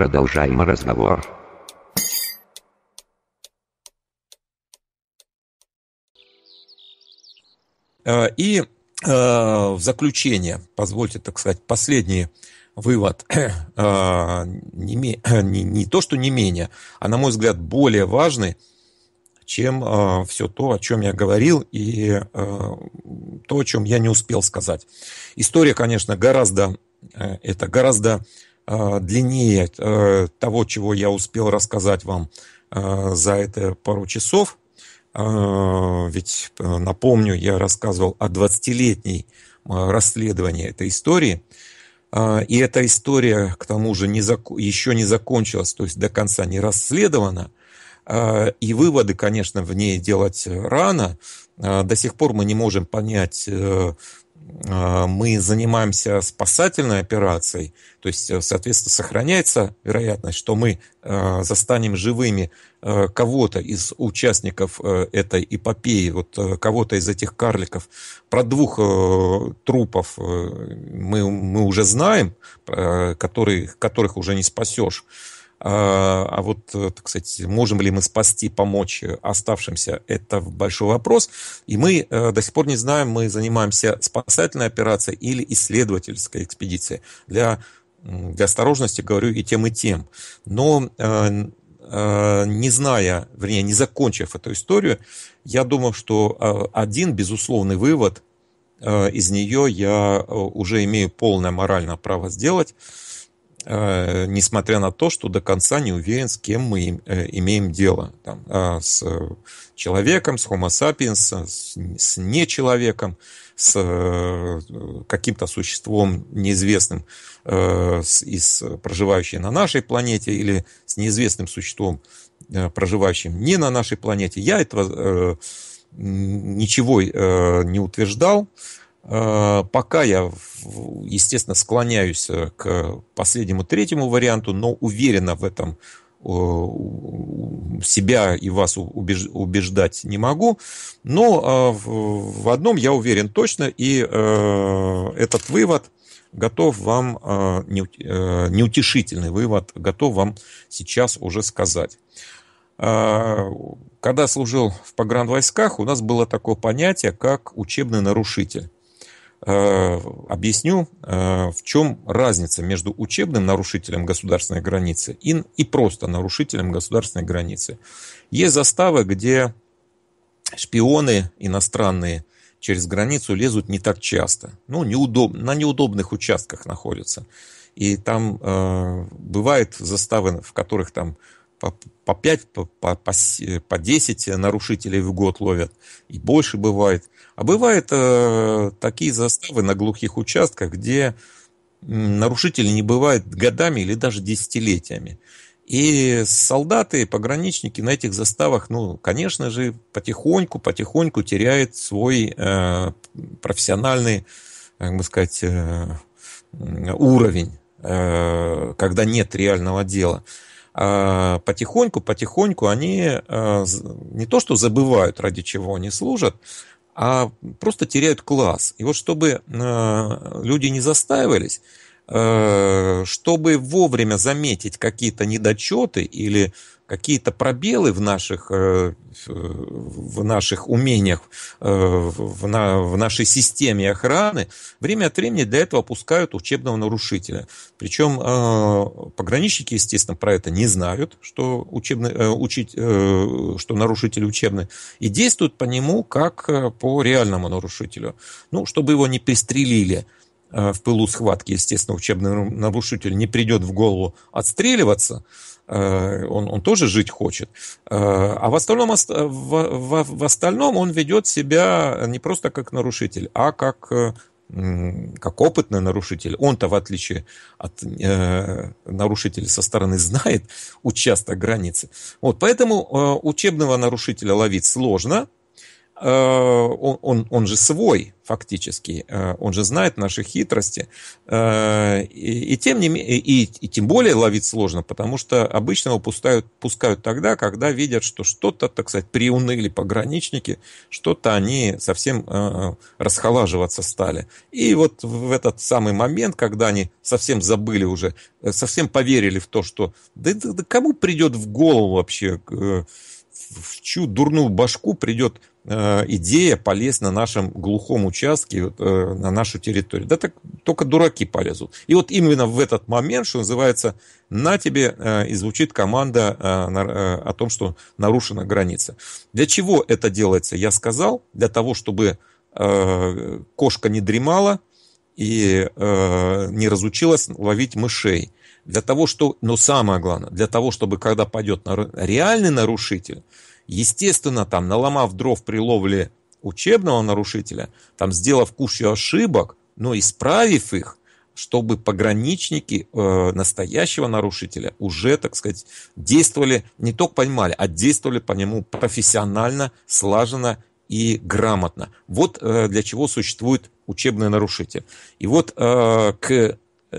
Продолжаем разговор. Э, и э, в заключение, позвольте, так сказать, последний вывод, э, не, не, не то, что не менее, а, на мой взгляд, более важный, чем все то, о чем я говорил, и то, о чем я не успел сказать. История, конечно, гораздо, это гораздо Э, длиннее э, того, чего я успел рассказать вам э, за это пару часов. Ведь, напомню, я рассказывал о 20-летней расследовании этой истории. И эта история, к тому же, не зак... еще не закончилась, то есть до конца не расследована. И выводы, конечно, в ней делать рано. До сих пор мы не можем понять Э, мы занимаемся спасательной операцией, то есть, э, соответственно, сохраняется вероятность, что мы э, застанем живыми кого-то из участников этой эпопеи, вот кого-то из этих карликов. Про двух трупов мы, мы уже знаем, которые, которых уже не спасешь. А, а вот, э, так сказать, можем ли мы спасти, помочь оставшимся, это большой вопрос. И мы э, до сих пор не знаем, мы занимаемся спасательной операцией или исследовательской экспедицией. Для, для осторожности говорю и тем, и тем. Но э, не зная, вернее, не закончив эту историю, я думаю, что один безусловный вывод из нее я уже имею полное моральное право сделать – Э, несмотря на то, что до конца не уверен, с кем мы э, имеем дело. Там, э, с человеком, с homo sapiens, с, нечеловеком, с каким-то существом неизвестным, из, проживающей на нашей планете, или с неизвестным существом, проживающим не на нашей планете. Я этого ничего не утверждал, Э, пока я, естественно, склоняюсь э, к последнему третьему варианту, но уверенно в этом э, себя и вас убеждать не могу, но в одном я уверен точно, и этот вывод готов вам, неутешительный вывод, готов вам сейчас уже сказать. Когда служил в погранвойсках, у нас было такое понятие, как учебный нарушитель. Э, объясню, э, в чем разница между учебным нарушителем государственной границы и, и просто нарушителем государственной границы. Есть заставы, где шпионы иностранные через границу лезут не так часто. Ну, неудоб, на неудобных участках находятся. И там э, бывают заставы, в которых там по, по 5, по, по, по 10 нарушителей в год ловят. И больше бывает. А бывают э, такие заставы на глухих участках, где нарушители не бывают годами или даже десятилетиями. И солдаты, пограничники на этих заставах, ну, конечно же, потихоньку, потихоньку теряют свой э, профессиональный, э, как бы сказать, э, уровень, э, когда нет реального дела. А потихоньку, потихоньку они э, не то что забывают, ради чего они служат, а просто теряют класс. И вот чтобы э, люди не застаивались, э, чтобы вовремя заметить какие-то недочеты или какие-то пробелы в наших, э, в наших умениях, э, в, на, в нашей системе охраны, время от времени для этого опускают учебного нарушителя. Причем э, пограничники, естественно, про это не знают, что, учебный, учить, что нарушитель учебный, и действуют по нему как по реальному нарушителю. Ну, чтобы его не пристрелили в пылу схватки, естественно, учебный нарушитель не придет в голову отстреливаться – Э, он, он тоже жить хочет. Э, а в остальном, в, в, в остальном он ведет себя не просто как нарушитель, а как э, как опытный нарушитель, он-то, в отличие от э, нарушителя со стороны, знает участок границы. Вот, поэтому э, учебного нарушителя ловить сложно, Э, он, он, он же свой фактически, э, он же знает наши хитрости, э, и, и тем не и, и тем более ловить сложно, потому что обычно его пускают, пускают тогда, когда видят, что что-то, так сказать, приуныли пограничники, что-то они совсем расхолаживаться стали. И вот в этот самый момент, когда они совсем забыли уже, совсем поверили в то, что да, да, кому придет в голову вообще в чью дурную башку придет Э, идея полез на нашем глухом участке, э, на нашу территорию. Да так только дураки полезут. И вот именно в этот момент, что называется, на тебе э, и звучит команда э, о том, что нарушена граница. Для чего это делается, я сказал, для того, чтобы кошка не дремала и не разучилась ловить мышей. Для того, что, но самое главное, для того, чтобы когда пойдет реальный нарушитель, Естественно, там, наломав дров при ловле учебного нарушителя, там, сделав кучу ошибок, но исправив их, чтобы пограничники э, настоящего нарушителя уже, так сказать, действовали, не только понимали, а действовали по нему профессионально, слаженно и грамотно. Вот э, для чего существует учебный нарушитель. И вот э, к э,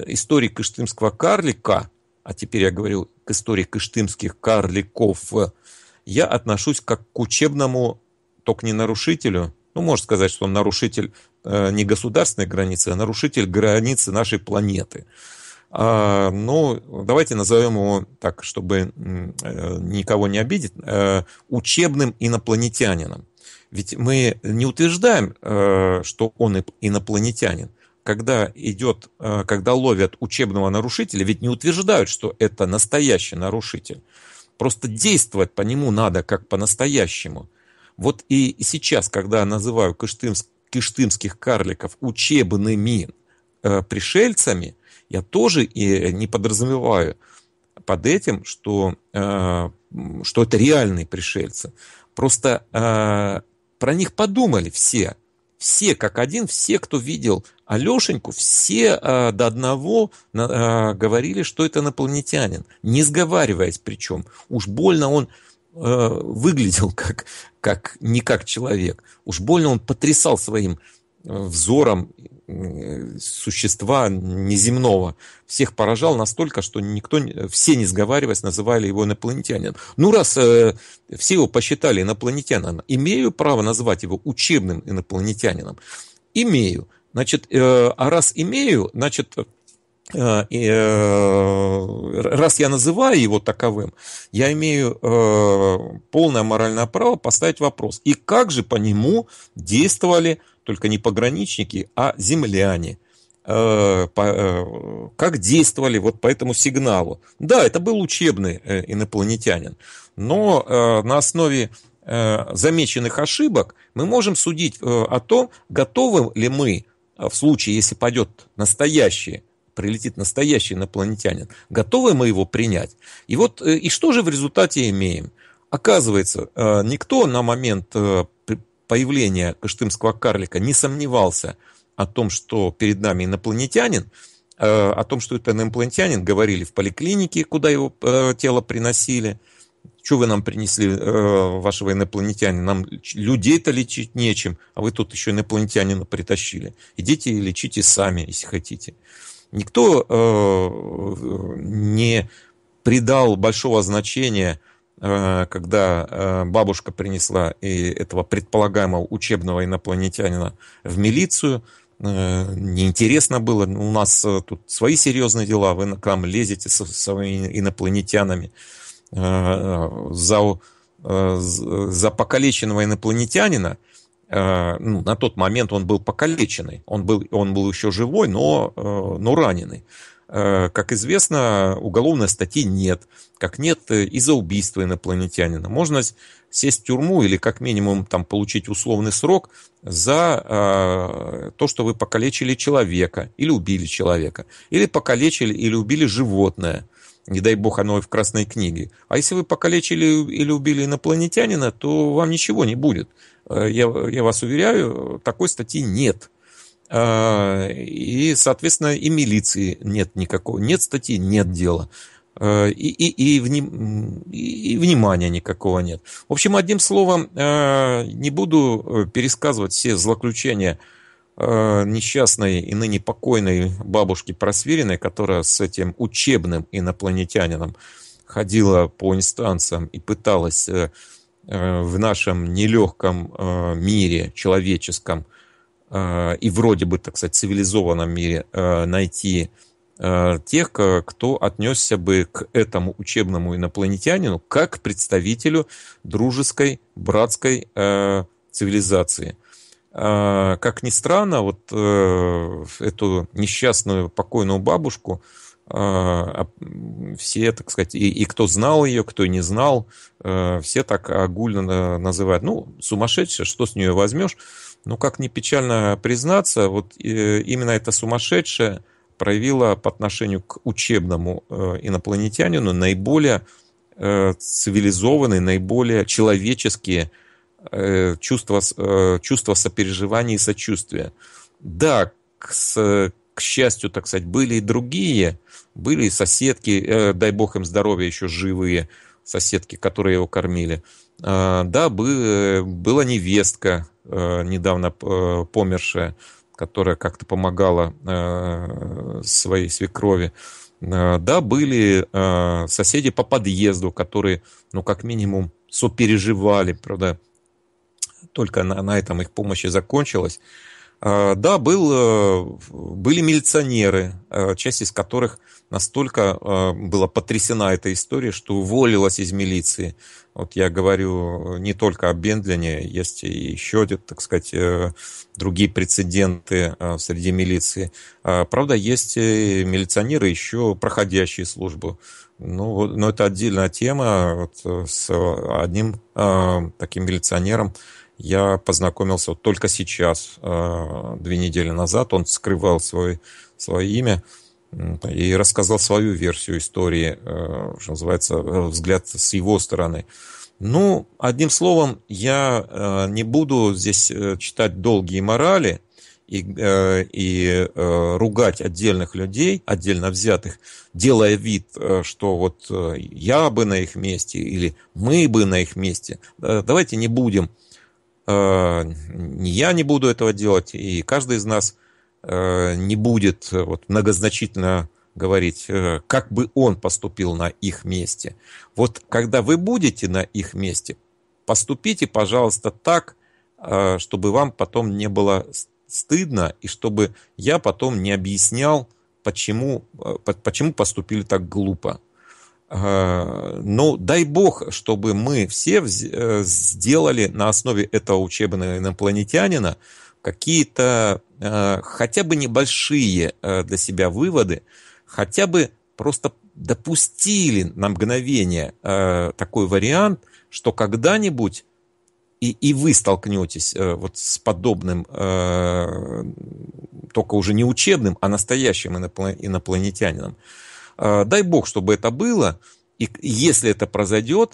истории Кыштымского карлика, а теперь я говорю к истории кыштымских карликов э, – я отношусь как к учебному, только не нарушителю, ну, можно сказать, что он нарушитель э, не государственной границы, а нарушитель границы нашей планеты. А, ну, давайте назовем его так, чтобы э, никого не обидеть, э, учебным инопланетянином. Ведь мы не утверждаем, э, что он инопланетянин. Когда идет, э, когда ловят учебного нарушителя, ведь не утверждают, что это настоящий нарушитель. Просто действовать по нему надо как по-настоящему. Вот и сейчас, когда я называю кыштымск, кыштымских карликов учебными э, пришельцами, я тоже и не подразумеваю под этим, что, э, что это реальные пришельцы. Просто э, про них подумали все. Все как один, все, кто видел Алешеньку все а, до одного а, говорили, что это инопланетянин, не сговариваясь причем. Уж больно он а, выглядел как, как, не как человек. Уж больно он потрясал своим а, взором э, существа неземного. Всех поражал настолько, что никто, все не сговариваясь, называли его инопланетянином. Ну, раз э, все его посчитали инопланетянином, имею право назвать его учебным инопланетянином? Имею. Значит, э, а раз имею, значит, э, э, раз я называю его таковым, я имею э, полное моральное право поставить вопрос, и как же по нему действовали только не пограничники, а земляне э, – э, как действовали вот по этому сигналу. Да, это был учебный э, инопланетянин, но на основе замеченных ошибок мы можем судить о том, готовы ли мы а, в случае, если пойдет настоящий, прилетит настоящий инопланетянин, готовы мы его принять? И вот, э, и что же в результате имеем? Оказывается, э, никто на момент э, появления кыштымского карлика не сомневался о том, что перед нами инопланетянин, о том, что это инопланетянин, говорили в поликлинике, куда его тело приносили – что вы нам принесли, э, вашего инопланетянина? Нам людей-то лечить нечем, а вы тут еще инопланетянина притащили. Идите и лечите сами, если хотите. Никто э, не придал большого значения, э, когда э, бабушка принесла и этого предполагаемого учебного инопланетянина в милицию, э, неинтересно было. У нас э, тут свои серьезные дела, вы к нам лезете со своими инопланетянами. Э, за, э, за покалеченного инопланетянина, э, ну, на тот момент он был покалеченный, он был, он был еще живой, но, но раненый. Как известно, уголовной статьи нет, как нет и за убийство инопланетянина. Можно сесть в тюрьму или как минимум там получить условный срок за то, что вы покалечили человека или убили человека, или покалечили или убили животное, не дай бог оно и в Красной книге. А если вы покалечили или убили инопланетянина, то вам ничего не будет. Я, я вас уверяю, такой статьи нет. И, соответственно, и милиции нет никакого. Нет статьи, нет дела. И, и, и, и, и внимания никакого нет. В общем, одним словом, не буду пересказывать все злоключения Э, несчастной и ныне покойной бабушки Просвериной, которая с этим учебным инопланетянином ходила по инстанциям и пыталась э, э, в нашем нелегком мире человеческом и вроде бы, так сказать, цивилизованном мире найти тех, кто отнесся бы к этому учебному инопланетянину как к представителю дружеской, братской цивилизации. А, как ни странно, вот э, эту несчастную покойную бабушку а, а, все, так сказать, и, и кто знал ее, кто не знал, э, все так огульно э, называют. Ну, сумасшедшая, что с нее возьмешь? Ну, как не печально признаться, вот именно эта сумасшедшая проявила по отношению к учебному инопланетянину наиболее цивилизованные, наиболее человеческие э, чувство, э, чувство сопереживания и сочувствия. Да, к, к счастью, так сказать, были и другие, были и соседки, э, дай бог им здоровья, еще живые соседки, которые его кормили. А, да, был, была невестка, э, недавно помершая, которая как-то помогала своей свекрови. да, были соседи по подъезду, которые, ну, как минимум, сопереживали, правда, только на, на этом их помощи закончилась. А, да, был, э, были милиционеры, э, часть из которых настолько э, была потрясена этой историей, что уволилась из милиции. Вот я говорю не только о Бендлине, есть и еще, так сказать, другие прецеденты среди милиции. А, правда, есть милиционеры, еще проходящие службу. Ну, но это отдельная тема вот, с одним таким милиционером, я познакомился вот только сейчас, э, две недели назад. Он скрывал свой, свое имя и рассказал свою версию истории, э, что называется, э, взгляд с его стороны. Ну, одним словом, я не буду здесь читать долгие морали и, и ругать отдельных людей, отдельно взятых, делая вид, что вот я бы на их месте или мы бы на их месте. Давайте не будем Э, ни я не буду этого делать, и каждый из нас э, не будет э, вот, многозначительно говорить, как бы он поступил на их месте. Вот когда вы будете на их месте, поступите, пожалуйста, так, чтобы вам потом не было стыдно, и чтобы я потом не объяснял, почему, почему поступили так глупо. Э, ну, дай бог, чтобы мы все э, сделали на основе этого учебного инопланетянина какие-то э, хотя бы небольшие для себя выводы, хотя бы просто допустили на мгновение такой вариант, что когда-нибудь и, и вы столкнетесь э, вот с подобным, э, только уже не учебным, а настоящим инопланетянином. А, дай бог, чтобы это было. И если это произойдет,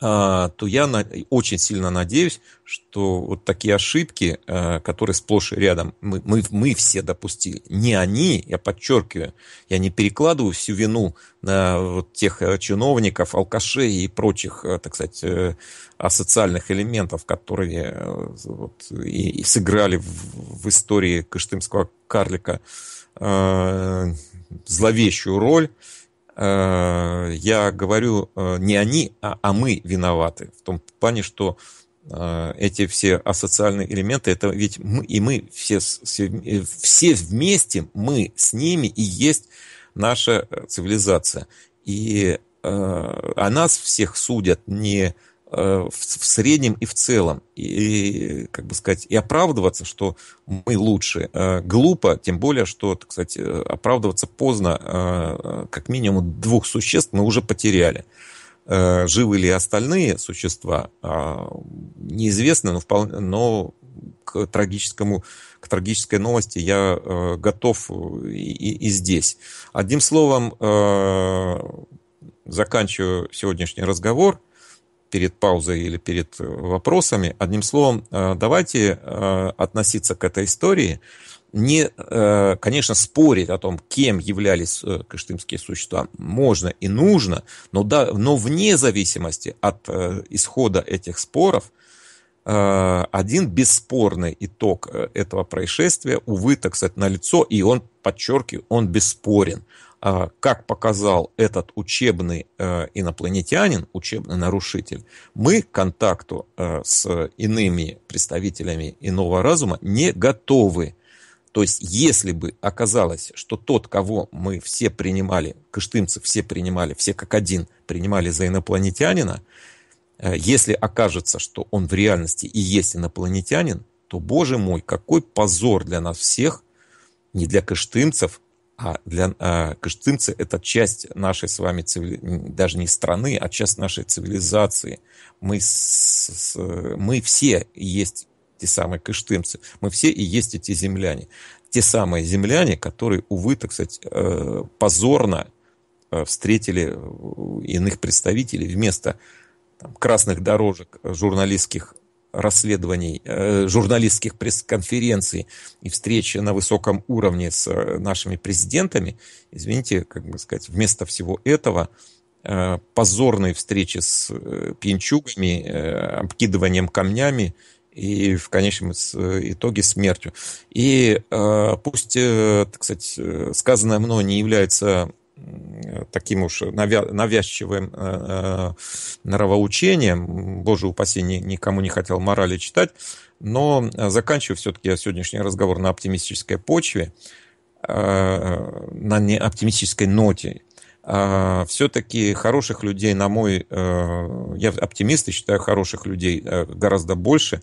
а, то я очень сильно надеюсь, что вот такие ошибки, а, которые сплошь и рядом мы, мы, мы все допустили, не они, я подчеркиваю, я не перекладываю всю вину на вот тех э, чиновников, алкашей и прочих, э, так сказать, э, асоциальных элементов, которые вот, и, и сыграли в, в истории кыштымского карлика зловещую роль. Э, я говорю э, не они, а, а мы виноваты. В том плане, что э, эти все асоциальные элементы, это ведь мы и мы все, все, все вместе, мы с ними и есть наша цивилизация. И э, о нас всех судят не э, Э, в, в среднем и в целом. И, как бы сказать, и оправдываться, что мы лучше, э, глупо, тем более, что, кстати, э, оправдываться поздно, как минимум двух существ мы уже потеряли. Живы ли остальные существа, неизвестно, но, вполне, но к трагическому, к трагической новости я э, готов и, и, и здесь. Одним словом, э, заканчиваю сегодняшний разговор перед паузой или перед э, вопросами. Одним словом, э, давайте э, относиться к этой истории не, конечно, спорить о том, кем являлись кыштымские существа, можно и нужно, но, да, но вне зависимости от исхода этих споров, один бесспорный итог этого происшествия, увы, так сказать, налицо, и он, подчеркиваю, он бесспорен. А, как показал этот учебный э, инопланетянин, учебный нарушитель, мы к контакту э, с иными представителями иного разума не готовы. То есть, если бы оказалось, что тот, кого мы все принимали, кыштымцы все принимали, все как один принимали за инопланетянина, э, если окажется, что он в реальности и есть инопланетянин, то, боже мой, какой позор для нас всех, не для кыштымцев, а для а, кыштымцы это часть нашей с вами цивили... даже не страны, а часть нашей цивилизации. Мы, с... мы все и есть те самые кыштымцы, мы все и есть эти земляне. Те самые земляне, которые, увы, так сказать, э, позорно э, встретили э, иных представителей вместо там, красных дорожек журналистских расследований, э, журналистских пресс-конференций и встречи на высоком уровне с э, нашими президентами, извините, как бы сказать, вместо всего этого э, позорные встречи с пьянчугами, обкидыванием камнями и в конечном итоге смертью. И пусть, так сказать, сказанное мной не является Э, таким уж навязчивым э, э, нравоучением, боже упаси, никому не хотел морали читать, но заканчиваю все-таки сегодняшний разговор на оптимистической почве, на неоптимистической ноте. Все-таки хороших людей, на мой... Я оптимист и считаю хороших людей гораздо больше,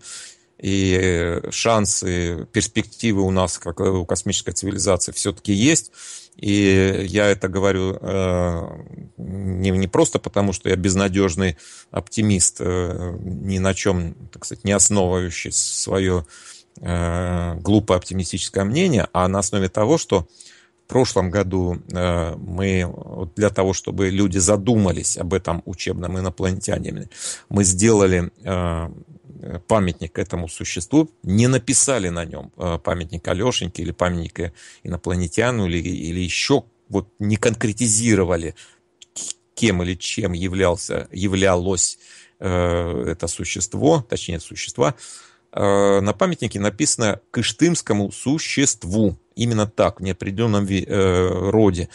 и шансы, перспективы у нас, как у космической цивилизации, все-таки есть и я это говорю э, не, не просто потому, что я безнадежный оптимист, э, ни на чем, так сказать, не основывающий свое э, глупое оптимистическое мнение, а на основе того, что в прошлом году мы для того, чтобы люди задумались об этом учебном инопланетяне мы сделали Э, памятник этому существу, не написали на нем э, памятник Алешеньке или памятник э, инопланетяну или, или еще вот не конкретизировали, кем или чем являлся, являлось э, это существо, точнее существа, э, на памятнике написано «Кыштымскому существу». Именно так, в неопределенном ви, э, роде.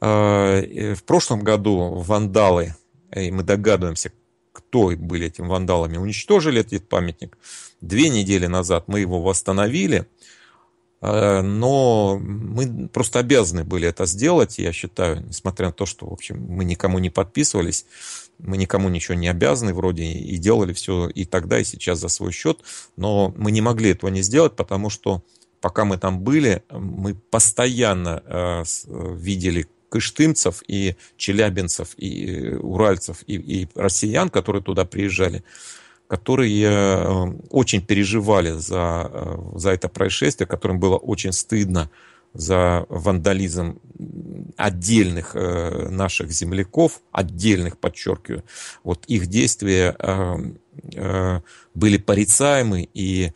Э, в прошлом году вандалы, и мы догадываемся, кто были этим вандалами, уничтожили этот памятник. Две недели назад мы его восстановили, э, но мы просто обязаны были это сделать, я считаю, несмотря на то, что, в общем, мы никому не подписывались, мы никому ничего не обязаны вроде, и делали все и тогда, и сейчас за свой счет, но мы не могли этого не сделать, потому что пока мы там были, мы постоянно э, э, видели кыштымцев, и челябинцев, и э, уральцев, и, и россиян, которые туда приезжали, которые э, очень переживали за, э, за это происшествие, которым было очень стыдно за вандализм отдельных э, наших земляков, отдельных, подчеркиваю, вот их действия э, э, были порицаемы и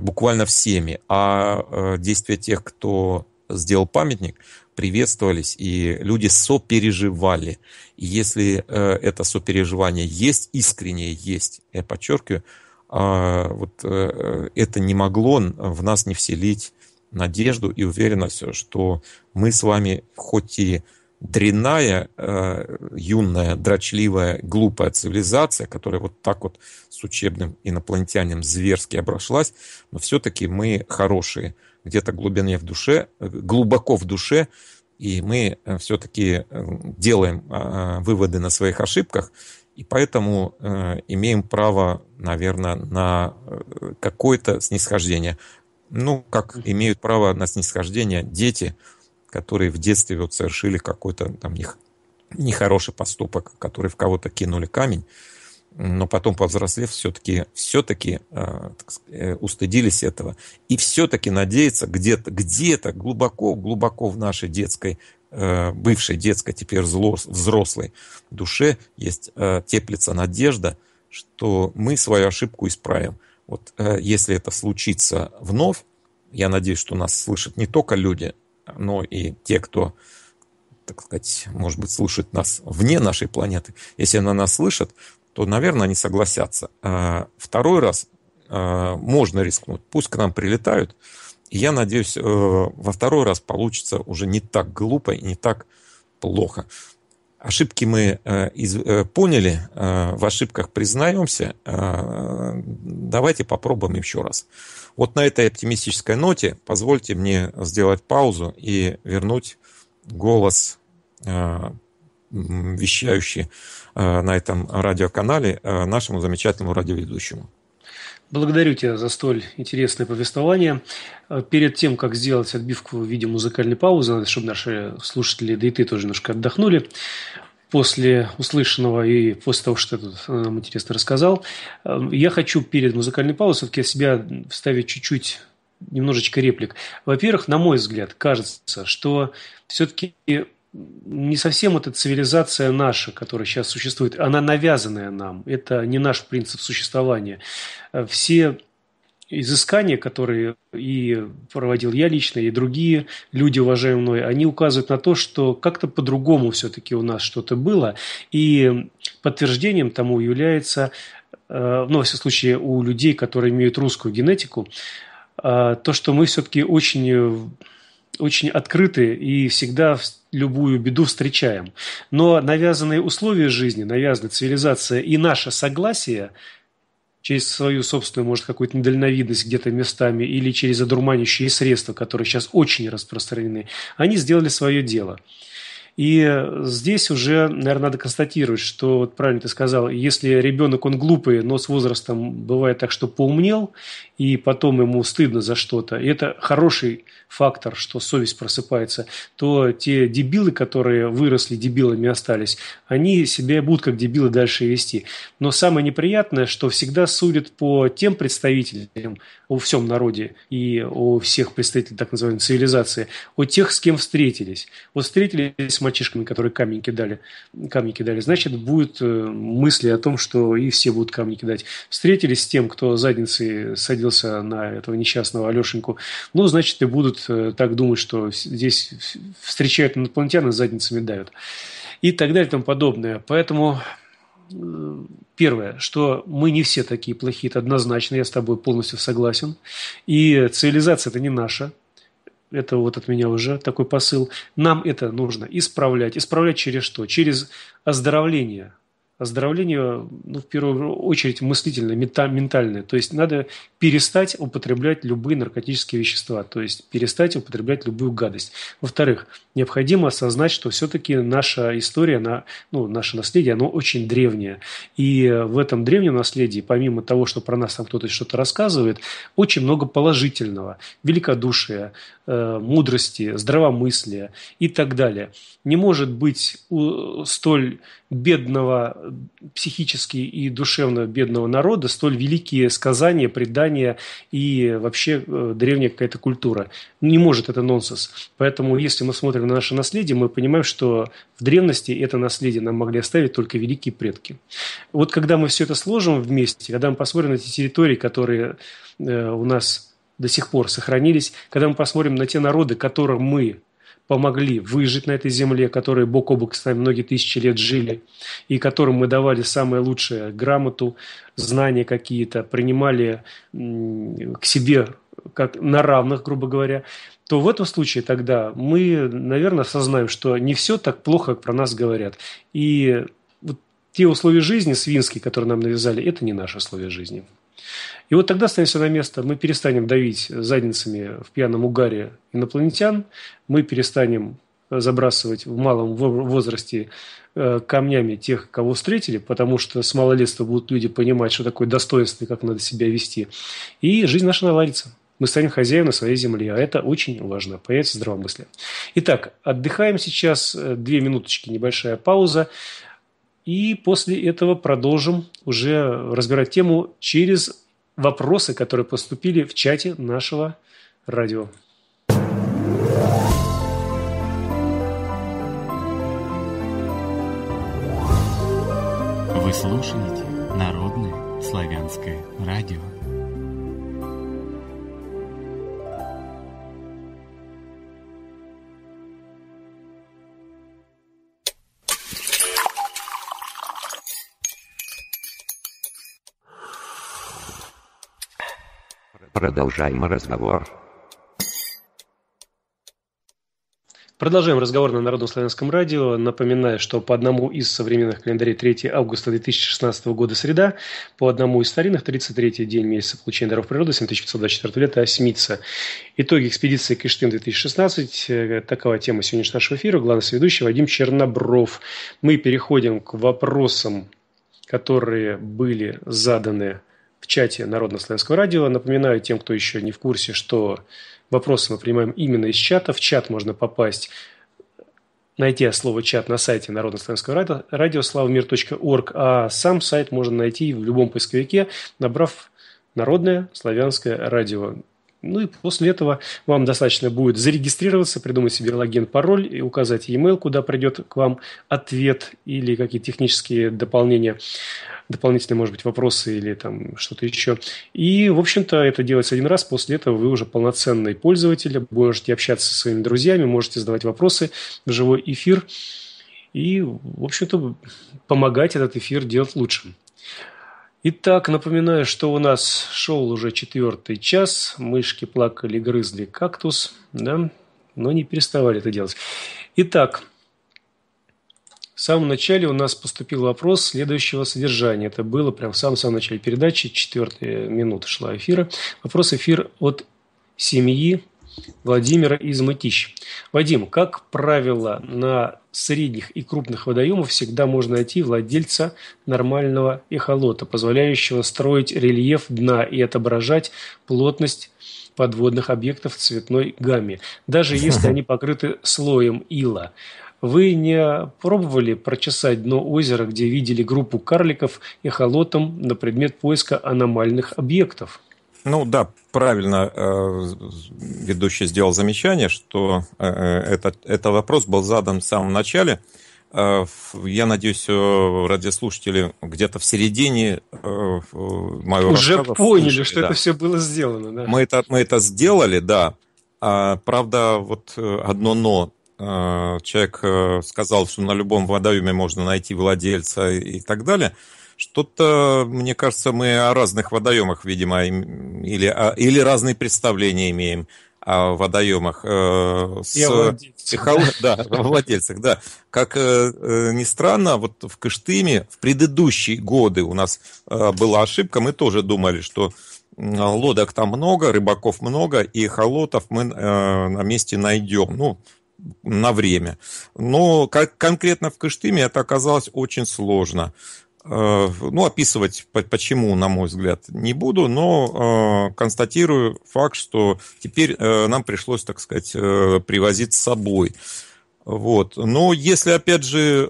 буквально всеми, а действия тех, кто сделал памятник, приветствовались, и люди сопереживали. И если э, это сопереживание есть, искреннее есть, я подчеркиваю, а, вот э, это не могло в нас не вселить надежду и уверенность, что мы с вами хоть и дрянная, э, юная, дрочливая, глупая цивилизация, которая вот так вот с учебным инопланетянином зверски обошлась, но все-таки мы хорошие где-то глубине в душе, э, глубоко в душе, и мы э, все-таки э, делаем а, а, выводы на своих ошибках, и поэтому имеем право, наверное, на какое-то снисхождение. Ну, как имеют право на снисхождение дети, которые в детстве вот совершили какой-то там них нехороший поступок, которые в кого-то кинули камень, но потом, повзрослев, все-таки все таки а, э, устыдились этого. И все-таки надеяться где-то, где-то глубоко-глубоко в нашей детской, э, бывшей детской, теперь взрослой душе есть э, теплица надежда, что мы свою ошибку исправим. Вот если это случится вновь, я надеюсь, что нас слышат не только люди, но и те, кто так сказать, может быть, слушают нас вне нашей планеты. Если она нас слышит, то, наверное, они согласятся. А, второй раз а, можно рискнуть. Пусть к нам прилетают. я надеюсь, э, во второй раз получится уже не так глупо и не так плохо. Ошибки мы э, э, поняли, в ошибках признаемся. Давайте попробуем еще раз. Вот на этой оптимистической ноте позвольте мне сделать паузу и вернуть голос вещающий э, на этом радиоканале э, нашему замечательному радиоведущему. Благодарю тебя за столь интересное повествование. Э, перед тем, как сделать отбивку в виде музыкальной паузы, надо, чтобы наши слушатели, да и ты тоже немножко отдохнули, после услышанного и после того, что ты тут нам интересно рассказал, я хочу перед музыкальной паузой все-таки от себя вставить чуть-чуть немножечко реплик. Во-первых, на мой взгляд, кажется, что все-таки не совсем эта цивилизация наша, которая сейчас существует, она навязанная нам. Это не наш принцип существования. Э, все изыскания, которые и проводил я лично, и другие люди, уважаемые мной, они указывают на то, что как-то по-другому все-таки у нас что-то было. И подтверждением тому является, э, ну, во всяком случае, у людей, которые имеют русскую генетику, э, то, что мы все-таки очень очень открыты и всегда любую беду встречаем. Но навязанные условия жизни, навязанная цивилизация и наше согласие через свою собственную, может, какую-то недальновидность где-то местами или через одурманящие средства, которые сейчас очень распространены, они сделали свое дело. И здесь уже, наверное, надо констатировать, что, вот правильно ты сказал, если ребенок, он глупый, но с возрастом бывает так, что поумнел, и потом ему стыдно за что-то, и это хороший фактор, что совесть просыпается, то те дебилы, которые выросли дебилами остались, они себя будут как дебилы дальше вести. Но самое неприятное, что всегда судят по тем представителям о всем народе и о всех представителях так называемой цивилизации, о тех, с кем встретились. Вот встретились с мальчишками, которые камень кидали, камни кидали, значит, будут э, мысли о том, что и все будут камни кидать. Встретились с тем, кто задницы садил обиделся на этого несчастного Алешеньку. Ну, значит, и будут э, так думать, что здесь встречают инопланетян и задницами давят. И так далее и тому подобное. Поэтому э, первое, что мы не все такие плохие, это однозначно, я с тобой полностью согласен. И цивилизация это не наша, это вот от меня уже такой посыл. Нам это нужно исправлять. Исправлять через что? Через оздоровление оздоровление, ну, в первую очередь, мыслительное, мета, ментальное. То есть надо перестать употреблять любые наркотические вещества, то есть перестать употреблять любую гадость. Во-вторых, необходимо осознать, что все-таки наша история, она, ну, наше наследие, оно очень древнее. И в этом древнем наследии, помимо того, что про нас там кто-то что-то рассказывает, очень много положительного, великодушия, Э, мудрости, здравомыслия и так далее. Не может быть у э, столь бедного, психически и душевно бедного народа столь великие сказания, предания и вообще э, древняя какая-то культура. Не может, это нонсенс. Поэтому, если мы смотрим на наше наследие, мы понимаем, что в древности это наследие нам могли оставить только великие предки. Вот когда мы все это сложим вместе, когда мы посмотрим на эти территории, которые у нас до сих пор сохранились, когда мы посмотрим на те народы, которым мы помогли выжить на этой земле, которые бок о бок с нами многие тысячи лет жили, и которым мы давали самое лучшее, грамоту, знания какие-то, принимали к себе как на равных, грубо говоря, то в этом случае тогда мы, наверное, осознаем, что не все так плохо, как про нас говорят. И вот те условия жизни свинские, которые нам навязали, это не наши условия жизни. И вот тогда, становится на место, мы перестанем давить задницами в пьяном угаре инопланетян, мы перестанем э, забрасывать в малом возрасте э, камнями тех, кого встретили, потому что с малолетства будут люди понимать, что такое достоинство и как надо себя вести. И жизнь наша наладится. Мы станем хозяевами своей земли, а это очень важно. Появится здравомыслие. Итак, отдыхаем сейчас. Э, две минуточки, небольшая пауза. И после этого продолжим уже разбирать тему через вопросы, которые поступили в чате нашего радио. Вы слушаете Народное славянское радио. Продолжаем разговор. Продолжаем разговор на Народном славянском радио. Напоминаю, что по одному из современных календарей 3 августа 2016 года среда, по одному из старинных 33-й день месяца получения даров природы 7524 лета Осьмица. А Итоги экспедиции Кыштым-2016. Э, такова тема сегодняшнего нашего эфира. Главный ведущий Вадим Чернобров. Мы переходим к вопросам, которые были заданы в чате Народно-славянского радио. Напоминаю тем, кто еще не в курсе, что вопросы мы принимаем именно из чата. В чат можно попасть найти слово «чат» на сайте Народно-славянского радио славамир.орг, а сам сайт можно найти в любом поисковике, набрав «Народное славянское радио». Ну и после этого вам достаточно будет зарегистрироваться, придумать себе логин, пароль и указать e-mail, куда придет к вам ответ или какие-то технические дополнения, дополнительные, может быть, вопросы или там что-то еще. И, в общем-то, это делается один раз, после этого вы уже полноценный пользователь, можете общаться со своими друзьями, можете задавать вопросы в живой эфир и, в общем-то, помогать этот эфир делать лучшим. Итак, напоминаю, что у нас шел уже четвертый час. Мышки плакали, грызли кактус, да, но не переставали это делать. Итак, в самом начале у нас поступил вопрос следующего содержания. Это было прямо в самом, самом начале передачи, четвертая минута шла эфира. Вопрос эфир от семьи Владимира из Мытищ. Вадим, как правило, на средних и крупных водоемов всегда можно найти владельца нормального эхолота, позволяющего строить рельеф дна и отображать плотность подводных объектов в цветной гамме, даже если они покрыты слоем ила. Вы не пробовали прочесать дно озера, где видели группу карликов эхолотом на предмет поиска аномальных объектов? Ну да, правильно э, ведущий сделал замечание, что э, э, этот, этот вопрос был задан в самом начале. Э, я надеюсь, э, радиослушатели где-то в середине э, моего Уже рассказа поняли, слушали, что да. это все было сделано. Да. Мы, это, мы это сделали, да. А, правда, вот э, одно но. Человек сказал, что на любом водоеме можно найти владельца и так далее. Что-то, мне кажется, мы о разных водоемах, видимо, или, или разные представления имеем о водоемах. Э, с, Я Да, о владельцах, да. Как э, э, ни странно, вот в Кыштыме в предыдущие годы у нас э, была ошибка. Мы тоже думали, что лодок там много, рыбаков много, и холотов мы э, на месте найдем. Ну, на время. Но как, конкретно в Кыштыме это оказалось очень сложно. Э, ну, описывать почему, на мой взгляд, не буду, но э, констатирую факт, что теперь э, нам пришлось, так сказать, привозить с собой. Вот. Но если, опять же,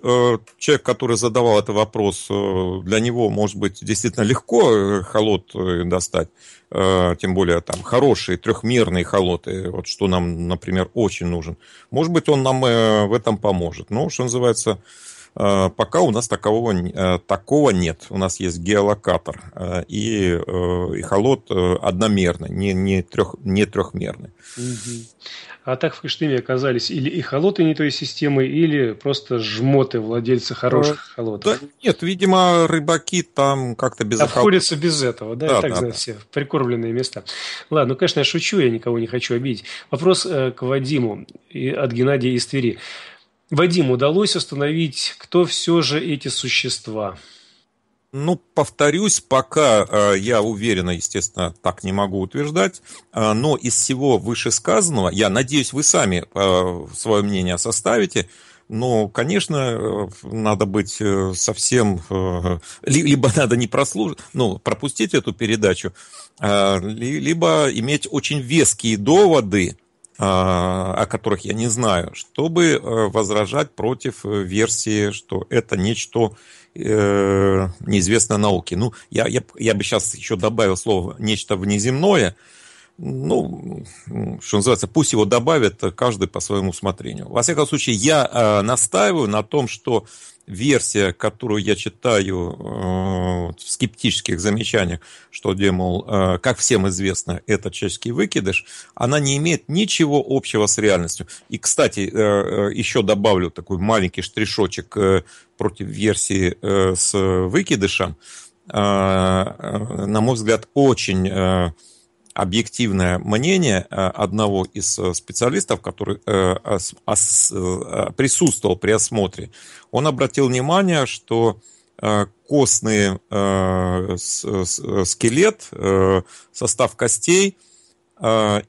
человек, который задавал этот вопрос, для него, может быть, действительно легко холод достать, тем более там хорошие трехмерные холоты, вот что нам, например, очень нужен. Может быть, он нам в этом поможет. Но, ну, что называется, Э, пока у нас такового, э, такого нет. У нас есть геолокатор э, и эхолот одномерный, не, не, трех, не трехмерный. А так в Кыштыме оказались или эхолоты не той системы, или просто жмоты владельцы хороших эхолотов? Да, нет, видимо, рыбаки там как-то без эхолота. Обходятся без этого, да, да так да, знаю да. все, прикормленные места. Ладно, ну, конечно, я шучу, я никого не хочу обидеть. Вопрос к Вадиму и от Геннадия из Твери. Вадим, удалось установить, кто все же эти существа? Ну, повторюсь, пока э, я уверенно, естественно, так не могу утверждать, э, но из всего вышесказанного, я надеюсь, вы сами э, свое мнение составите, но, конечно, надо быть совсем... Либо надо не прослушать, ну, пропустить эту передачу, либо иметь очень веские доводы, а, о которых я не знаю, чтобы э, возражать против э, версии, что это нечто э, неизвестное науке. Ну, я, я, я бы сейчас еще добавил слово «нечто внеземное», ну, что называется, пусть его добавят каждый по своему усмотрению. Во всяком случае, я настаиваю на том, что версия, которую я читаю э, в скептических замечаниях, что, Демол э, как всем известно, это чешский выкидыш, она не имеет ничего общего с реальностью. И, кстати, э, э, еще добавлю такой маленький штришочек э, против версии э, с выкидышем. Э, э, на мой взгляд, очень... Э, объективное мнение э, одного из э, специалистов, который э, присутствовал при осмотре. Он обратил внимание, что костный скелет, состав костей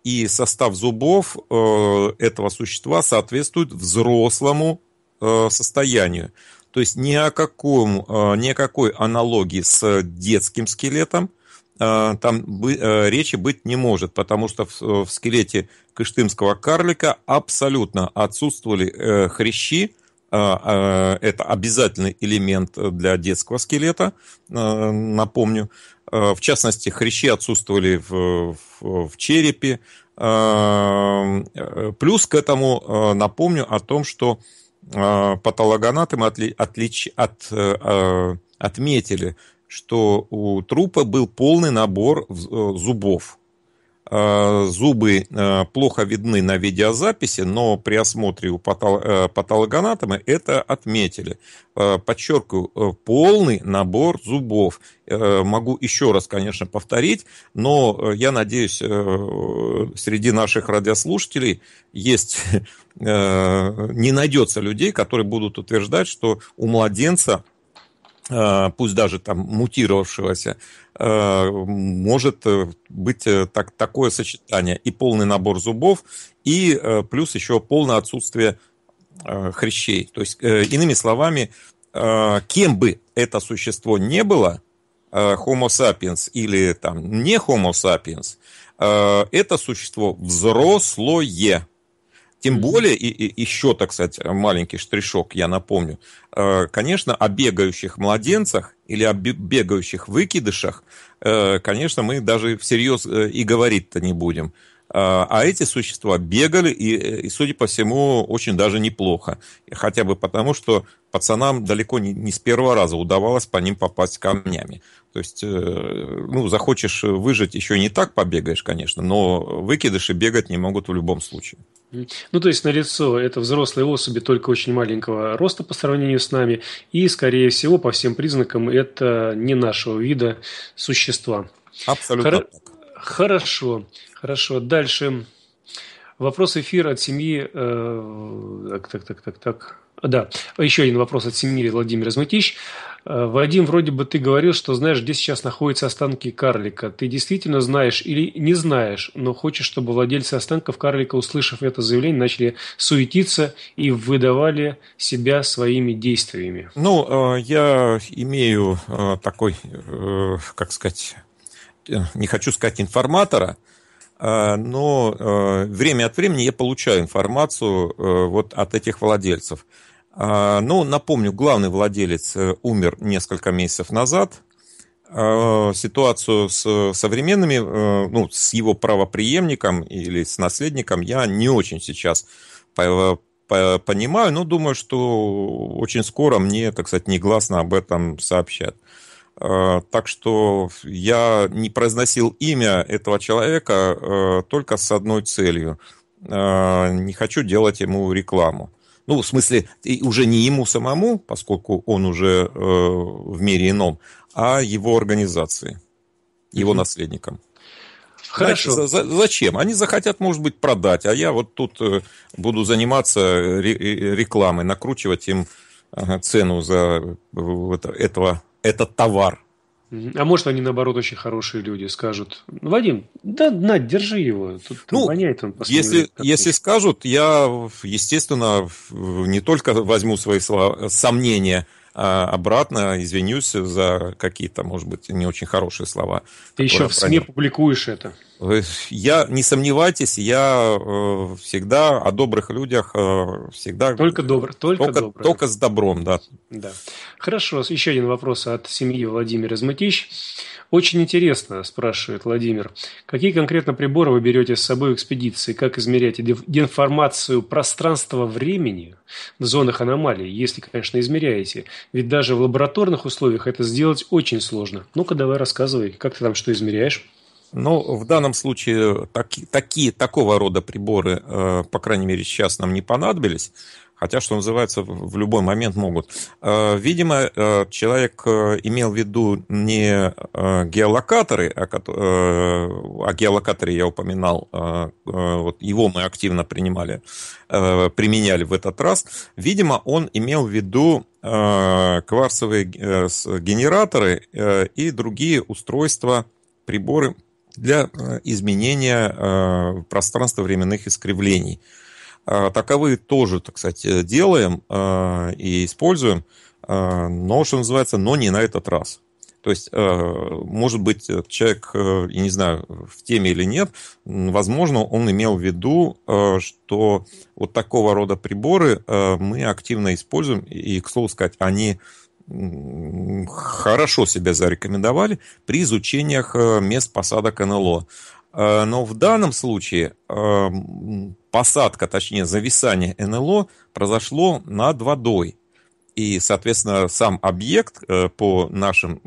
и состав зубов этого существа соответствует взрослому состоянию. То есть ни о, каком, ни о какой аналогии с детским скелетом Э, там э, речи быть не может, потому что в скелете кыштымского карлика абсолютно отсутствовали э, хрящи, это обязательный элемент для детского скелета, напомню. В частности, хрящи отсутствовали в, в, в черепе. Плюс к этому напомню о том, что патологонаты мы отли, отлич, от, отметили что у трупа был полный набор э, зубов. А, зубы э, плохо видны на видеозаписи, но при осмотре у патол... Э, патологоанатома это отметили. А, подчеркиваю, полный набор зубов. Могу еще раз, конечно, повторить, но я надеюсь, среди наших радиослушателей есть не найдется людей, которые будут утверждать, что у младенца Э, пусть даже там мутировавшегося, э, может э, быть так, такое сочетание и полный набор зубов, и плюс еще полное отсутствие хрящей. То есть, иными словами, кем бы это существо не было, Homo sapiens или там не Homo sapiens, это существо взрослое. Тем более, и, и еще, так сказать, маленький штришок, я напомню, э, конечно, о бегающих младенцах или о бегающих выкидышах, э, конечно, мы даже всерьез э, и говорить-то не будем. А эти существа бегали и, и, судя по всему, очень даже неплохо. Хотя бы потому, что пацанам далеко не, не с первого раза удавалось по ним попасть камнями. То есть, ну, захочешь выжить, еще не так побегаешь, конечно, но выкидыши бегать не могут в любом случае. Ну, то есть на лицо это взрослые особи только очень маленького роста по сравнению с нами, и, скорее всего, по всем признакам, это не нашего вида существа. Абсолютно. Хор... Хорошо, хорошо. Дальше вопрос эфира от семьи. Так, так, так, так, так. Да, еще один вопрос от Семири Владимир Измутич. Э, Вадим, вроде бы ты говорил, что знаешь, где сейчас находятся останки карлика. Ты действительно знаешь или не знаешь, но хочешь, чтобы владельцы останков карлика, услышав это заявление, начали суетиться и выдавали себя своими действиями? Ну, э, я имею э, такой, как сказать, не хочу сказать информатора, но время от времени я получаю информацию вот от этих владельцев – а, ну, напомню, главный владелец э, умер несколько месяцев назад. А, ситуацию с современными, э, ну, с его правоприемником или с наследником я не очень сейчас понимаю, но думаю, что очень скоро мне, так сказать, негласно об этом сообщат. А, так что я не произносил имя этого человека э, только с одной целью. Не хочу делать ему рекламу. Ну, в смысле, уже не ему самому, поскольку он уже э, в мире ином, а его организации, его mm-hmm. наследникам. Хорошо. Знаете, за, зачем? Они захотят, может быть, продать, а я вот тут э, буду заниматься э, э, рекламой, накручивать им цену за это, этого, этот товар. А может, они, наоборот, очень хорошие люди скажут, Вадим, да, на, держи его. Тут ну, воняет он. Если, если скажут, я, естественно, не только возьму свои слова, сомнения а обратно, извинюсь за какие-то, может быть, не очень хорошие слова. Ты еще в СМИ пронес. публикуешь это. Я, не сомневайтесь, я э, всегда о добрых людях, э, всегда... Только добр, только, только добрый. Только с добром, да. Да. Хорошо, еще один вопрос от семьи Владимира Змытищ. Очень интересно, спрашивает Владимир, какие конкретно приборы вы берете с собой в экспедиции, как измеряете информацию пространства-времени в зонах аномалий, если, конечно, измеряете? Ведь даже в лабораторных условиях это сделать очень сложно. Ну-ка, давай рассказывай, как ты там что измеряешь? Ну, в данном случае так, такие, такого рода приборы, э, по крайней мере, сейчас нам не понадобились. Хотя, что называется, в любой момент могут. Э, видимо, э, человек э, имел в виду не э, геолокаторы, а о, э, о геолокаторе я упоминал, вот его мы активно принимали, применяли в этот раз. Видимо, он имел в виду кварцевые генераторы и другие устройства, приборы, для э, изменения э, пространства-временных искривлений. Э, таковые тоже, так сказать, делаем и используем, но, что называется, но не на этот раз. То есть, может быть, человек, я не знаю, в теме или нет, возможно, он имел в виду, что вот такого рода приборы мы активно используем, и, к слову сказать, они хорошо себя зарекомендовали при изучениях э, мест посадок НЛО. Э, но в данном случае э, посадка, точнее зависание НЛО произошло над водой. И, соответственно, сам объект, по нашим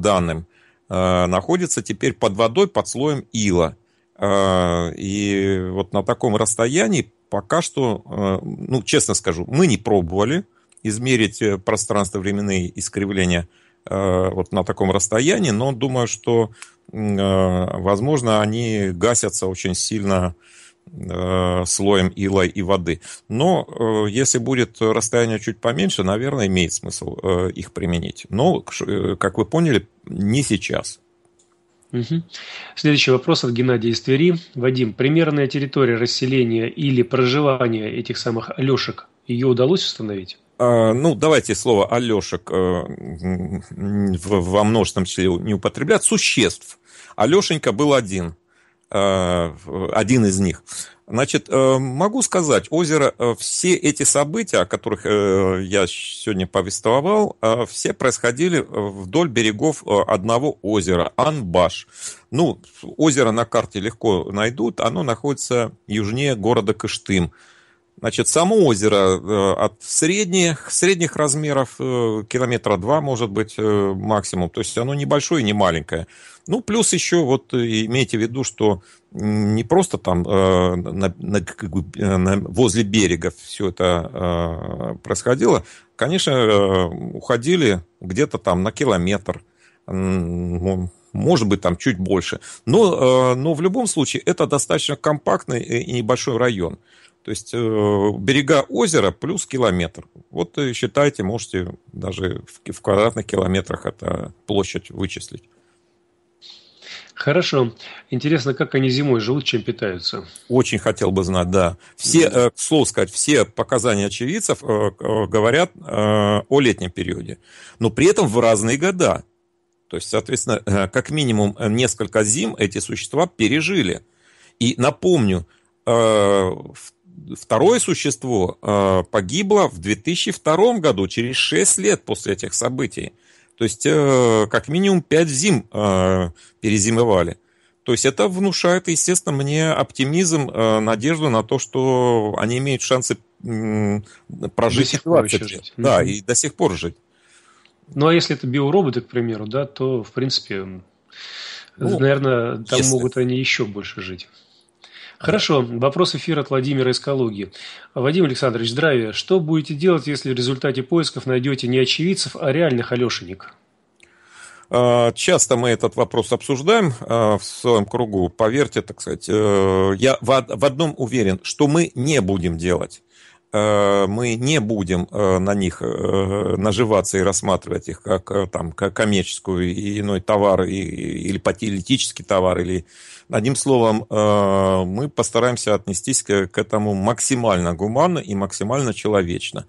данным, находится теперь под водой, под слоем ила. И вот на таком расстоянии пока что, ну, честно скажу, мы не пробовали – измерить э, пространство-временные искривления э, вот на таком расстоянии, но думаю, что, э, возможно, они гасятся очень сильно слоем ила и воды. Но если будет расстояние чуть поменьше, наверное, имеет смысл их применить. Но, как вы поняли, не сейчас. Угу. Следующий вопрос от Геннадия из Твери. Вадим, примерная территория расселения или проживания этих самых Алешек, ее удалось установить? А, ну, давайте слово Алешек э, во множественном числе не употреблять, существ. Алешенька был один, э, один из них. Значит, э, могу сказать, озеро, все эти события, о которых я сегодня повествовал, все происходили вдоль берегов одного озера, Анбаш. Ну, озеро на карте легко найдут, оно находится южнее города Кыштым. Значит, само озеро э, от средних, средних размеров, э, километра два, может быть, э, максимум. То есть оно небольшое, не маленькое. Ну, плюс еще вот имейте в виду, что не просто там э, на, на, как бы, на, возле берега все это э, происходило. Конечно, э, уходили где-то там на километр, может быть, там чуть больше. Но, но в любом случае это достаточно компактный и небольшой район. То есть э, берега озера плюс километр. Вот э, считайте, можете даже в, квадратных километрах эту площадь вычислить. Хорошо. Интересно, как они зимой живут, чем питаются? Очень хотел бы знать, да. Все, э, к слову сказать, все показания очевидцев э, говорят о летнем периоде. Но при этом в разные года. То есть, соответственно, как минимум несколько зим эти существа пережили. И напомню, в второе существо э, погибло в 2002 году, через 6 лет после этих событий. То есть, э, как минимум 5 зим э, перезимовали. То есть, это внушает, естественно, мне оптимизм, э, надежду на то, что они имеют шансы э, прожить до сих 20 лет. Жить. Да, и до сих пор жить. Ну, а если это биороботы, к примеру, да, то, в принципе, ну, наверное, там если... могут они еще больше жить. Хорошо. Вопрос эфира от Владимира из Калуги. Вадим Александрович, здравия. Что будете делать, если в результате поисков найдете не очевидцев, а реальных Алешенек? А, часто мы этот вопрос обсуждаем а, в своем кругу. Поверьте, так сказать, э, я в одном уверен, что мы не будем делать э, мы не будем э, на них наживаться и рассматривать их как там, как коммерческую иной товар, или политический товар, или Одним словом, э, мы постараемся отнестись к, этому максимально гуманно и максимально человечно.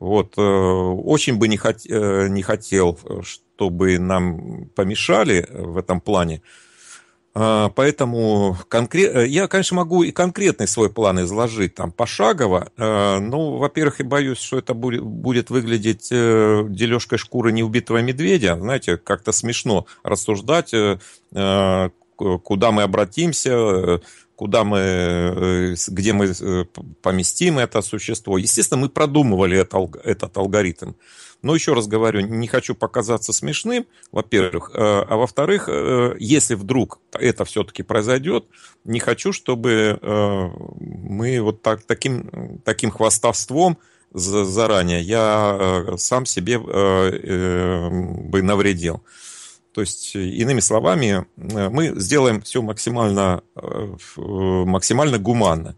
Вот, э, очень бы не, хот... Э, не хотел, чтобы нам помешали в этом плане. Поэтому конкрет... я, конечно, могу и конкретный свой план изложить там пошагово. Ну, во-первых, и боюсь, что это будет выглядеть дележкой шкуры неубитого медведя. Знаете, как-то смешно рассуждать, куда мы обратимся, куда мы, э, где мы э, поместим это существо. Естественно, мы продумывали этот алгоритм. Но еще раз говорю, не хочу показаться смешным, во-первых. Э, а во-вторых, если вдруг это все-таки произойдет, не хочу, чтобы мы вот так, таким, таким хвастовством заранее я сам себе бы навредил. То есть, э, иными словами, э, мы сделаем все максимально, э, максимально гуманно.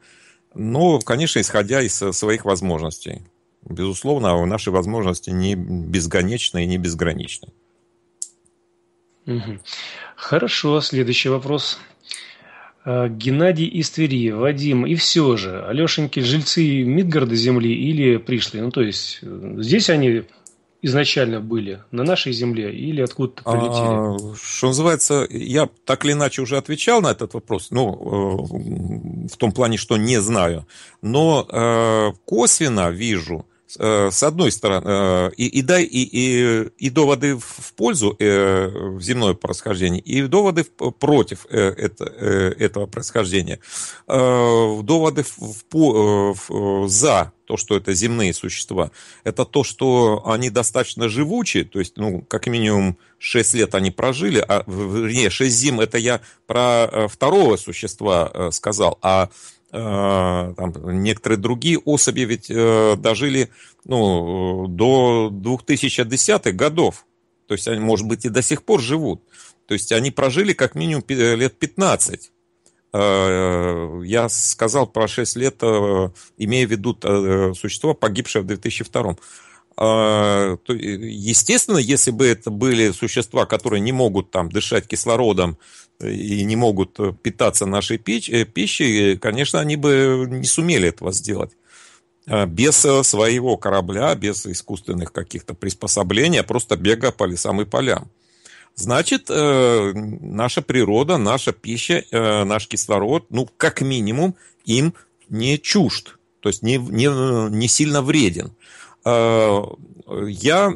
Но, конечно, исходя из своих возможностей. Безусловно, а наши возможности не безграничны и не безграничны. Хорошо, следующий вопрос. Геннадий из Твери, Вадим, и все же, Алешеньки, жильцы Мидгарда земли или пришли? Ну, то есть, здесь они изначально были на нашей земле или откуда-то а, прилетели? А, что называется, я так или иначе уже отвечал на этот вопрос, ну, э, в том плане, что не знаю, но э, косвенно вижу, Э, с одной стороны, э, и, и, да, и, и, и доводы в пользу э, земного происхождения, и доводы против э, это, э, этого происхождения. Э, доводы в, в, э, в, за то, что это земные существа, это то, что они достаточно живучи, то есть, ну, как минимум 6 лет они прожили, а, вернее, 6 зим, это я про второго существа сказал, а Э, там, некоторые другие особи ведь э, дожили ну, до 2010-х годов. То есть они, может быть, и до сих пор живут. То есть они прожили как минимум э, лет 15. Я сказал про 6 лет, имея в виду существо, погибшее в 2002. А, э, естественно, если бы это были существа, которые не могут там дышать кислородом э, и не могут э, питаться нашей пищей, конечно, они бы не сумели этого сделать. А, без своего корабля, без искусственных каких-то приспособлений, а просто бега по лесам и полям. Значит, наша природа, наша пища, наш кислород, ну, как минимум, им не чужд, то есть не, не, не сильно вреден. Э, я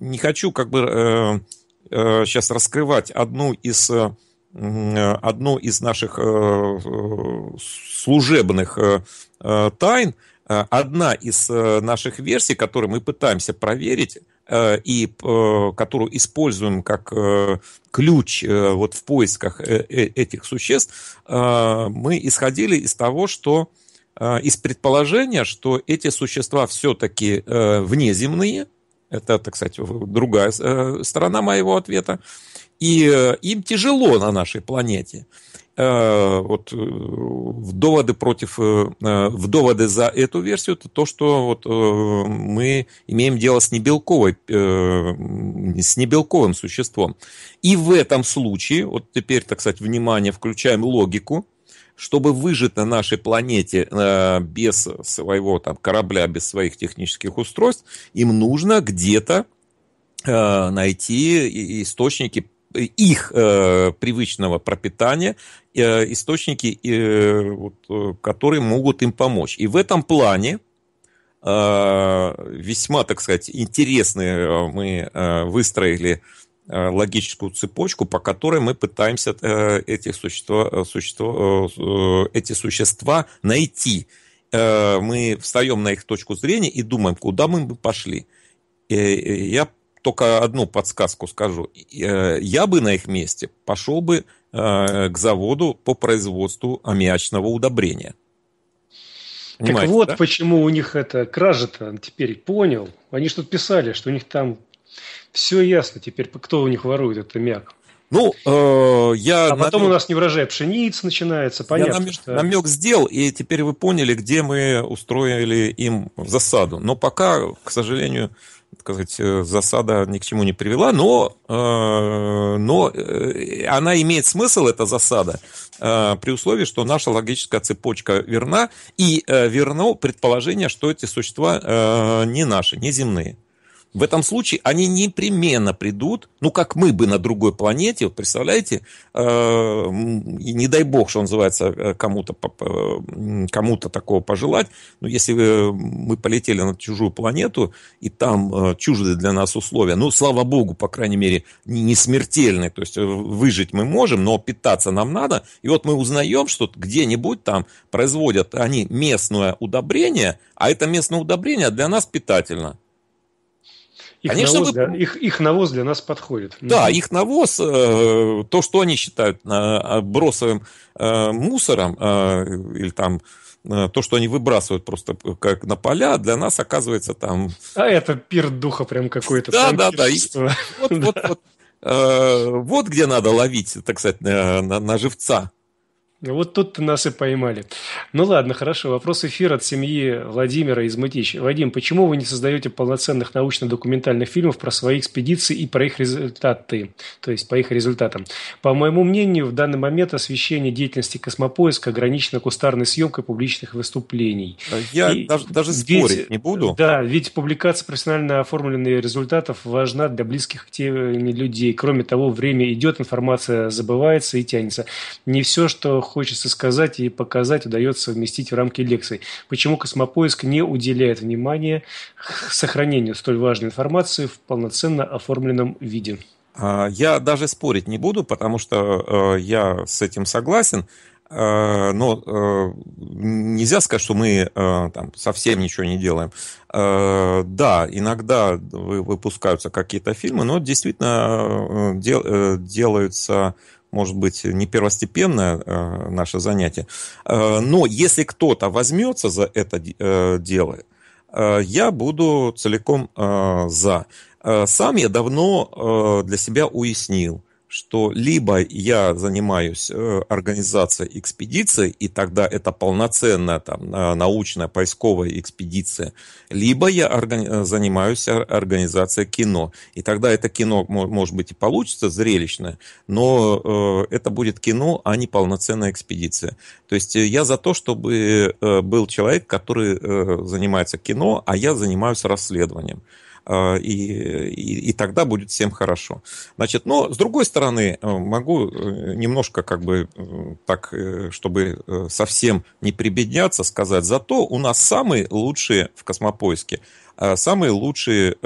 не хочу как бы сейчас э, э, раскрывать одну из одну из наших служебных тайн. Одна из наших версий, которую мы пытаемся проверить, и которую используем как ключ вот в поисках этих существ, мы исходили из того, что Э, из предположения, что эти существа все-таки э, внеземные, это, так сказать, другая э, сторона моего ответа, и им тяжело на нашей планете. Вот в доводы против, в доводы за эту версию, это то, что вот мы имеем дело с небелковой, с небелковым существом. И в этом случае, вот теперь, так сказать, внимание, включаем логику – чтобы выжить на нашей планете э, без своего там, корабля, без своих технических устройств, им нужно где-то э, найти источники э, их привычного пропитания, источники, которые могут им помочь. И в этом плане весьма, так сказать, интересные мы выстроили Э, логическую цепочку, по которой мы пытаемся э, этих существа, э, существа, эти существа найти. Мы встаем на их точку зрения и думаем, куда мы бы пошли. Я только одну подсказку скажу. Я бы на их месте пошел бы к заводу по производству аммиачного удобрения. Понимаете, так вот да? почему у них это кража-то теперь понял. Они что-то писали, что у них там все ясно теперь, кто у них ворует этот мяк. Ну, э, я... А потом у нас не урожай пшеницы начинается, понятно. Я намек, что... намек сделал, и теперь вы поняли, где мы устроили им засаду. Но пока, к сожалению, сказать, э, засада ни к чему не привела, но, э, но э, она имеет смысл, эта засада, э, при условии, что наша логическая цепочка верна, и э, верно предположение, что эти существа э, не наши, не земные в этом случае они непременно придут, ну, как мы бы на другой планете, вот представляете, э, не дай бог, что называется, э, кому-то кому такого пожелать, но если э, мы полетели на чужую планету, и там э, чуждые для нас условия, ну, слава богу, по крайней мере, не смертельные, то есть выжить мы можем, но питаться нам надо, и вот мы узнаем, что где-нибудь там производят они местное удобрение, а это местное удобрение для нас питательно. Их, Конечно, навоз, вы... для, их, их навоз для нас подходит. Да, mm их навоз, э, то, что они считают э, бросовым э, мусором э, или там э, то, что они выбрасывают просто как на поля, для нас оказывается там... А это пир духа прям какой-то. Да, да, да. Э, вот, где надо ловить, так сказать, э, на живца. Вот тут нас и поймали. Ну ладно, хорошо. Вопрос эфира от семьи Владимира из Мытищ. Вадим, почему вы не создаете полноценных научно-документальных фильмов про свои экспедиции и про их результаты? То есть, по их результатам. По моему мнению, в данный момент освещение деятельности космопоиска ограничено кустарной съемкой публичных выступлений. Я и даже, даже ведь, спорить не буду. Да, ведь публикация профессионально оформленных результатов важна для близких людей. Кроме того, время идет, информация забывается и тянется. Не все, что хочется сказать и показать, удается вместить в рамки лекций. Почему «Космопоиск» не уделяет внимания сохранению столь важной информации в полноценно оформленном виде? А, я даже спорить не буду, потому что э, я с этим согласен э, но э, нельзя сказать, что мы там совсем ничего не делаем. Да, иногда выпускаются какие-то фильмы, но действительно делаются может быть, не первостепенное э, наше занятие. Э, но если кто-то возьмется за это э, дело, я буду целиком за. Сам я давно для себя уяснил, что либо я занимаюсь э, организацией экспедиции, и тогда это полноценная там, э, научная поисковая экспедиция, либо я органи- э, занимаюсь организацией кино. И тогда это кино, может быть, и получится зрелищное, но это будет кино, а не полноценная экспедиция. То есть я за то, чтобы был человек, который занимается кино, а я занимаюсь расследованием. А, и, и, и тогда будет всем хорошо. Значит, но с другой стороны, э, могу э, немножко как бы э, так, чтобы совсем не прибедняться, сказать, зато у нас самые лучшие в космопоиске, а, самые лучшие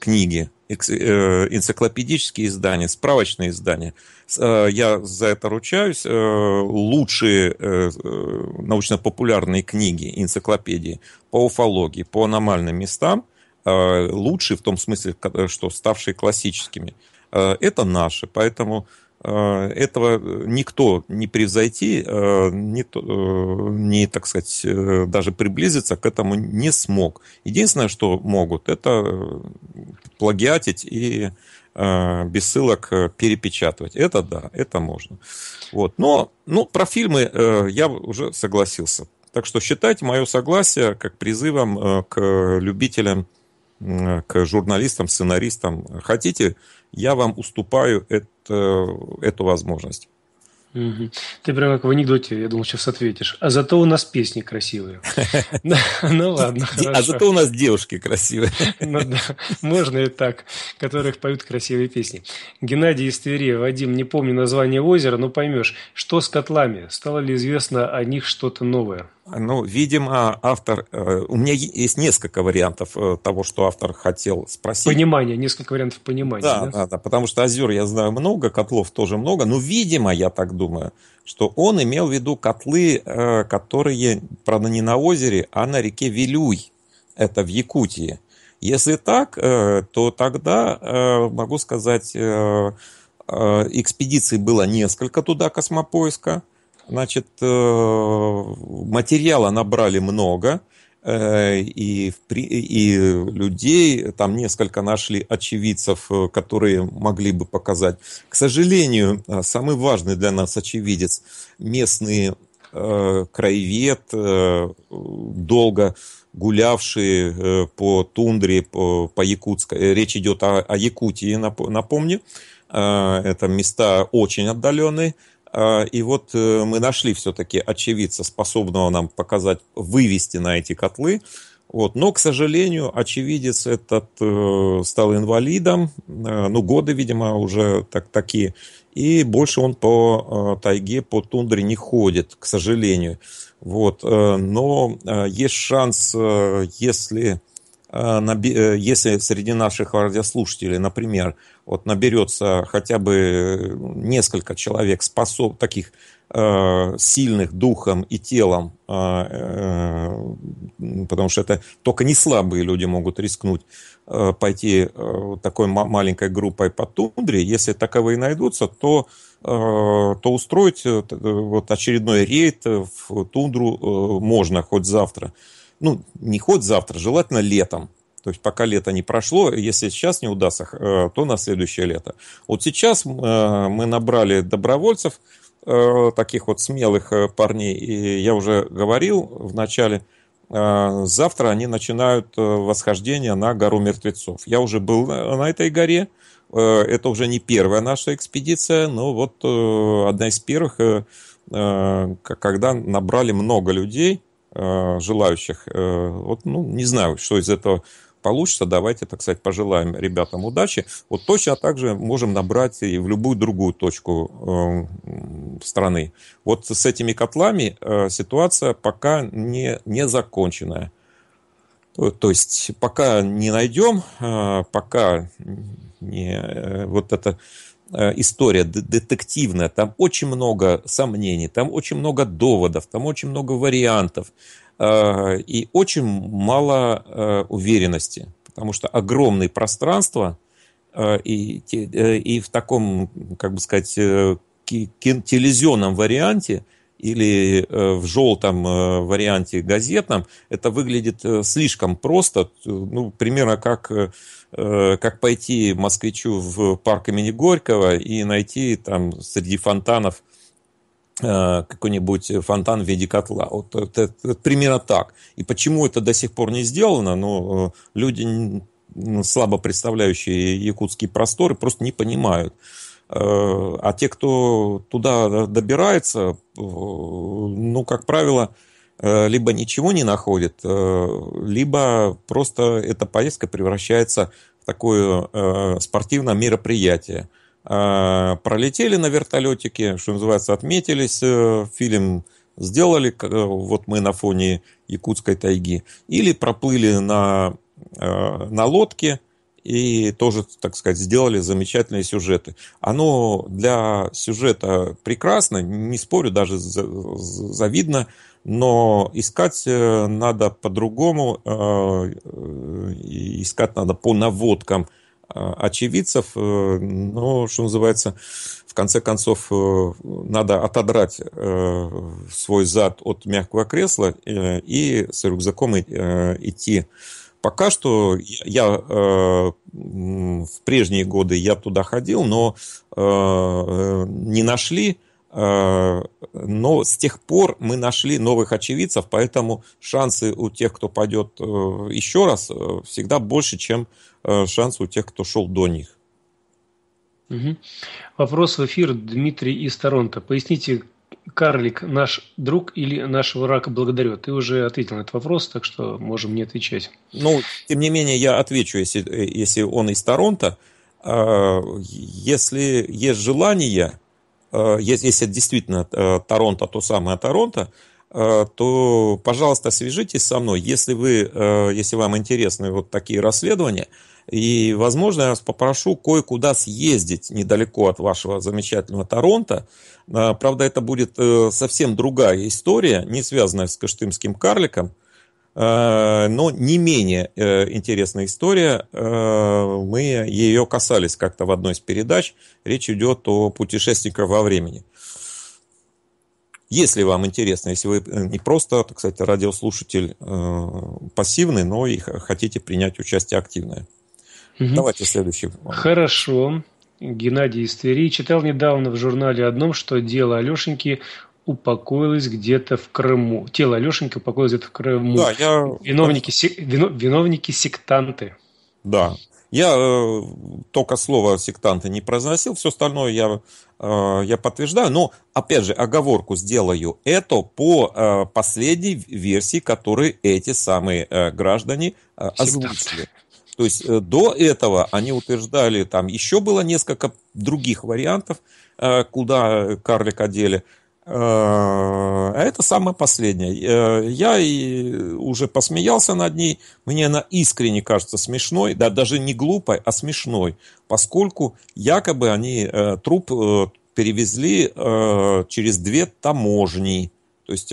книги энциклопедические издания, справочные издания. Я за это ручаюсь. Лучшие научно-популярные книги, энциклопедии по уфологии, по аномальным местам Э, лучшие в том смысле, э, что ставшие классическими, э, это наши. Поэтому этого никто не превзойти, не, не, так сказать, даже приблизиться к этому не смог. Единственное, что могут, это плагиатить и без ссылок перепечатывать. Это да, это можно. Вот. Но ну, про фильмы я уже согласился. Так что считайте мое согласие как призывом к любителям Э, к журналистам, сценаристам. Хотите, я вам уступаю это, эту возможность. Угу. Ты прям как в анекдоте, я думал, сейчас ответишь. А зато у нас песни красивые. Ну ладно, А зато у нас девушки красивые. Ну можно и так, которых поют красивые песни. Геннадий из Твери. Вадим, не помню название озера, но поймешь, что с котлами? Стало ли известно о них что-то новое? Ну, видимо, автор... Э, у меня есть несколько вариантов э, того, что автор хотел спросить. Понимание, несколько вариантов понимания. Да, да, да, да потому что озер я знаю много, котлов тоже много. Но, видимо, я так думаю, что он имел в виду котлы, э, которые, правда, не на озере, а на реке Вилюй. Это в Якутии. Если так, то тогда, могу сказать, экспедиций было несколько туда космопоиска. Значит, э, материала набрали много, э, и, и людей, там несколько нашли очевидцев, э, которые могли бы показать. К сожалению, самый важный для нас очевидец, местный краевед, долго гулявший по тундре, по, по Якутской, речь идет о, о Якутии, напомню, это места очень отдаленные, а, и вот э, мы нашли все-таки очевидца, способного нам показать, вывести на эти котлы. Вот. Но, к сожалению, очевидец этот э, стал инвалидом, э, ну, годы, видимо, уже так, такие, и больше он по тайге, по тундре не ходит, к сожалению. Вот. но есть шанс, если Э, э, если среди наших радиослушателей, например, вот наберется хотя бы э, несколько человек способ, таких сильных духом и телом, потому что это только не слабые люди могут рискнуть пойти такой маленькой группой по тундре. Если таковые найдутся, то то устроить вот очередной рейд в тундру можно хоть завтра ну, не хоть завтра, желательно летом. То есть пока лето не прошло, если сейчас не удастся, э, то на следующее лето. Вот сейчас э, мы набрали добровольцев, э, таких вот смелых парней, и я уже говорил в начале, завтра они начинают восхождение на гору мертвецов. Я уже был на этой горе, это уже не первая наша экспедиция, но вот одна из первых, когда набрали много людей – Э, желающих. Э, вот, ну, не знаю, что из этого получится. Давайте, так сказать, пожелаем ребятам удачи. Вот точно так же можем набрать и в любую другую точку э, страны. Вот с этими котлами ситуация пока не, не законченная. То, то есть пока не найдем, пока не, вот это Э, история детективная, там очень много сомнений, там очень много доводов, там очень много вариантов э, и очень мало э, уверенности, потому что огромные пространства и, и в таком, как бы сказать, телевизионном варианте – или э, в желтом э, варианте газетном, это выглядит э, слишком просто, ну, примерно как, как пойти москвичу в парк имени Горького и найти там среди фонтанов какой-нибудь фонтан в виде котла. Вот это, это, это примерно так. И почему это до сих пор не сделано, но ну, люди, слабо представляющие якутские просторы, просто не понимают. А те, кто туда добирается, э, ну, как правило, э, либо ничего не находит, э, либо просто эта поездка превращается в такое спортивное мероприятие. А, пролетели на вертолетике, что называется, отметились, фильм сделали, вот мы на фоне якутской тайги, или проплыли на, на лодке – и тоже, так сказать, сделали замечательные сюжеты. Оно для сюжета прекрасно, не спорю, даже завидно, но искать э, надо по-другому, э, искать надо по наводкам э, очевидцев, но, что называется, в конце концов, надо отодрать свой зад от мягкого кресла и с рюкзаком идти Пока что я э, в прежние годы я туда ходил, но э, не нашли. Э, но с тех пор мы нашли новых очевидцев, поэтому шансы у тех, кто пойдет э, еще раз, э, всегда больше, чем э, шансы у тех, кто шел до них. Угу. Вопрос в эфир Дмитрий из Торонто. Поясните, Карлик, наш друг или наш враг благодарю? Ты уже ответил на этот вопрос, так что можем не отвечать. Ну, тем не менее, я отвечу, если, если он из Торонто. А, если есть желание, а, если это действительно а, Торонто, то самое Торонто, то, пожалуйста, свяжитесь со мной. Если, вы, если вам интересны вот такие расследования – и, возможно, я вас попрошу кое-куда съездить недалеко от вашего замечательного Торонто. А, правда, это будет э, совсем другая история, не связанная с Каштымским карликом, а, но не менее э, интересная история. А, мы ее касались как-то в одной из передач. Речь идет о путешественниках во времени. Если вам интересно, если вы э, не просто, так сказать, радиослушатель пассивный, но и хотите принять участие активное. Угу. Давайте следующий. Хорошо. Геннадий из Твери читал недавно в журнале одном, что дело Алешеньки упокоилось где-то в Крыму. Тело Алешеньки упокоилось где-то в Крыму. Да, я... Виновники, Вино... Виновники сектанты. Да. Я э, только слово сектанты не произносил, все остальное я, э, я подтверждаю. Но, опять же, оговорку сделаю. Это по э, последней версии, которую эти самые э, граждане э, озвучили. Сектанты. То есть э, до этого они утверждали, там еще было несколько других вариантов, э, куда карлика дели. Э, а это самое последнее. Я уже посмеялся над ней. Мне она искренне кажется смешной, да даже не глупой, а смешной, поскольку якобы они труп перевезли через две таможни. То есть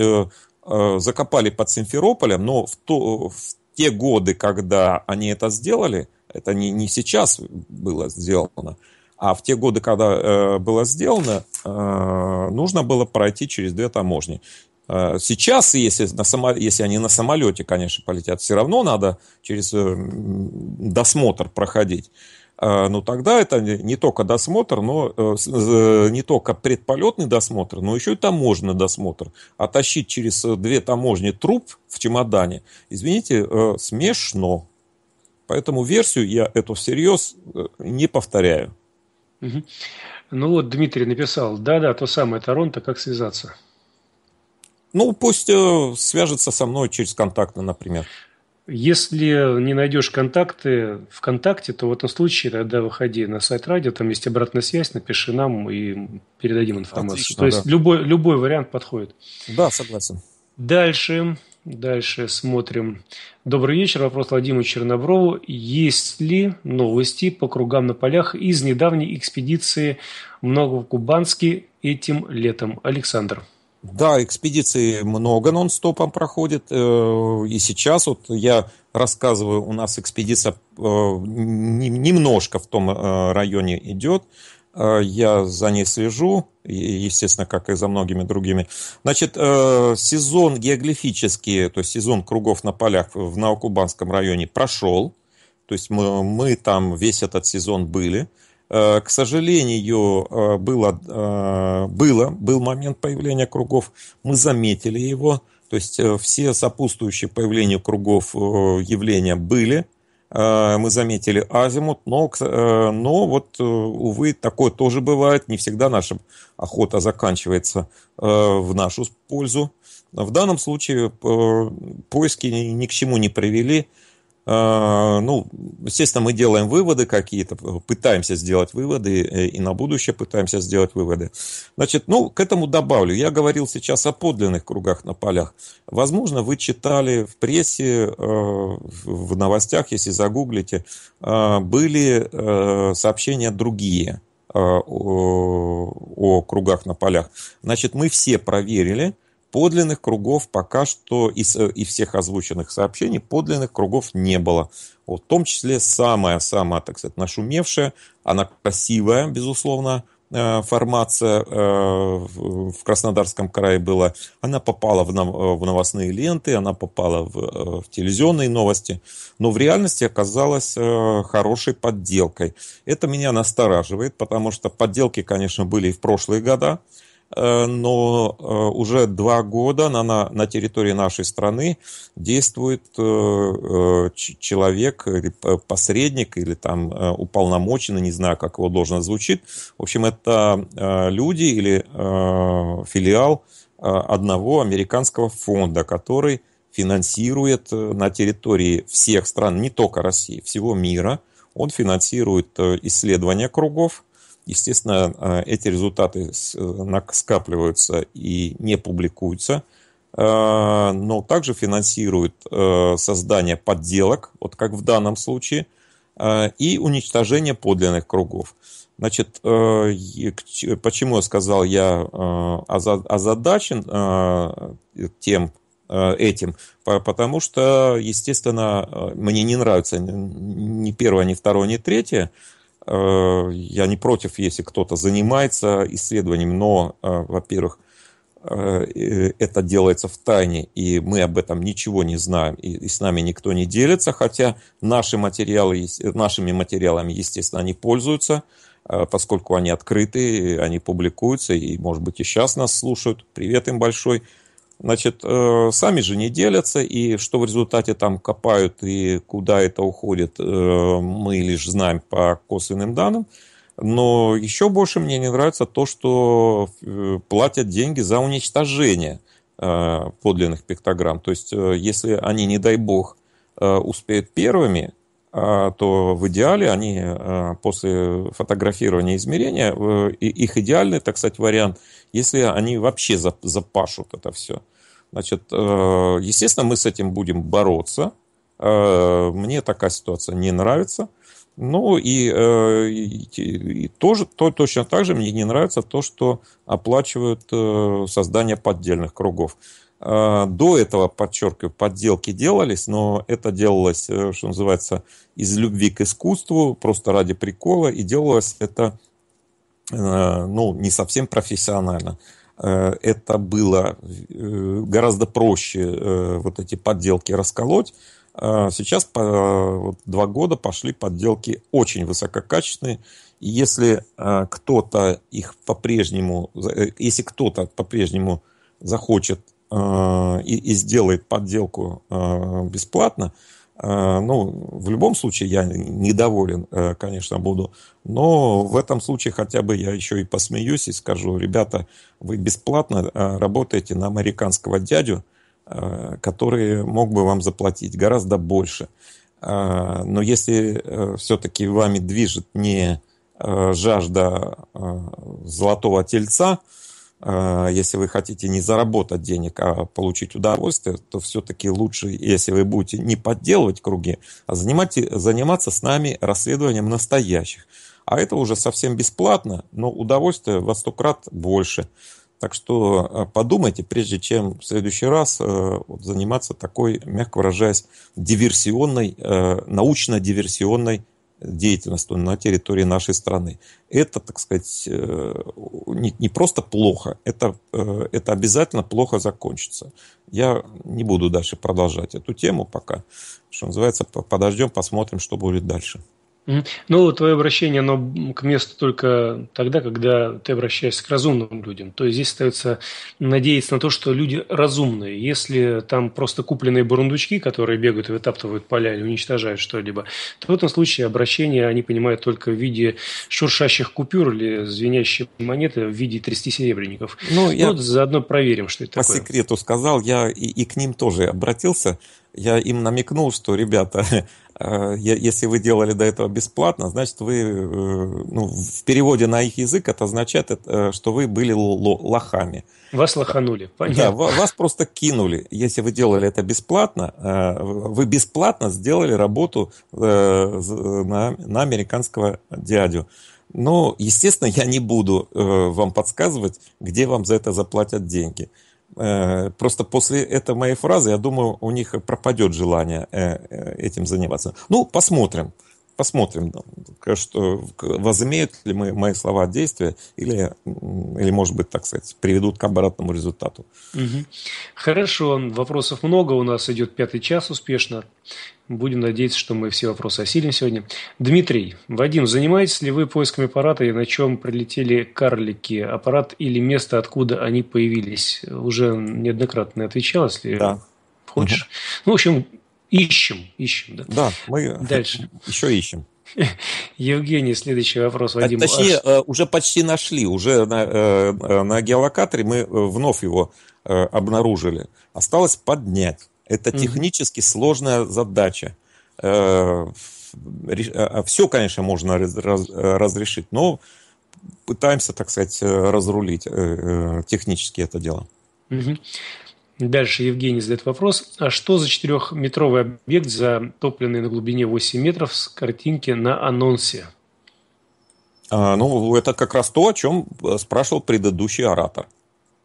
закопали под Симферополем, но в, то, в те годы, когда они это сделали, это не, не сейчас было сделано, а в те годы, когда э, было сделано, э, нужно было пройти через две таможни. А, сейчас, если, на само, если они на самолете, конечно, полетят, все равно надо через э, досмотр проходить. А, но ну, тогда это не только досмотр, но э, э, не только предполетный досмотр, но еще и таможенный досмотр. А тащить через две таможни труп в чемодане, извините, смешно. Поэтому версию я эту всерьез не повторяю. Ну вот Дмитрий написал, да-да, то самое Торонто, как связаться. Ну, пусть э, свяжется со мной через контакты, например. Если не найдешь контакты ВКонтакте, то в этом случае тогда выходи на сайт радио, там есть обратная связь, напиши нам и передадим информацию. Отлично, то да. есть любой, любой вариант подходит. Да, согласен. Дальше, дальше смотрим. Добрый вечер. Вопрос Владимиру Черноброву. Есть ли новости по кругам на полях из недавней экспедиции Многокубански этим летом? Александр. Да, экспедиции много нон-стопом проходит. Э, и сейчас вот я рассказываю, у нас экспедиция э, немножко в том э, районе идет. Я за ней слежу, естественно, как и за многими другими. Значит, сезон геоглифический, то есть сезон кругов на полях в Наукубанском районе прошел. То есть мы, мы там весь этот сезон были. Э, к сожалению, э, было, э, было, был момент появления кругов, мы заметили его, то есть все сопутствующие появлению кругов явления были, мы заметили азимут, но, но вот, увы, такое тоже бывает. Не всегда наша охота заканчивается в нашу пользу. В данном случае поиски ни к чему не привели. А, ну, естественно, мы делаем выводы какие-то, пытаемся сделать выводы э, и на будущее пытаемся сделать выводы. Значит, ну, к этому добавлю. Я говорил сейчас о подлинных кругах на полях. Возможно, вы читали в прессе, э, в новостях, если загуглите, э, были сообщения другие о, кругах на полях. Значит, мы все проверили – Подлинных кругов пока что из, э, и всех озвученных сообщений подлинных кругов не было. Вот, в том числе самая-самая, так сказать, нашумевшая, она красивая, безусловно, э, формация э, в Краснодарском крае была, она попала в новостные ленты, она попала в телевизионные новости, но в реальности оказалась хорошей подделкой. Это меня настораживает, потому что подделки, конечно, были и в прошлые года, Э, но э, уже два года на, на, на территории нашей страны действует э, человек, или посредник или там уполномоченный, не знаю, как его должно звучит. В общем, это люди или филиал одного американского фонда, который финансирует на территории всех стран, не только России, всего мира. Он финансирует исследования кругов, Естественно, а, эти результаты э, скапливаются и не публикуются, а, но также финансируют э, создание подделок, вот как в данном случае, а, и уничтожение подлинных кругов. Значит, э, почему я сказал, я озадачен тем, этим, потому что, естественно, мне не нравится ни первое, ни второе, ни третье, Э, я не против, если кто-то занимается исследованием, но, э, во-первых, э, это делается в тайне, и мы об этом ничего не знаем, и, и с нами никто не делится, хотя наши материалы, нашими материалами, естественно, они пользуются, поскольку они открыты, они публикуются, и, может быть, и сейчас нас слушают. Привет им большой. Значит, э, сами же не делятся, и что в результате там копают и куда это уходит, э, мы лишь знаем по косвенным данным. Но еще больше мне не нравится то, что э, платят деньги за уничтожение подлинных пиктограмм. То есть, если они, не дай бог, успеют первыми, а, то в идеале они после фотографирования измерения, их идеальный, так сказать, вариант, если они вообще запашут это все. Значит, э, естественно, мы с этим будем бороться. Э, мне такая ситуация не нравится. Ну и, э, и, и тоже, то, точно так же мне не нравится то, что оплачивают создание поддельных кругов. До этого, подчеркиваю, подделки делались, но это делалось, что называется, из любви к искусству, просто ради прикола, и делалось это ну, не совсем профессионально. Э, это было э, гораздо проще э, вот эти подделки расколоть. А сейчас по, вот, два года пошли подделки очень высококачественные. И если кто-то их по-прежнему, если кто-то по-прежнему захочет и, и сделает подделку бесплатно, Э, ну, в любом случае я недоволен, э, конечно, буду. Но в этом случае хотя бы я еще и посмеюсь и скажу, ребята, вы бесплатно э, работаете на американского дядю, который мог бы вам заплатить гораздо больше. Но если все-таки вами движет не жажда золотого тельца, Э, если вы хотите не заработать денег, а получить удовольствие, то все-таки лучше, если вы будете не подделывать круги, а заниматься с нами расследованием настоящих. А это уже совсем бесплатно, но удовольствие во сто крат больше. Так что э, подумайте, прежде чем в следующий раз э, заниматься такой, мягко выражаясь, диверсионной, научно-диверсионной деятельностью на территории нашей страны. Это, так сказать, э, не, просто плохо, это, э, это обязательно плохо закончится. Я не буду дальше продолжать эту тему пока. Что называется, подождем, посмотрим, что будет дальше. Ну, твое обращение, оно к месту только тогда, когда ты обращаешься к разумным людям. То есть здесь остается надеяться на то, что люди разумные. Если там просто купленные бурундучки, которые бегают и вытаптывают поля или уничтожают что-либо, то в этом случае обращение они понимают только в виде шуршащих купюр или звенящей монеты в виде 30 серебряников. Ну, я... Вот заодно проверим, что это По такое. По секрету сказал, я и, и к ним тоже обратился. Я им намекнул, что, ребята, Э, если вы делали до этого бесплатно, значит, вы, э, ну, в переводе на их язык это означает, э, что вы были лохами. Вас лоханули, понятно. Да, вас просто кинули. Если вы делали это бесплатно, вы бесплатно сделали работу на, на американского дядю. Но, ну, естественно, я не буду вам подсказывать, где вам за это заплатят деньги. Э, просто после этой моей фразы, я думаю, у них пропадет желание э, э, этим заниматься. Ну, посмотрим. Посмотрим, что, возымеют ли мы мои слова действия, или, или, может быть, так сказать, приведут к обратному результату. Угу. Хорошо, вопросов много, у нас идет пятый час успешно. Будем надеяться, что мы все вопросы осилим сегодня. Дмитрий, Вадим, занимаетесь ли вы поисками аппарата и на чем прилетели карлики? Аппарат или место, откуда они появились? Уже неоднократно отвечал, если да. хочешь. Угу. Ну, в общем, ищем, ищем. Да, да мы Дальше. еще ищем. Евгений, следующий вопрос, а, Вадим. Точнее, Аж... Э, уже почти нашли, уже на, э, на геолокаторе мы э, вновь его обнаружили. Осталось поднять. Это угу. технически сложная задача. Э, а, а, Все, конечно, можно разрешить, но пытаемся, так сказать, э, разрулить э, технически это дело. Дальше Евгений задает вопрос. А что за четырехметровый объект, затопленный на глубине 8 метров с картинки на анонсе? А, ну, это как раз то, о чем спрашивал предыдущий оратор.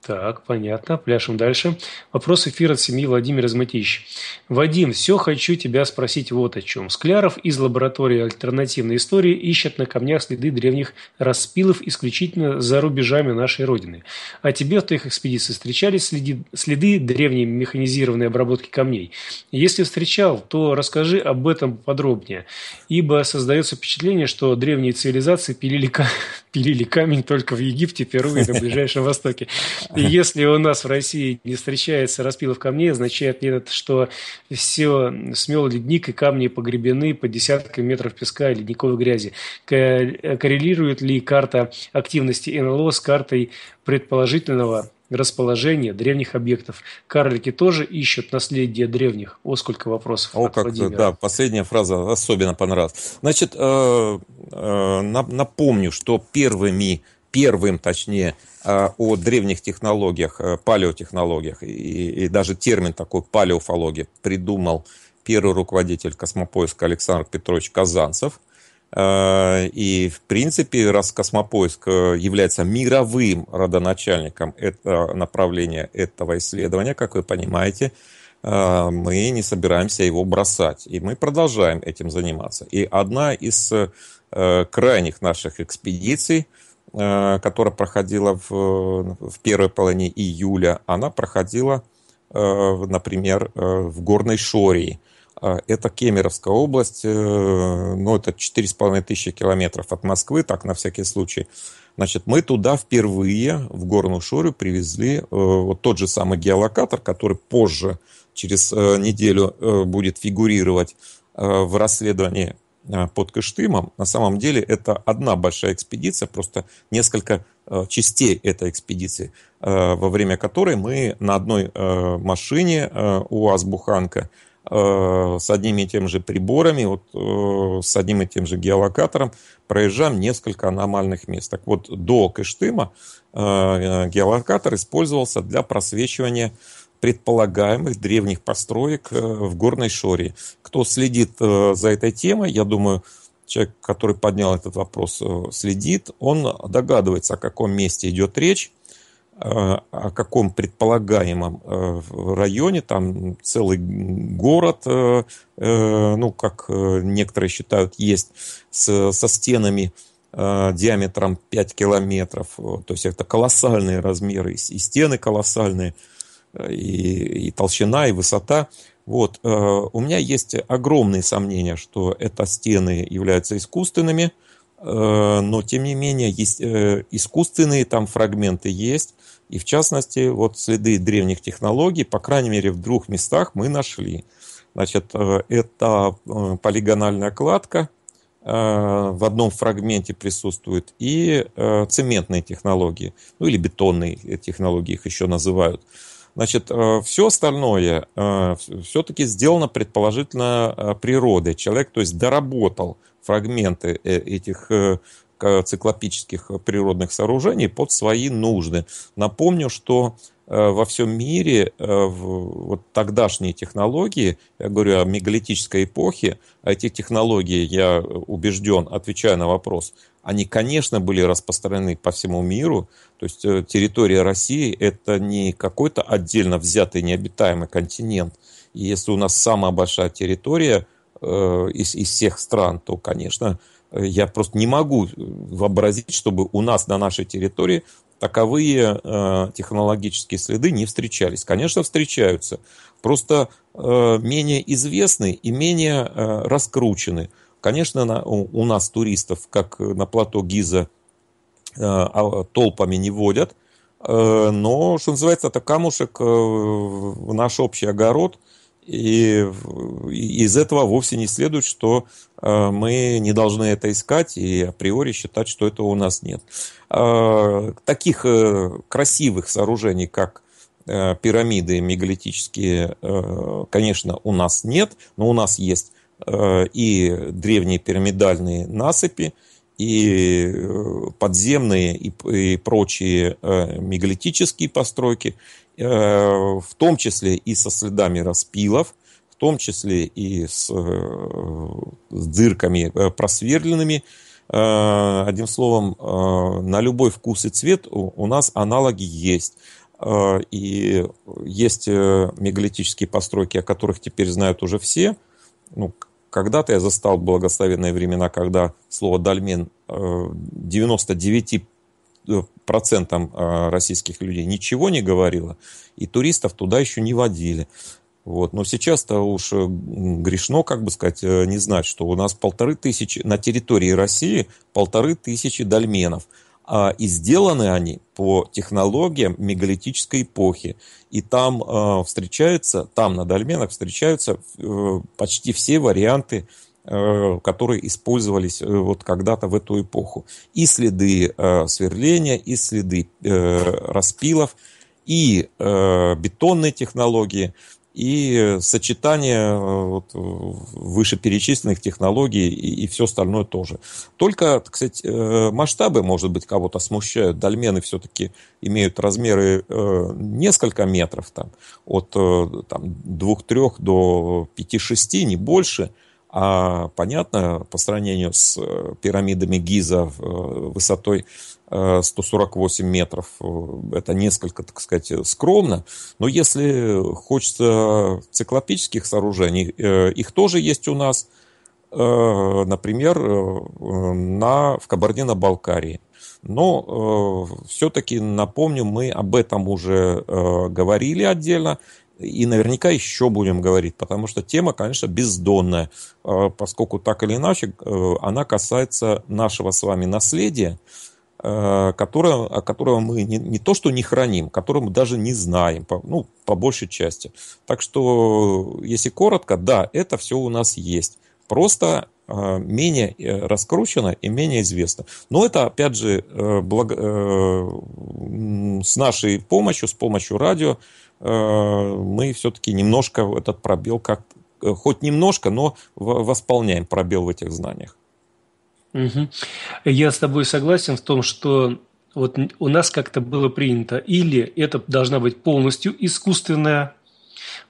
Так, понятно. Пляшем дальше. Вопрос эфира от семьи Владимир Зматищ. Вадим, все хочу тебя спросить вот о чем. Скляров из лаборатории альтернативной истории ищет на камнях следы древних распилов исключительно за рубежами нашей Родины. А тебе в твоих экспедициях встречались следи, следы древней механизированной обработки камней? Если встречал, то расскажи об этом подробнее, ибо создается впечатление, что древние цивилизации пилили пилили камень только в Египте, Перу и на Ближайшем Востоке. И если у нас в России не встречается распилов камней, означает ли это, что все смел ледник и камни погребены по десяткам метров песка и ледниковой грязи? Э, коррелирует ли карта активности НЛО с картой предположительного расположение древних объектов. Карлики тоже ищут наследие древних. О, сколько вопросов. О, как Владимира. да, последняя фраза особенно понравилась. Значит, э, э, напомню, что первыми, первым, точнее, э, о древних технологиях, э, палеотехнологиях, и, и даже термин такой палеофология придумал первый руководитель космопоиска Александр Петрович Казанцев. Э, и, в принципе, раз космопоиск э, является мировым родоначальником это э, направления этого исследования, как вы понимаете, мы не собираемся его бросать. И мы продолжаем этим заниматься. И одна из крайних наших экспедиций, которая проходила в, в первой половине июля, она проходила, например, в Горной Шории – а, это Кемеровская область, э, ну, это 4,5 тысячи километров от Москвы, так, на всякий случай. Значит, мы туда впервые, в Горную Шорю, привезли э, вот тот же самый геолокатор, который позже, через э, неделю, будет фигурировать в расследовании под Кыштымом. На самом деле это одна большая экспедиция, просто несколько частей этой экспедиции, во время которой мы на одной машине у Азбуханка Буханка Э, с одними и тем же приборами, вот, э, с одним и тем же геолокатором проезжаем несколько аномальных мест. Так вот, до Кыштыма э, геолокатор использовался для просвечивания предполагаемых древних построек в горной шоре. Кто следит за этой темой, я думаю, человек, который поднял этот вопрос, следит, он догадывается, о каком месте идет речь. Э, о каком предполагаемом э, районе, там целый город, э, ну, как некоторые считают, есть с, со стенами диаметром 5 километров, то есть это колоссальные размеры, и стены колоссальные, и, и толщина, и высота. Вот, у меня есть огромные сомнения, что это стены являются искусственными, Э, но тем не менее есть э, искусственные там фрагменты есть, и в частности вот следы древних технологий, по крайней мере в двух местах мы нашли. Значит, э, это полигональная кладка, в одном фрагменте присутствует и цементные технологии, ну или бетонные технологии их еще называют. Значит, все остальное все-таки сделано предположительно природой. Человек, то есть, доработал фрагменты э, этих э, циклопических природных сооружений под свои нужды. Напомню, что э, во всем мире вот тогдашние технологии, я говорю о мегалитической эпохе, эти технологии, я убежден, отвечая на вопрос, они, конечно, были распространены по всему миру. То есть территория России – это не какой-то отдельно взятый необитаемый континент. И если у нас самая большая территория Э, из, из всех стран, то, конечно, э, я просто не могу э, вообразить, чтобы у нас на нашей территории таковые э, технологические следы не встречались. Конечно, встречаются, просто э, менее известны и менее э, раскручены. Конечно, на, у, у нас туристов, как на плато Гиза, э, а, толпами не водят, э, но, что называется, это камушек э, в наш общий огород – и из этого вовсе не следует, что э, мы не должны это искать и априори считать, что этого у нас нет. Э, таких э, красивых сооружений, как пирамиды мегалитические, конечно, у нас нет, но у нас есть и древние пирамидальные насыпи, и подземные, и, прочие мегалитические постройки, Э, в том числе и со следами распилов, в том числе и с, э, с дырками э, просверленными. Одним словом, на любой вкус и цвет у нас аналоги есть. И есть мегалитические постройки, о которых теперь знают уже все. Ну, когда-то я застал благословенные времена, когда слово «дольмен» 99 Э, процентам э, российских людей ничего не говорило, и туристов туда еще не водили. Вот. Но сейчас-то уж э, грешно, как бы сказать, не знать, что у нас полторы тысячи, на территории России полторы тысячи дольменов. А, и сделаны они по технологиям мегалитической эпохи. И там э, встречаются, там на дольменах встречаются э, почти все варианты э, Э, которые использовались э, вот когда-то в эту эпоху. И следы э, сверления, и следы распилов, и бетонные технологии, и сочетание вот, вышеперечисленных технологий и, и все остальное тоже. Только, кстати масштабы, может быть, кого-то смущают. Дольмены все-таки имеют размеры несколько метров, там, от там, 2-3 до 5-6, не больше – а понятно, по сравнению с э, пирамидами Гиза э, высотой 148 э, метров, это несколько, так сказать, скромно. Но если хочется циклопических сооружений, их тоже есть у нас, например, на, в Кабардино-Балкарии. Но э, все-таки напомню, мы об этом уже э, говорили отдельно и наверняка еще будем говорить, потому что тема, конечно, бездонная, а, поскольку так или иначе э, она касается нашего с вами наследия, э, которое, которого мы не, не то что не храним, которого мы даже не знаем, по, ну, по большей части. Так что, если коротко, да, это все у нас есть. Просто э, менее раскручено и менее известно. Но это, опять же, благ... с нашей помощью, с помощью радио, Э, мы все-таки немножко этот пробел как э, хоть немножко, но восполняем пробел в этих знаниях. Угу. Я с тобой согласен в том, что вот у нас как-то было принято или это должна быть полностью искусственная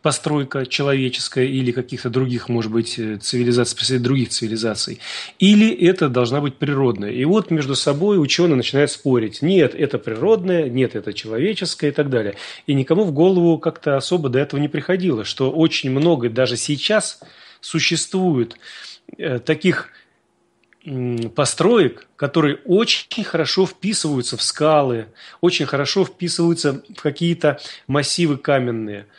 постройка человеческая или каких-то других, может быть, э, цивилизаций, представителей других цивилизаций, или это должна быть природная. И вот между собой ученые начинают спорить. Нет, это природное, нет, это человеческое и так далее. И никому в голову как-то особо до этого не приходило, что очень много даже сейчас существует э, таких построек, которые очень хорошо вписываются в скалы, очень хорошо вписываются в какие-то массивы каменные –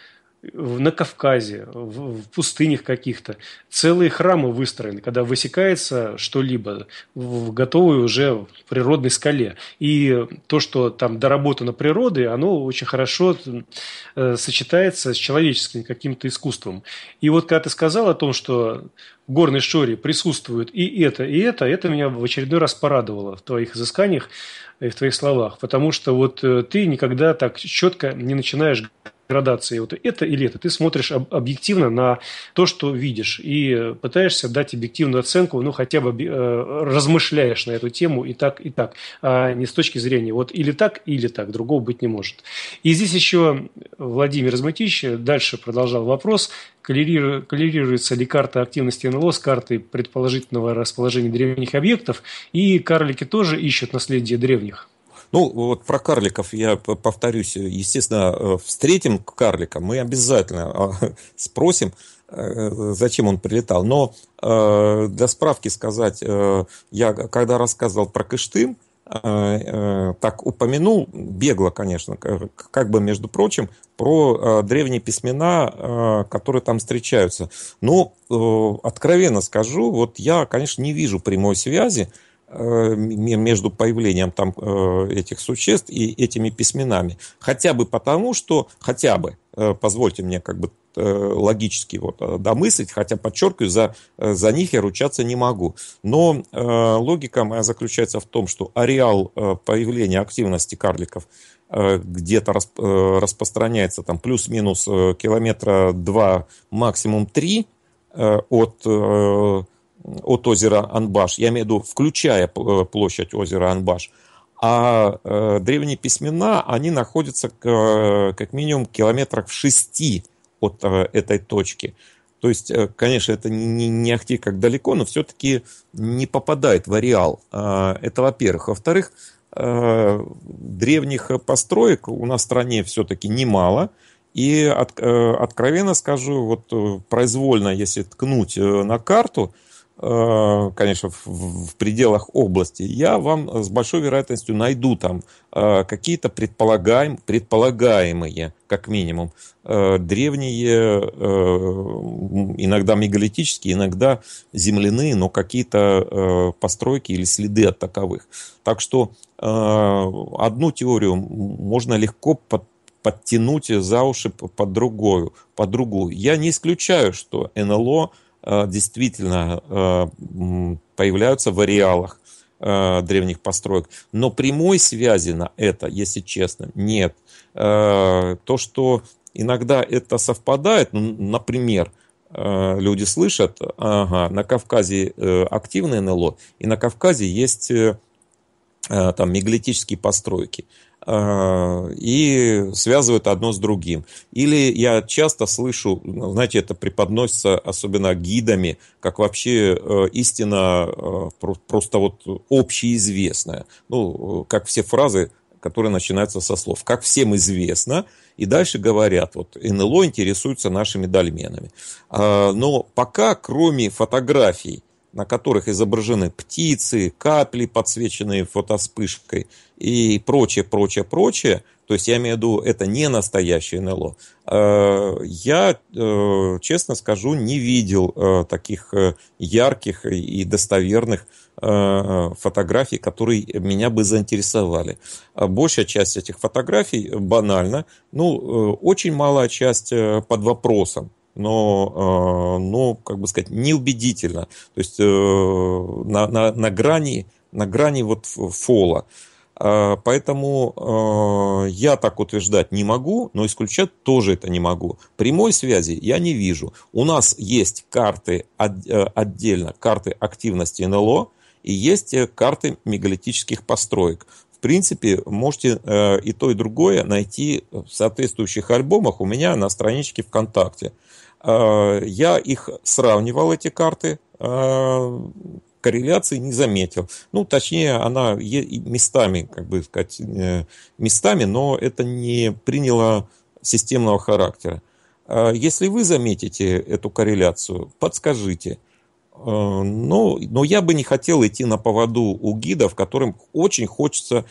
на Кавказе, в, в пустынях каких-то. Целые храмы выстроены, когда высекается что-либо в готовой уже природной скале. И то, что там доработано природой, оно очень хорошо э, сочетается с человеческим каким-то искусством. И вот когда ты сказал о том, что в горной шоре присутствует и это, и это, это меня в очередной раз порадовало в твоих изысканиях и в твоих словах, потому что вот э, ты никогда так четко не начинаешь градации вот это или это. Ты смотришь об, объективно на то, что видишь, и пытаешься дать объективную оценку, ну, хотя бы э, размышляешь на эту тему и так, и так, а не с точки зрения вот или так, или так, другого быть не может. И здесь еще Владимир Изматич дальше продолжал вопрос, коллерируется ли карта активности НЛО с картой предположительного расположения древних объектов, и карлики тоже ищут наследие древних. Ну, вот про карликов я повторюсь. Естественно, э, встретим карлика, мы обязательно а, спросим, э, зачем он прилетал. Но э, для справки сказать, я когда рассказывал про Кыштым, так упомянул, бегло, конечно, как бы, между прочим, про древние письмена, которые там встречаются. Но, ну, откровенно скажу, вот я, конечно, не вижу прямой связи Э, между появлением там э, этих существ и этими письменами. Хотя бы потому, что, хотя бы, э, позвольте мне как бы логически вот домыслить, хотя, подчеркиваю, за, за них я ручаться не могу. Но э, логика моя заключается в том, что ареал появления активности карликов где-то распространяется там плюс-минус километра два максимум три от от озера Анбаш, я имею в виду, включая э, площадь озера Анбаш, а э, древние письмена, они находятся к, э, как минимум километрах в шести от э, этой точки. То есть, э, конечно, это не, не ахти как далеко, но все-таки не попадает в ареал. Э, это во-первых. Во-вторых, э, древних построек у нас в стране все-таки немало. И от, э, откровенно скажу, вот э, произвольно, если ткнуть на карту – Э, конечно, в, пределах области, я вам с большой вероятностью найду там э, какие-то предполагаем, предполагаемые, как минимум, э, древние, иногда мегалитические, иногда земляные, но какие-то постройки или следы от таковых. Так что одну теорию можно легко под подтянуть за уши под другую, под другую. Я не исключаю, что НЛО Э, действительно э, появляются в ареалах э, древних построек. Но прямой связи на это, если честно, нет. То, что иногда это совпадает, ну, например, люди слышат, ага, на Кавказе активное НЛО, и на Кавказе есть там мегалитические постройки. Э, и связывают одно с другим. Или я часто слышу, знаете, это преподносится особенно гидами, как вообще э, истина э, просто вот общеизвестная. Ну, как все фразы которые начинаются со слов. Как всем известно, и дальше говорят, вот НЛО интересуется нашими дольменами. Но пока, кроме фотографий на которых изображены птицы, капли, подсвеченные фотоспышкой и прочее, прочее, прочее. То есть я имею в виду, это не настоящее НЛО. Э, я, э, честно скажу, не видел э, таких ярких и достоверных фотографий, которые меня бы заинтересовали. А большая часть этих фотографий банально, ну, очень малая часть под вопросом но, э, но как бы сказать, неубедительно. То есть э, на, на, на, грани, на грани вот фола. А, поэтому э, я так утверждать не могу, но исключать тоже это не могу. Прямой связи я не вижу. У нас есть карты отдельно, карты активности НЛО, и есть карты мегалитических построек. В принципе, можете и то, и другое найти в соответствующих альбомах у меня на страничке ВКонтакте. Э, я их сравнивал, эти карты, э, корреляции не заметил. Ну, точнее, она местами, как бы сказать, э, местами, но это не приняло системного характера. Если вы заметите эту корреляцию, подскажите. Но, ну, но я бы не хотел идти на поводу у гидов, которым очень хочется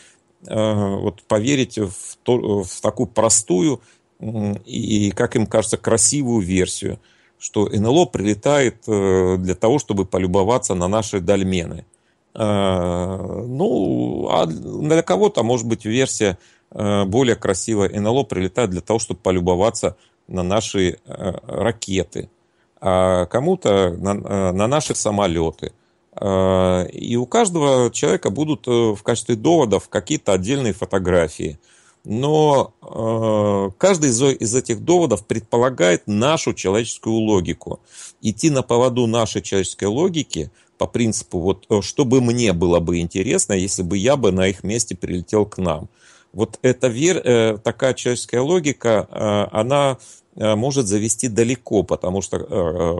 вот, поверить в, то, в такую простую и, как им кажется, красивую версию, что НЛО прилетает э, для того, чтобы полюбоваться на наши дольмены. Э, ну, а для кого-то, может быть, версия э, более красивая НЛО прилетает для того, чтобы полюбоваться на наши ракеты, а кому-то на, на наши самолеты. И у каждого человека будут в качестве доводов какие-то отдельные фотографии – но э, каждый из, из этих доводов предполагает нашу человеческую логику. Идти на поводу нашей человеческой логики по принципу, вот, э, чтобы мне было бы интересно, если бы я бы на их месте прилетел к нам. Вот эта вер, э, такая человеческая логика, э, она э, может завести далеко, потому что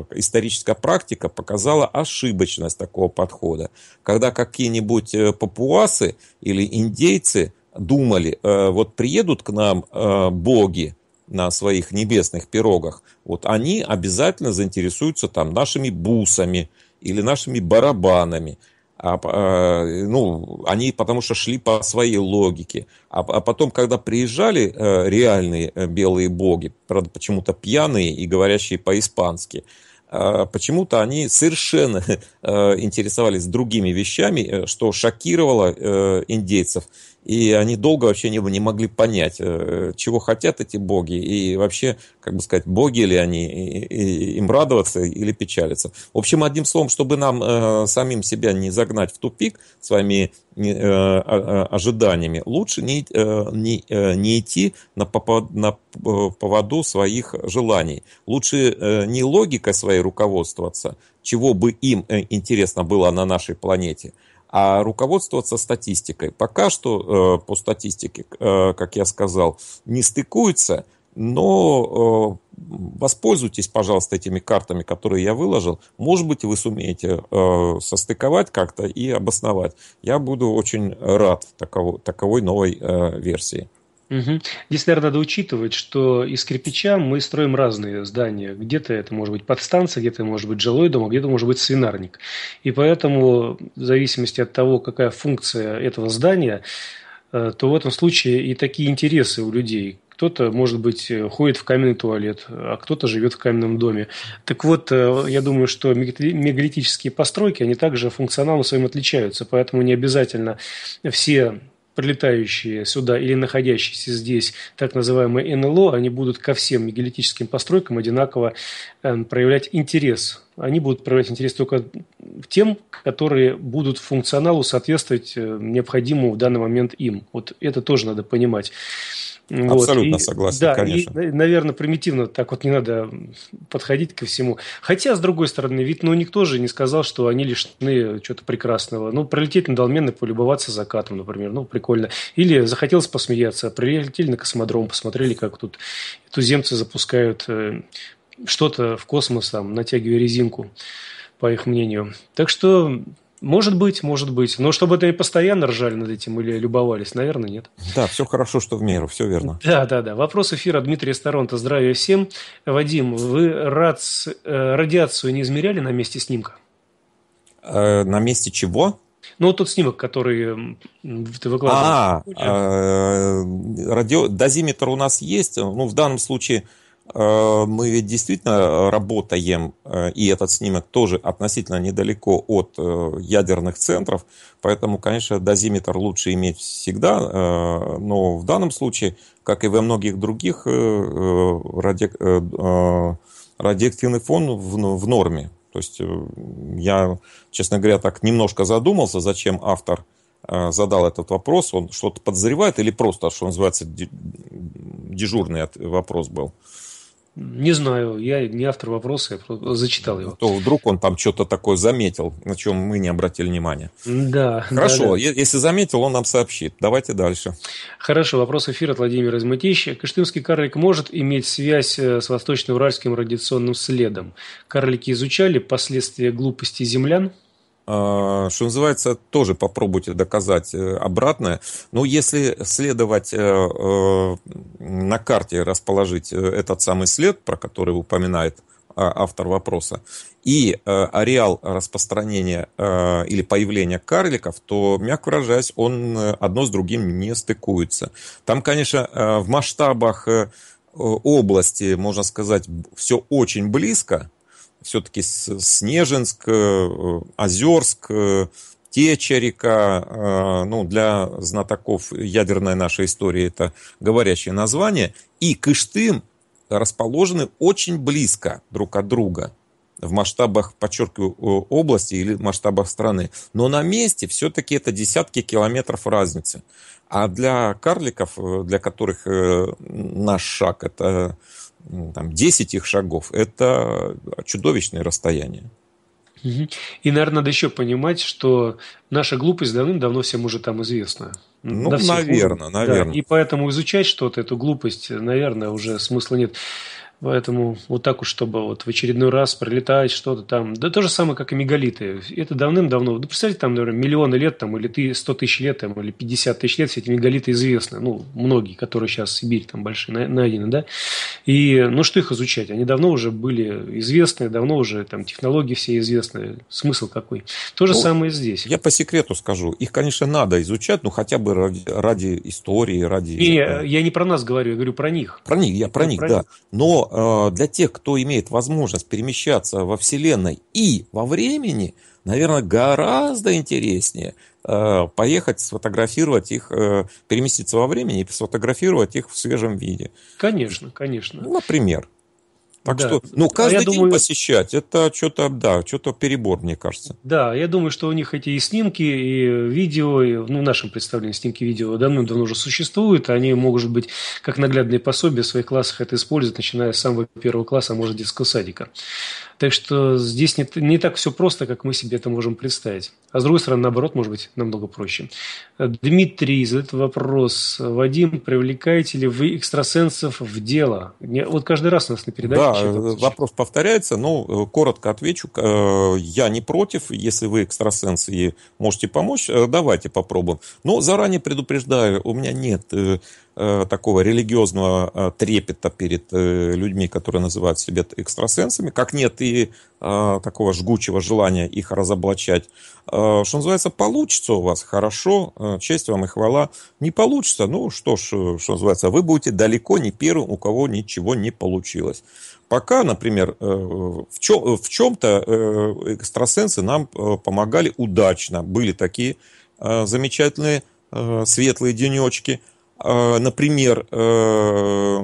э, историческая практика показала ошибочность такого подхода, когда какие-нибудь папуасы или индейцы думали, э, вот приедут к нам э, боги на своих небесных пирогах, вот они обязательно заинтересуются там нашими бусами или нашими барабанами. А, э, ну, они потому что шли по своей логике. А, а потом, когда приезжали реальные белые боги, правда, почему-то пьяные и говорящие по-испански, почему-то они совершенно интересовались другими вещами, что шокировало индейцев и они долго вообще не, не могли понять, э, чего хотят эти боги, и вообще, как бы сказать, боги ли они, и, и, им радоваться или печалиться. В общем, одним словом, чтобы нам э, самим себя не загнать в тупик своими э, э ожиданиями, лучше не, э, не, э, не идти на, попо, на э, поводу своих желаний. Лучше э, не логикой своей руководствоваться, чего бы им интересно было на нашей планете – а руководствоваться статистикой. Пока что э, по статистике, э, как я сказал, не стыкуется но э, воспользуйтесь, пожалуйста, этими картами, которые я выложил. Может быть, вы сумеете состыковать как-то и обосновать. Я буду очень рад таково, таковой новой версии. Угу. Здесь, наверное, надо учитывать, что из кирпича мы строим разные здания. Где-то это может быть подстанция, где-то может быть жилой дом, а где-то может быть свинарник. И поэтому, в зависимости от того, какая функция этого здания, э, то в этом случае и такие интересы у людей. Кто-то, может быть, ходит в каменный туалет, а кто-то живет в каменном доме. Так вот, э, я думаю, что мегалитические постройки, они также функционально своим отличаются, поэтому не обязательно все прилетающие сюда или находящиеся здесь так называемые НЛО, они будут ко всем мегалитическим постройкам одинаково эм, проявлять интерес. Они будут проявлять интерес только тем, которые будут функционалу соответствовать э, необходимому в данный момент им. Вот это тоже надо понимать. Абсолютно и, согласен, да, конечно. И, э, наверное, примитивно так вот не надо подходить ко всему. Хотя, с другой стороны, вид ну, никто же не сказал, что они лишены чего-то прекрасного. Ну, пролететь на Алмен и полюбоваться закатом, например, ну, прикольно. Или захотелось посмеяться, прилетели на космодром, посмотрели, как тут туземцы запускают э, что-то в космос, там, натягивая резинку, по их мнению. Так что может быть, может быть. Но чтобы это постоянно ржали над этим или любовались, наверное, нет. Да, все хорошо, что в меру, все верно. Да, да, да. Вопрос эфира Дмитрия Сторонта. Здравия всем. Вадим, вы рац... Э, радиацию не измеряли на месте снимка? Э, на месте чего? Ну, вот тот снимок, который ты выкладывал. А, э, радио... дозиметр у нас есть. Ну, в данном случае Э, мы ведь действительно э, работаем, э, и этот снимок тоже относительно недалеко от ядерных центров, поэтому, конечно, дозиметр лучше иметь всегда, но в данном случае, как и во многих других, радиоактивный фон ну, в норме. То есть я, честно говоря, так немножко задумался, зачем автор задал этот вопрос, он что-то подозревает или просто, что называется, дежурный вопрос был. Не знаю, я не автор вопроса, я зачитал его. То вдруг он там что-то такое заметил, на чем мы не обратили внимания. Да. Хорошо, да, да. если заметил, он нам сообщит. Давайте дальше. Хорошо, вопрос эфира от Владимира Измытища. Кыштымский карлик может иметь связь э, с восточно-уральским радиационным следом? Карлики изучали последствия глупости землян? А, что называется, тоже попробуйте доказать э, обратное. Но если следовать э, э, на карте, расположить этот самый след, про который упоминает а, автор вопроса, и ареал распространения или появления карликов, то, мягко выражаясь, он одно с другим не стыкуется. Там, конечно, в масштабах области, можно сказать, все очень близко, все-таки Снежинск, э, Озерск, э, Течерика, э, ну, для знатоков ядерной нашей истории это говорящее название, и Кыштым расположены очень близко друг от друга в масштабах, подчеркиваю, области или масштабах страны. Но на месте все-таки это десятки километров разницы. А для карликов, для которых наш шаг – это там, 10 их шагов, это чудовищное расстояние. И, наверное, надо еще понимать, что наша глупость давным-давно всем уже там известна. Ну, да наверное, уже. наверное. Да, и поэтому изучать что-то, эту глупость, наверное, уже смысла нет. Поэтому вот так уж, чтобы вот в очередной раз пролетать что-то там. Да то же самое, как и мегалиты. Это давным-давно. Ну, представляете, там, наверное, миллионы лет там, или 100 тысяч лет там, или 50 тысяч лет все эти мегалиты известны. Ну, многие, которые сейчас в Сибирь там большие найдены, да. И ну что их изучать? Они давно уже были известны, давно уже там технологии все известны. Смысл какой? То же ну, самое здесь. Я по секрету скажу. Их, конечно, надо изучать, ну хотя бы ради, ради истории, ради... и я не про нас говорю, я говорю про них. Про них, я про, я них, про да. Но Э, для тех, кто имеет возможность перемещаться во Вселенной и во времени, наверное, гораздо интереснее э, поехать сфотографировать их, э, переместиться во времени и сфотографировать их в свежем виде. Конечно, конечно. Например. Так да. что, ну, а каждый а день думаю, посещать, это что-то, да, что-то перебор, мне кажется. Да, я думаю, что у них эти и снимки, и видео, и, ну, в нашем представлении снимки видео давно-давно уже существуют, они, может быть, как наглядные пособия в своих классах это используют, начиная с самого первого класса, а может, детского садика. Так что здесь не, не так все просто, как мы себе это можем представить. А с другой стороны, наоборот, может быть, намного проще. Дмитрий задает вопрос. Вадим, привлекаете ли вы экстрасенсов в дело? Вот каждый раз у нас на передаче... Да, э, вопрос повторяется, но ну, э, коротко отвечу. Э, я не против. Если вы экстрасенсы и можете помочь, давайте попробуем. Но заранее предупреждаю, у меня нет Э, такого религиозного э, трепета перед э, людьми, которые называют себя экстрасенсами, как нет и такого жгучего желания их разоблачать. Что называется, получится у вас хорошо, честь вам и хвала. Не получится, ну что ж, что называется, вы будете далеко не первым, у кого ничего не получилось. Пока, например, в, чем, то экстрасенсы нам помогали удачно. Были такие замечательные светлые денечки – Э, например, э,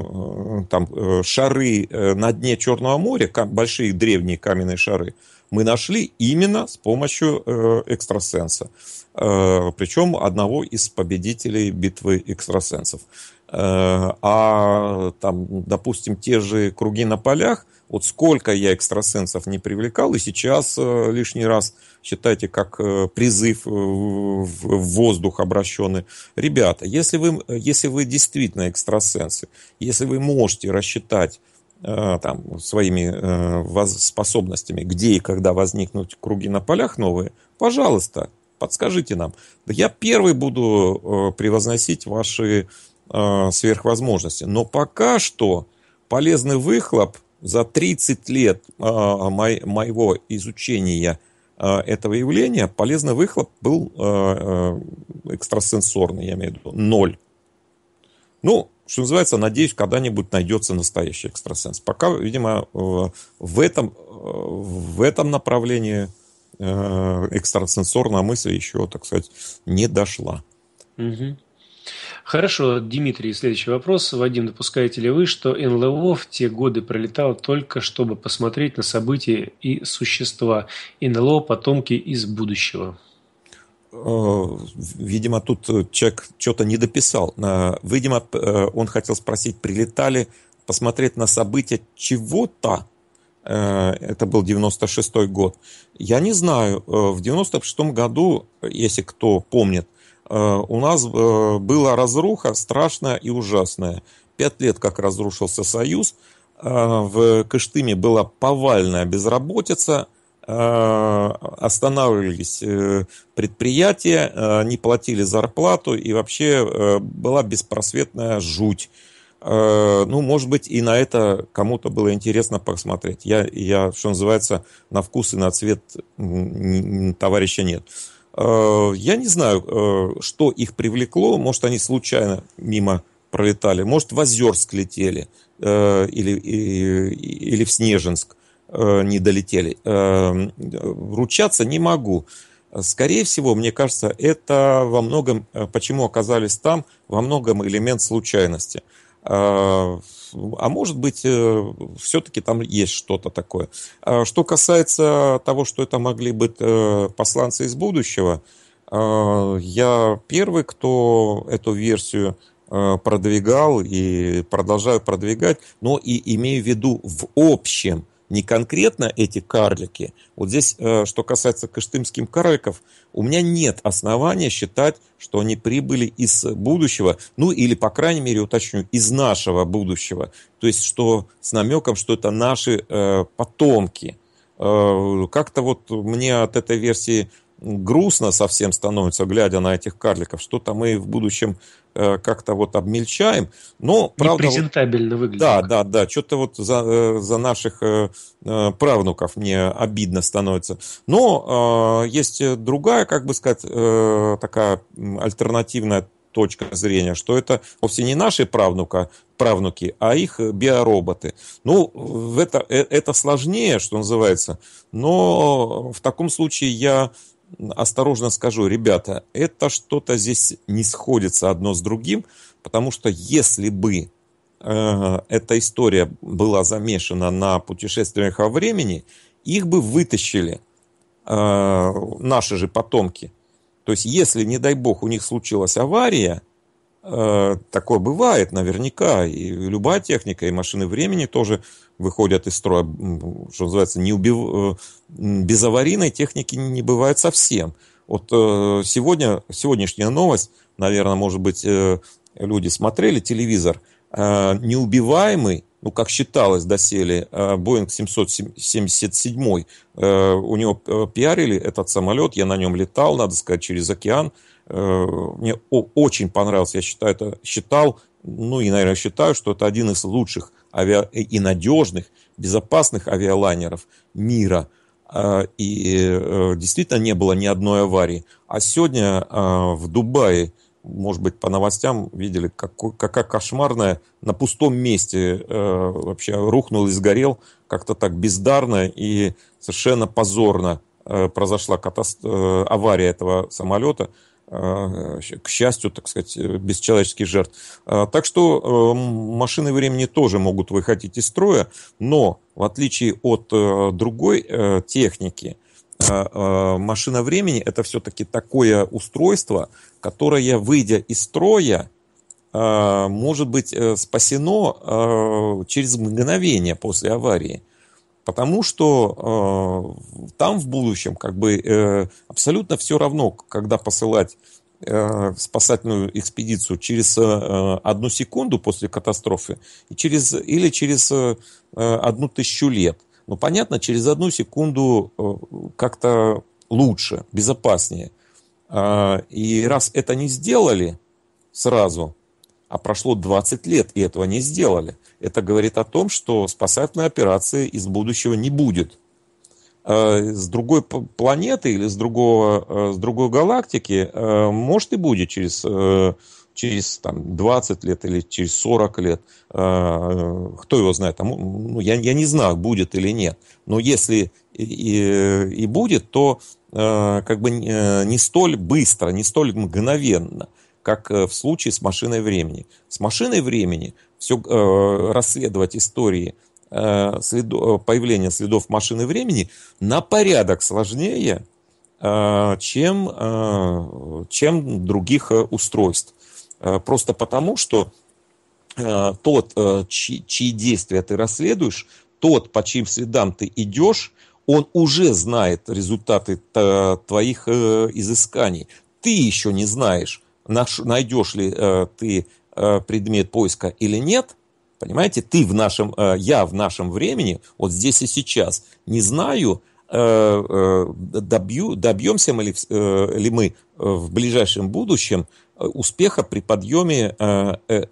там, э, шары на дне Черного моря, большие древние каменные шары, мы нашли именно с помощью экстрасенса. Причем одного из победителей битвы экстрасенсов. А там, допустим, те же круги на полях – вот сколько я экстрасенсов не привлекал, и сейчас э, лишний раз считайте, как э, призыв э, в воздух обращенный. Ребята, если вы, если вы действительно экстрасенсы, если вы можете рассчитать там, своими способностями, где и когда возникнут круги на полях новые, пожалуйста, подскажите нам. я первый буду превозносить ваши сверхвозможности. Но пока что полезный выхлоп – за 30 лет а, моего изучения а, этого явления полезный выхлоп был а, экстрасенсорный, я имею в виду, ноль. Ну, что называется, надеюсь, когда-нибудь найдется настоящий экстрасенс. Пока, видимо, в этом, в этом направлении экстрасенсорная мысль еще, так сказать, не дошла. Угу. Хорошо, Дмитрий, следующий вопрос. Вадим, допускаете ли вы, что НЛО в те годы пролетало только чтобы посмотреть на события и существа? НЛО – потомки из будущего. Э, видимо, тут человек что-то не дописал. Э, видимо, э, он хотел спросить, прилетали посмотреть на события чего-то, это был 96 год. Я не знаю, в 96 году, если кто помнит, Э, у нас э, была разруха страшная и ужасная. Пять лет как разрушился Союз, э, в Кыштыме была повальная безработица, останавливались предприятия, не платили зарплату и вообще была беспросветная жуть. Ну, может быть, и на это кому-то было интересно посмотреть. Я, я, что называется, на вкус и на цвет товарища нет. Э, я не знаю, э, что их привлекло. Может, они случайно мимо пролетали. Может, в Озерск летели э, или, или в Снежинск не долетели. Ручаться не могу. Скорее всего, мне кажется, это во многом, почему оказались там, во многом элемент случайности а может быть, э, все-таки там есть что-то такое. А что касается того, что это могли быть э, посланцы из будущего, э, я первый, кто эту версию продвигал и продолжаю продвигать, но и имею в виду в общем – не конкретно эти карлики. Вот здесь, э, что касается кыштымских карликов, у меня нет основания считать, что они прибыли из будущего, ну или, по крайней мере, уточню, из нашего будущего. То есть, что с намеком, что это наши э, потомки. Э, как-то вот мне от этой версии грустно совсем становится, глядя на этих карликов. Что-то мы в будущем Э, как-то вот обмельчаем, но правда... презентабельно выглядит. Да, да, да, что-то вот за, э, за наших э, правнуков мне обидно становится. Но есть другая, как бы сказать, такая альтернативная точка зрения, что это вовсе не наши правнука, правнуки, а их биороботы. Ну, это, это сложнее, что называется, но в таком случае я осторожно скажу, ребята, это что-то здесь не сходится одно с другим, потому что если бы э, эта история была замешана на путешествиях во времени, их бы вытащили э, наши же потомки. То есть, если, не дай бог, у них случилась авария, Э, такое бывает наверняка. И любая техника, и машины времени тоже выходят из строя. Что называется, не убив... Э, без аварийной техники не бывает совсем. Вот э, сегодня, сегодняшняя новость, наверное, может быть, люди смотрели телевизор, неубиваемый, ну, как считалось доселе, Боинг 777, у него пиарили этот самолет, я на нем летал, надо сказать, через океан – Э, мне очень понравился, я считаю, это считал, ну и, наверное, считаю, что это один из лучших авиа... и надежных, безопасных авиалайнеров мира. Э, и э, действительно не было ни одной аварии. А сегодня в Дубае, может быть, по новостям видели, какой, какая кошмарная на пустом месте вообще рухнул и сгорел как-то так бездарно и совершенно позорно произошла катаст... авария этого самолета – а, к счастью, так сказать, э, без человеческих жертв. А, так что э, машины времени тоже могут выходить из строя, но в отличие от э, другой техники, а, машина времени это все-таки такое устройство, которое, выйдя из строя, может быть спасено через мгновение после аварии. Потому что э, там в будущем как бы э, абсолютно все равно, когда посылать э, спасательную экспедицию через э, одну секунду после катастрофы и через, или через э, одну тысячу лет. Ну, понятно, через одну секунду э, как-то лучше, безопаснее. Э, и раз это не сделали сразу – а прошло 20 лет, и этого не сделали. Это говорит о том, что спасательной операции из будущего не будет. Э, с другой планеты или с, другого, э, с другой галактики, э, может и будет через, через там, 20 лет или через 40 лет. Кто его знает, ну, я, я не знаю, будет или нет. Но если и, и, и будет, то как бы не столь быстро, не столь мгновенно – как э, в случае с машиной времени. С машиной времени все э, расследовать истории э, следу, э, появления следов машины времени на порядок сложнее, э, чем, э, чем других э, устройств. Э, просто потому, что э, тот, э, чьи, чьи действия ты расследуешь, тот, по чьим следам ты идешь, он уже знает результаты твоих э, изысканий. Ты еще не знаешь найдешь ли э, ты э, предмет поиска или нет, понимаете, ты в нашем, э, я в нашем времени, вот здесь и сейчас, не знаю, добью, добьемся мы ли, ли мы в ближайшем будущем успеха при подъеме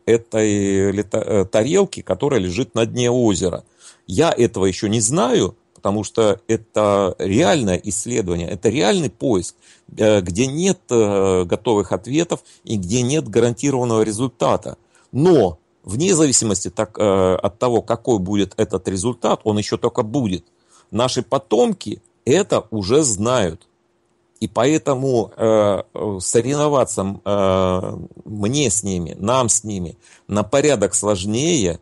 этой тарелки, которая лежит на дне озера. Я этого еще не знаю, потому что это реальное исследование, это реальный поиск, э, где нет э, готовых ответов и где нет гарантированного результата. Но вне зависимости так, э, от того, какой будет этот результат, он еще только будет. Наши потомки это уже знают. И поэтому э, соревноваться э, мне с ними, нам с ними на порядок сложнее,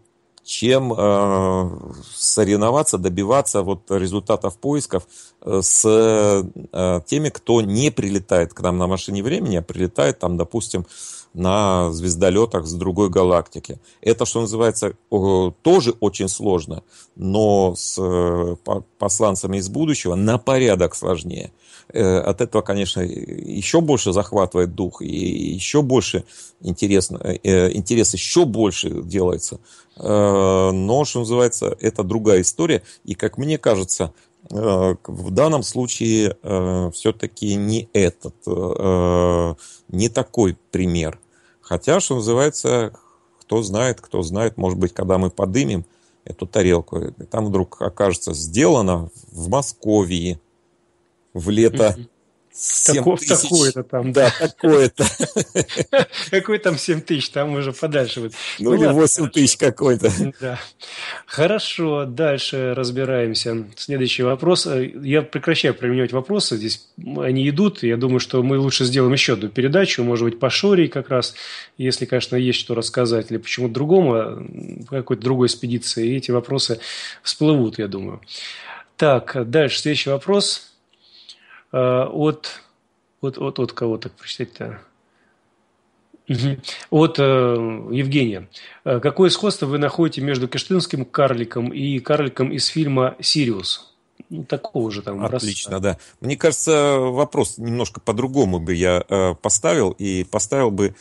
чем э, соревноваться, добиваться вот результатов поисков э, с э, теми, кто не прилетает к нам на машине времени, а прилетает там, допустим, на звездолетах с другой галактики. Это, что называется, тоже очень сложно, но с посланцами из будущего на порядок сложнее. Э, от этого, конечно, еще больше захватывает дух, и еще больше интересно, э, э, интерес еще больше делается. Но, что называется, это другая история. И, как мне кажется, в данном случае все-таки не этот, не такой пример. Хотя, что называется, кто знает, кто знает, может быть, когда мы подымем эту тарелку, там вдруг окажется сделано в Москве, в лето. mm Такое-то там. Да, такое-то. Какой там 7 тысяч, там уже подальше будет. Ну, ну, или 8 тысяч какой-то. Да. Хорошо, дальше разбираемся. Следующий вопрос. Э, я прекращаю применять вопросы, здесь они идут, я думаю, что мы лучше сделаем еще одну передачу, может быть, по Шоре как раз, если, конечно, есть что рассказать, или почему-то другому, э, какой-то другой экспедиции, и эти вопросы всплывут, я думаю. Так, дальше, следующий вопрос – Э, от, от, от, от кого так прочитать-то? От э, Евгения. Э, какое сходство вы находите между каштынским карликом и карликом из фильма «Сириус»? Ну, такого же там. Отлично, раз... да. Мне кажется, вопрос немножко по-другому бы я э, поставил. И поставил бы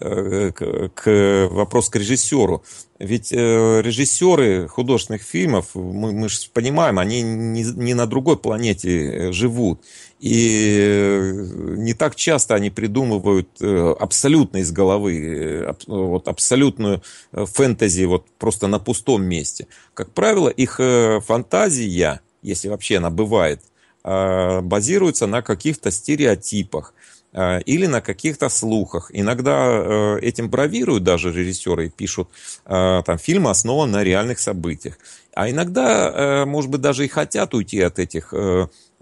Э, к, вопрос к режиссеру. Ведь э, режиссеры художественных фильмов, мы, мы же понимаем, они не, не на другой планете э, живут. И э, не так часто они придумывают абсолютно из головы, вот, абсолютную фэнтези вот, просто на пустом месте. Как правило, их фантазия, если вообще она бывает, а, базируется на каких-то стереотипах – Э, или на каких-то слухах. Иногда э, этим бравируют даже режиссеры и пишут э, там фильм основан на реальных событиях. А иногда, может быть, даже и хотят уйти от этих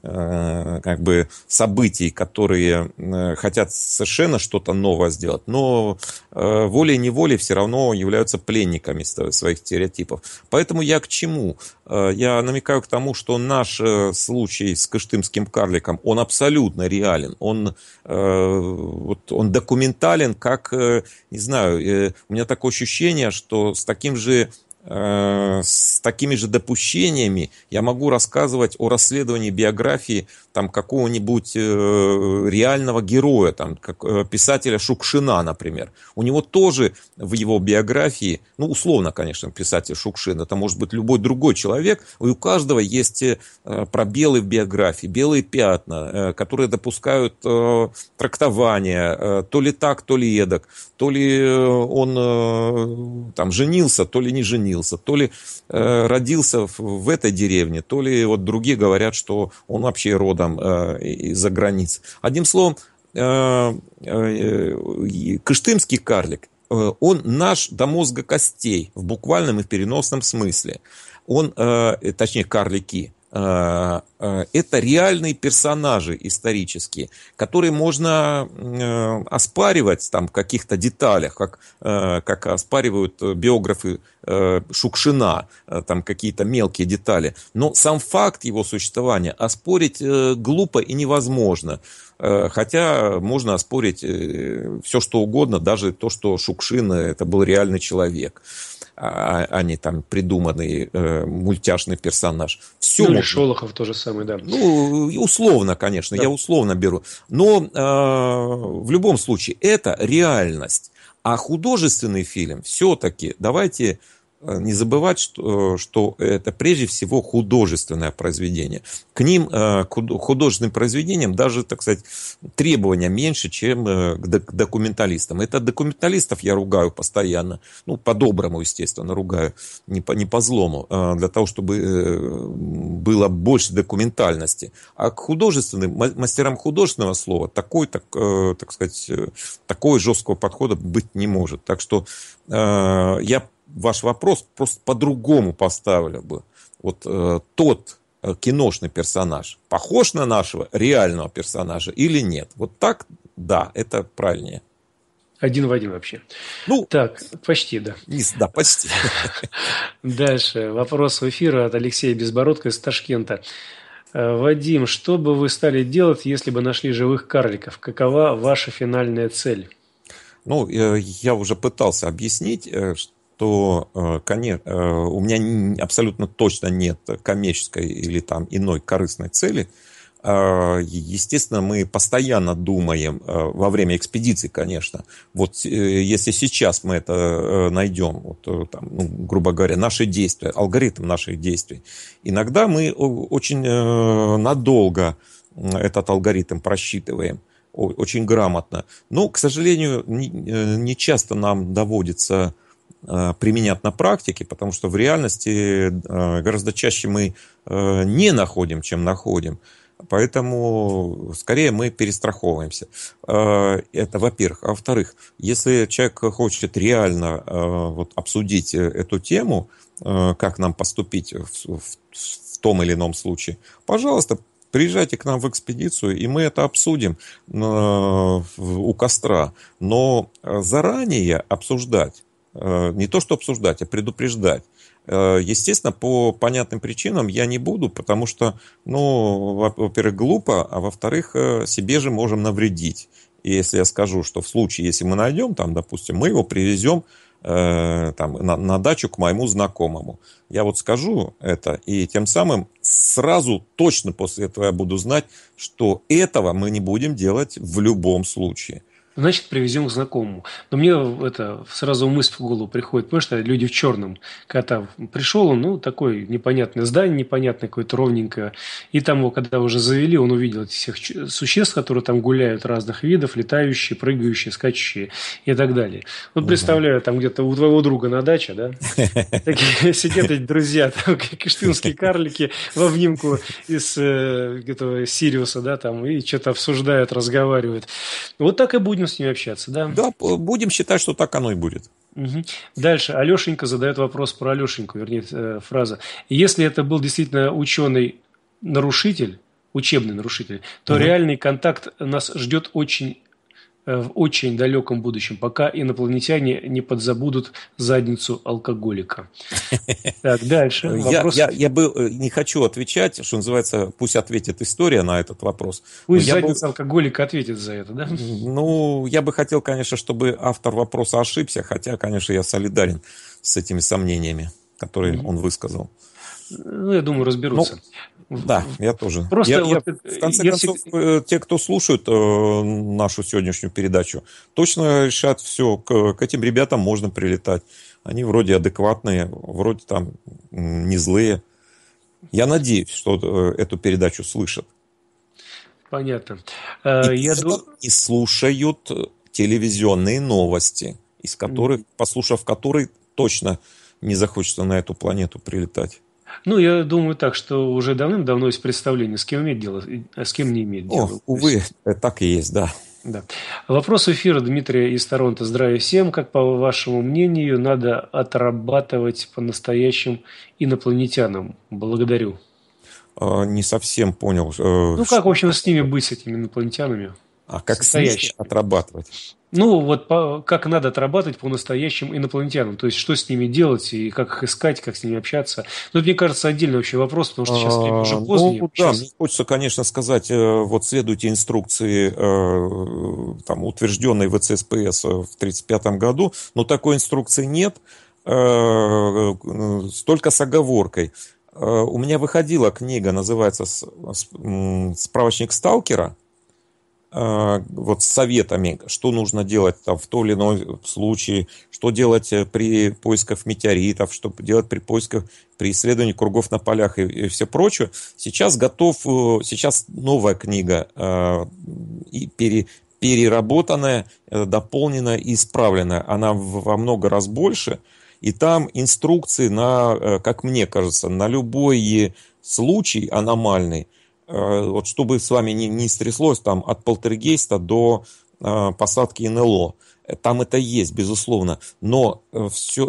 Э, как бы событий, которые э, хотят совершенно что-то новое сделать, но э, волей-неволей все равно являются пленниками своих стереотипов. Поэтому я к чему? Я намекаю к тому, что наш случай с кыштымским карликом, он абсолютно реален, он, вот, он документален, как, не знаю, у меня такое ощущение, что с таким же Э, с такими же допущениями я могу рассказывать о расследовании биографии там какого-нибудь э, реального героя, там как, э, писателя Шукшина, например. У него тоже в его биографии, ну условно, конечно, писатель Шукшин, это может быть любой другой человек, и у каждого есть э, пробелы в биографии, белые пятна, э, которые допускают э, трактование, э, то ли так, то ли едок то ли э, он э, там женился, то ли не женился сохранился. То ли э, родился в, в этой деревне, то ли вот другие говорят, что он вообще родом э, из-за границ. Одним словом, э, э, кыштымский карлик, э, он наш до мозга костей в буквальном и в переносном смысле. Он, э, точнее, карлики – Э, э, это реальные персонажи исторические, которые можно э, оспаривать там в каких-то деталях, как, как оспаривают биографы Шукшина, там какие-то мелкие детали. Но сам факт его существования оспорить глупо и невозможно. Хотя можно оспорить все, что угодно, даже то, что Шукшин это был реальный человек а, а не там придуманный э, мультяшный персонаж. Все ну, можно... Шолохов тоже самое, да. Ну, условно, конечно, да. я условно беру. Но э, в любом случае, это реальность. А художественный фильм все-таки, давайте Э, не забывать, что, э, что это прежде всего художественное произведение. К ним, э, к художественным произведениям, даже, так сказать, требования меньше, чем к документалистам. Это документалистов я ругаю постоянно. Ну, по-доброму, естественно, ругаю. Не по, не по злому. Для того, чтобы было больше документальности. А к художественным, мастерам художественного слова такой, так, так сказать, такой жесткого подхода быть не может. Так что я ваш вопрос просто по-другому поставлю бы. Вот э, тот э, киношный персонаж похож на нашего реального персонажа или нет? Вот так, да, это правильнее. Один в один вообще. Ну, так, почти, да. Низ, да, почти. Дальше. Вопрос в эфира от Алексея Безбородко из Ташкента. Э, Вадим, что бы вы стали делать, если бы нашли живых карликов? Какова ваша финальная цель? Ну, э, я уже пытался объяснить, что э, конечно, э, у меня абсолютно точно нет коммерческой или там иной корыстной цели. А, естественно, мы постоянно думаем э, во время экспедиции, конечно. Вот если сейчас мы это найдем, вот, там, ну, грубо говоря, наши действия, алгоритм наших действий, иногда мы очень надолго этот алгоритм просчитываем очень грамотно. Но, к сожалению, не часто нам доводится Э, применять на практике, потому что в реальности э, гораздо чаще мы э, не находим, чем находим. Поэтому скорее мы перестраховываемся. Это во-первых. А во-вторых, если человек хочет реально вот, обсудить эту тему, как нам поступить в, в, в том или ином случае, пожалуйста, приезжайте к нам в экспедицию, и мы это обсудим у костра. Но заранее обсуждать Э, не то что обсуждать, а предупреждать. Э, естественно, по понятным причинам я не буду, потому что, ну, во-первых, глупо, а во-вторых, э, себе же можем навредить. И если я скажу, что в случае, если мы найдем, там, допустим, мы его привезем э, там, на, на дачу к моему знакомому. Я вот скажу это, и тем самым сразу точно после этого я буду знать, что этого мы не будем делать в любом случае значит, привезем к знакомому. Но мне это сразу мысль в голову приходит, потому что люди в черном. Когда пришел он, ну, такое непонятное здание, непонятное какое-то ровненькое. И там его, когда уже завели, он увидел этих всех существ, которые там гуляют разных видов, летающие, прыгающие, скачущие и так далее. Вот представляю, там где-то у твоего друга на даче, да, сидят эти друзья, там карлики в обнимку из э, этого Сириуса, да, там, и что-то обсуждают, разговаривают. Вот так и будет будем с ними общаться, да? Да, будем считать, что так оно и будет. Угу. Дальше. Алешенька задает вопрос про Алешеньку, вернее, э, фраза. Если это был действительно ученый-нарушитель, учебный нарушитель, то угу. реальный контакт нас ждет очень Э, в очень далеком будущем, пока инопланетяне не подзабудут задницу алкоголика. Так, дальше. Вопрос... Я, я, я бы э, не хочу отвечать, что называется, пусть ответит история на этот вопрос. Пусть Но задница бы... алкоголика ответит за это, да? Ну, я бы хотел, конечно, чтобы автор вопроса ошибся, хотя, конечно, я солидарен с этими сомнениями, которые mm-hmm. он высказал. Ну, я думаю, разберутся. Ну, да, я тоже. Просто я, вот, э, я, в конце если... концов, э, те, кто слушают э, нашу сегодняшнюю передачу, точно решат все. К, к этим ребятам можно прилетать. Они вроде адекватные, вроде там не злые. Я надеюсь, что э, эту передачу слышат. Понятно. И я дум... и слушают телевизионные новости, из которых, послушав которые, точно не захочется на эту планету прилетать. Ну, я думаю так, что уже давным-давно есть представление, с кем иметь дело, а с кем не иметь дело. О, увы, э, так и есть, да. Да. Вопрос эфира Дмитрия из Торонто. Здравия всем. Как, по вашему мнению, надо отрабатывать по настоящим инопланетянам? Благодарю. А, не совсем понял. Э, ну, как, в общем, с ними быть, с этими инопланетянами? А как с отрабатывать? Ну, вот по, как надо отрабатывать по настоящим инопланетянам, то есть что с ними делать и как их искать, как с ними общаться. Но ну, это, мне кажется, отдельный вообще вопрос, потому что сейчас время уже а, поздно. Ну, да, сейчас... хочется, конечно, сказать, э, вот следуйте инструкции, э, там, утвержденной в ЦСПС э, в 1935 году, но такой инструкции нет, только с оговоркой. У меня выходила книга, называется «Справочник сталкера», а, вот с советами, что нужно делать там в то или ином случае, что делать э, при поисках метеоритов, что делать при поисках, при исследовании кругов на полях и, и все прочее. Сейчас готов, э, сейчас новая книга а, и пере, переработанная, э, дополненная и исправленная. Она во много раз больше, и там инструкции на, как мне кажется, на любой случай аномальный – Э, вот чтобы с вами не, не стряслось там от полтергейста до э, посадки НЛО. Э, там это есть, безусловно, но все,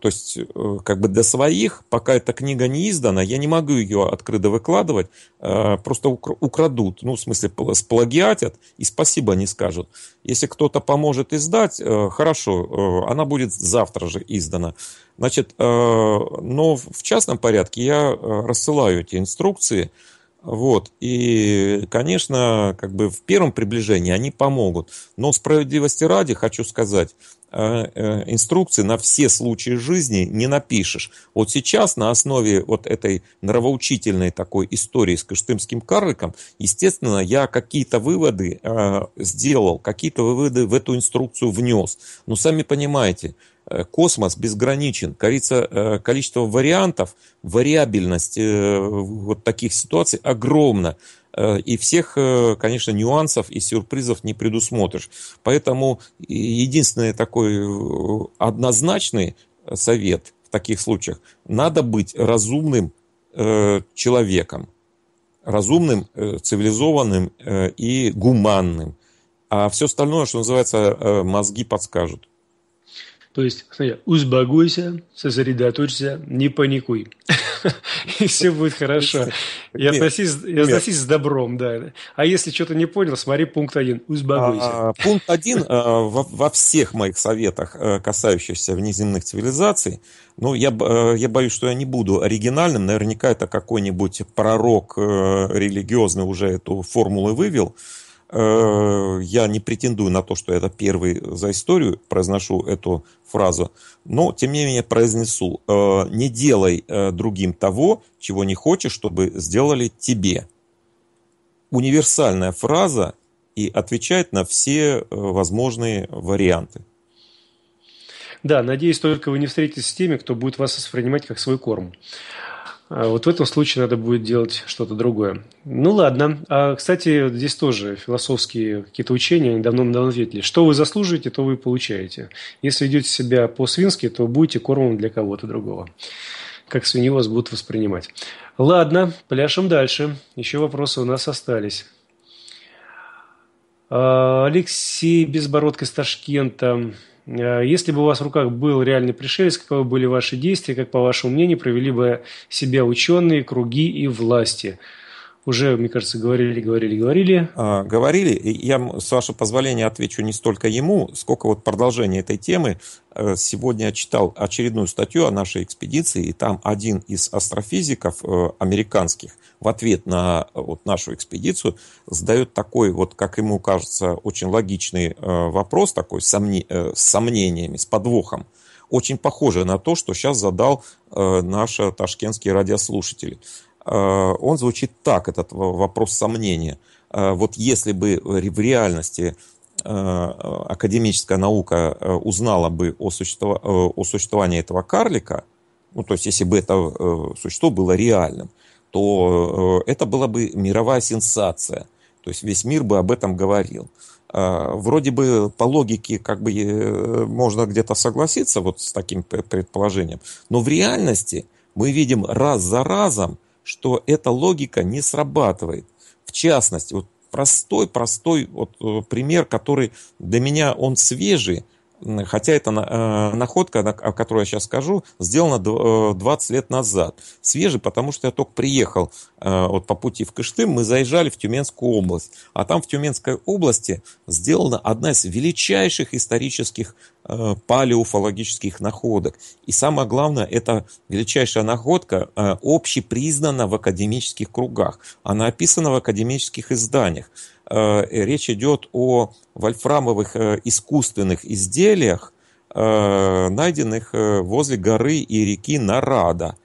то есть, как бы для своих, пока эта книга не издана, я не могу ее открыто выкладывать, просто украдут, ну, в смысле, сплагиатят и спасибо не скажут. Если кто-то поможет издать, хорошо, она будет завтра же издана. Значит, но в частном порядке я рассылаю эти инструкции, вот. И, конечно, как бы в первом приближении они помогут. Но справедливости ради хочу сказать, э, э, инструкции на все случаи жизни не напишешь. Вот сейчас на основе вот этой нравоучительной такой истории с кыштымским карликом, естественно, я какие-то выводы э, сделал, какие-то выводы в эту инструкцию внес. Но сами понимаете, Э, космос безграничен, количество, э, количество вариантов, вариабельность э, вот таких ситуаций огромна. И всех, конечно, нюансов и сюрпризов не предусмотришь. Поэтому единственный такой однозначный совет в таких случаях – надо быть разумным человеком, разумным, цивилизованным и гуманным. А все остальное, что называется, мозги подскажут. То есть, смотри, узбагуйся, сосредоточься, не паникуй. И все будет хорошо. И относись, относись с добром, да. А если что-то не понял, смотри пункт один. Узбагуйся. А, а, пункт один э, во всех моих советах, э, касающихся внеземных цивилизаций, ну, я, э, я боюсь, что я не буду оригинальным. Наверняка это какой-нибудь пророк религиозный уже эту формулу вывел – Э, я не претендую на то, что это первый за историю произношу эту фразу, но тем не менее произнесу. Э, не делай э, другим того, чего не хочешь, чтобы сделали тебе. Универсальная фраза и отвечает на все возможные варианты. Да, надеюсь, только вы не встретитесь с теми, кто будет вас воспринимать как свой корм. А вот в этом случае надо будет делать что-то другое. Ну ладно. А, кстати, здесь тоже философские какие-то учения, давно-давно ответили. Что вы заслуживаете, то вы получаете. Если идете себя по-свински, то будете кормом для кого-то другого. Как свиньи вас будут воспринимать. Ладно, пляшем дальше. Еще вопросы у нас остались. А, Алексей Безбородко из Ташкента. Э, если бы у вас в руках был реальный пришелец, каковы были ваши действия, как, по вашему мнению, провели бы себя ученые, круги и власти – уже, мне кажется, говорили, говорили, говорили. А, говорили. И я, с вашего позволения, отвечу не столько ему, сколько вот продолжение этой темы. Э, сегодня я читал очередную статью о нашей экспедиции, и там один из астрофизиков э, американских в ответ на э, вот нашу экспедицию задает такой, вот как ему кажется, очень логичный вопрос, такой с сомнениями, с подвохом очень похожее на то, что сейчас задал э, наши ташкентские радиослушатели. Э, он звучит так, этот вопрос сомнения. Э, вот если бы в реальности э, академическая наука узнала бы о, существо, о существовании этого карлика, ну, то есть если бы это существо было реальным, то это была бы мировая сенсация. То есть весь мир бы об этом говорил. Вроде бы по логике как бы можно где-то согласиться вот с таким предположением, но в реальности мы видим раз за разом что эта логика не срабатывает. В частности, вот простой-простой вот э, пример, который для меня он свежий, Хотя эта э, находка, о которой я сейчас скажу, сделана 20 э, лет назад. Свежий, потому что я только приехал э, вот по пути в Кыштым, мы заезжали в Тюменскую область. А там в Тюменской области сделана одна из величайших исторических палеофологических находок. И самое главное, эта величайшая находка общепризнана в академических кругах. Она описана в академических изданиях. Э, э, речь идет о вольфрамовых э, искусственных изделиях, найденных возле горы и реки Нарада.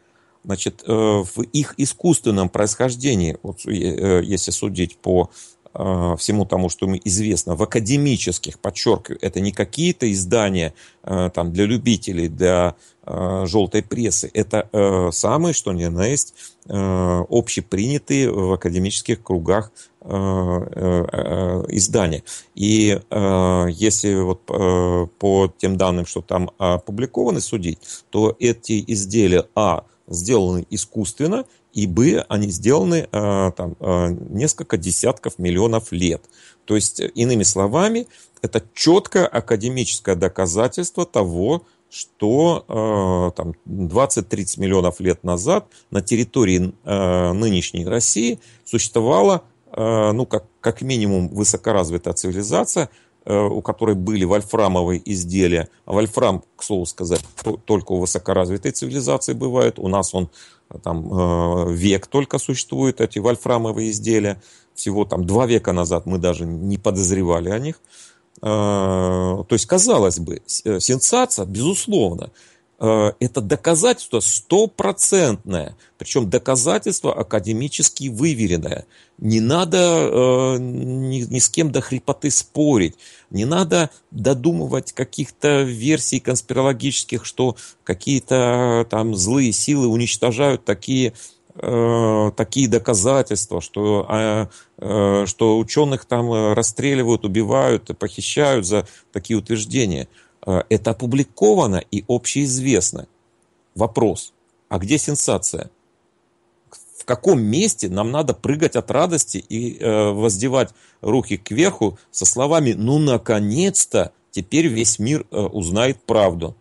Значит, в их искусственном происхождении, вот если судить по Э, всему тому, что известно в академических, подчеркиваю, это не какие-то издания э, там, для любителей, для э, желтой прессы. Это самые, что ни на есть, общепринятые в академических кругах издания. И если вот по тем данным, что там опубликованы, судить, то эти изделия, а, сделаны искусственно, и б, они сделаны э, там, э, несколько десятков миллионов лет. То есть, э, иными словами, это четкое академическое доказательство того, что э, там 20-30 миллионов лет назад на территории э, нынешней России существовала, э, ну, как, как минимум, высокоразвитая цивилизация – Э, у которой были вольфрамовые изделия. А вольфрам, к слову сказать, только у высокоразвитой цивилизации бывает. У нас он э, там э, век только существует, эти вольфрамовые изделия. Всего там два века назад мы даже не подозревали о них. То есть, казалось бы, сенсация, безусловно. Э, это доказательство стопроцентное, причем доказательство академически выверенное. Не надо э, ни, ни с кем до хрипоты спорить, не надо додумывать каких-то версий конспирологических, что какие-то э, там злые силы уничтожают такие э, такие доказательства, что, э, э, что ученых там э, расстреливают, убивают, похищают за такие утверждения – Э, это опубликовано и общеизвестно. Вопрос, а где сенсация? В каком месте нам надо прыгать от радости и э, воздевать руки кверху со словами «Ну, наконец-то! Теперь весь мир э, узнает правду».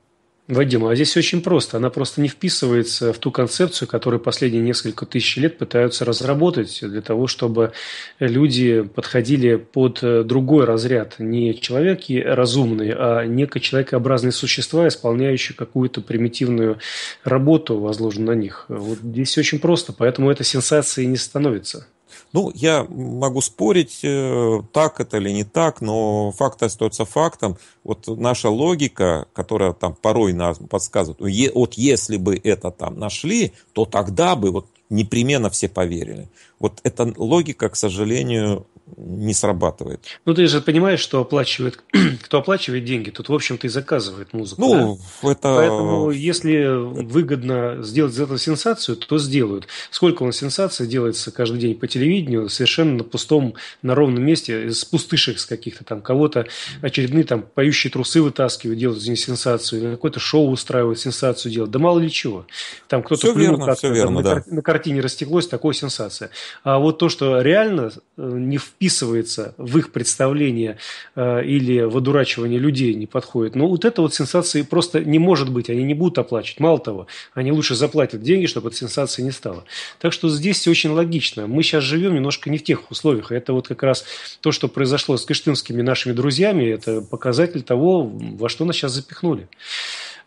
Вадим, а здесь очень просто. Она просто не вписывается в ту концепцию, которую последние несколько тысяч лет пытаются разработать для того, чтобы люди подходили под э, другой разряд. Не человеки разумные, а некое человекообразные существа, исполняющие какую-то примитивную работу, возложенную на них. Вот здесь очень просто, поэтому это сенсацией не становится. Ну, я могу спорить, э, так это или не так, но факт остается фактом. Вот наша логика, которая там порой нас подсказывает, вот если бы это там нашли, то тогда бы вот непременно все поверили. Вот эта логика, к сожалению, не срабатывает. Ну, ты же понимаешь, что оплачивает, кто оплачивает деньги, тут, в общем-то, и заказывает музыку. Ну, да? это... Поэтому, если выгодно сделать из этого сенсацию, то сделают. Сколько у нас сенсаций делается каждый день по телевидению, совершенно на пустом, на ровном месте, из пустышек с каких-то там, кого-то очередные там поющие трусы вытаскивают, делают из них сенсацию, какое-то шоу устраивают, сенсацию делают, да мало ли чего. Там кто-то плюнул как-то, да. на, картине растеклось, такое сенсация. А вот то, что реально э, не в вписывается в их представление э, или в одурачивание людей не подходит. Но ну, вот это вот сенсации просто не может быть, они не будут оплачивать. Мало того, они лучше заплатят деньги, чтобы эта сенсация не стала. Так что здесь все очень логично. Мы сейчас живем немножко не в тех условиях. Это вот как раз то, что произошло с Кыштымскими нашими друзьями, это показатель того, во что нас сейчас запихнули.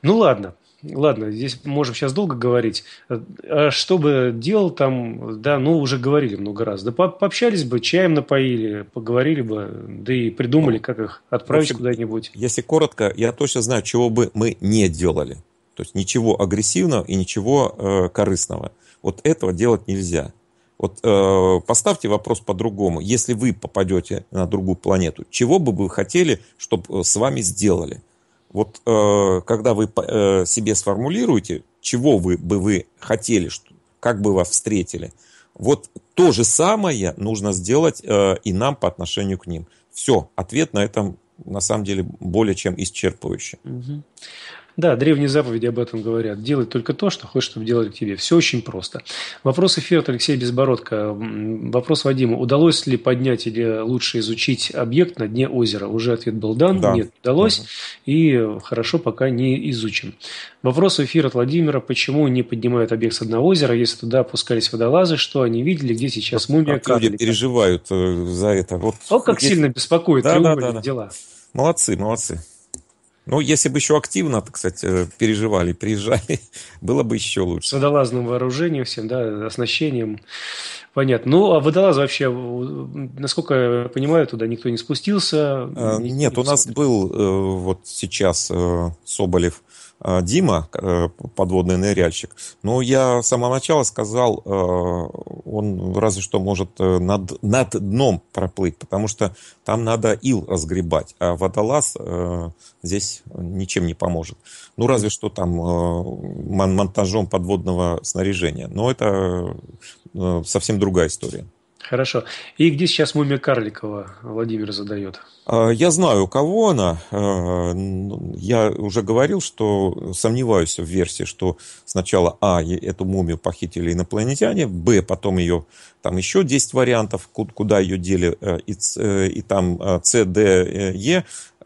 Ну ладно, ладно, здесь можем сейчас долго говорить. Э, а что бы делал там, да, ну, уже говорили много раз. Да по пообщались бы, чаем напоили, поговорили бы, да и придумали, ну, как их отправить куда-нибудь. Если коротко, я точно знаю, чего бы мы не делали. То есть ничего агрессивного и ничего э, корыстного. Вот этого делать нельзя. Вот э, поставьте вопрос по-другому. Если вы попадете на другую планету, чего бы вы хотели, чтобы э, с вами сделали? Вот э, когда вы э, себе сформулируете, чего вы бы вы хотели, что, как бы вас встретили, вот то же самое нужно сделать э, и нам по отношению к ним. Все, ответ на этом на самом деле более чем исчерпывающий. Угу. Да, древние заповеди об этом говорят. Делай только то, что хочешь, чтобы делали тебе. Все очень просто. Вопрос эфира от Алексея Безбородко. Вопрос Вадиму. Удалось ли поднять или лучше изучить объект на дне озера? Уже ответ был дан. Да. Нет, удалось. Угу. И хорошо, пока не изучим. Вопрос эфира от Владимира. Почему не поднимают объект с одного озера, если туда опускались водолазы? Что они видели? Где сейчас мумия? Как люди переживают э, за это. Вот, О, как здесь... сильно беспокоит да, треугольные да, да, да. дела. Молодцы, молодцы. Ну, если бы еще активно, кстати, переживали, приезжали, было бы еще лучше. С водолазным вооружением всем, да, оснащением. Понятно. Ну, а водолаз вообще, насколько я понимаю, туда никто не спустился? Э, нет, не у нас был э, вот сейчас э, Соболев, Э, Дима, э, подводный ныряльщик. Но ну, я с самого начала сказал, э, он разве что может над, над дном проплыть, потому что там надо ил разгребать, а водолаз здесь ничем не поможет. Ну, разве что там монтажом подводного снаряжения. Но это совсем другая история. Хорошо. И где сейчас мумия Карликова? Владимир задает. А, я знаю, у кого она. А, ну, я уже говорил, что сомневаюсь в версии, что сначала А, эту мумию похитили инопланетяне, Б, потом ее, там еще 10 вариантов, куда ее дели, э, и, э, и там С, а, Д, э, Е.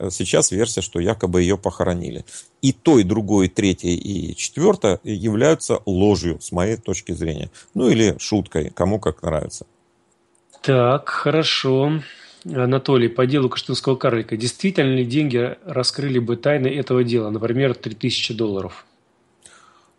Сейчас версия, что якобы ее похоронили. И то, и другое, и третье, и четвертое являются ложью, с моей точки зрения. Ну или шуткой, кому как нравится. Так, хорошо. Анатолий, по делу Каштынского карлика. Действительно ли деньги раскрыли бы тайны этого дела? Например, 3000 долларов.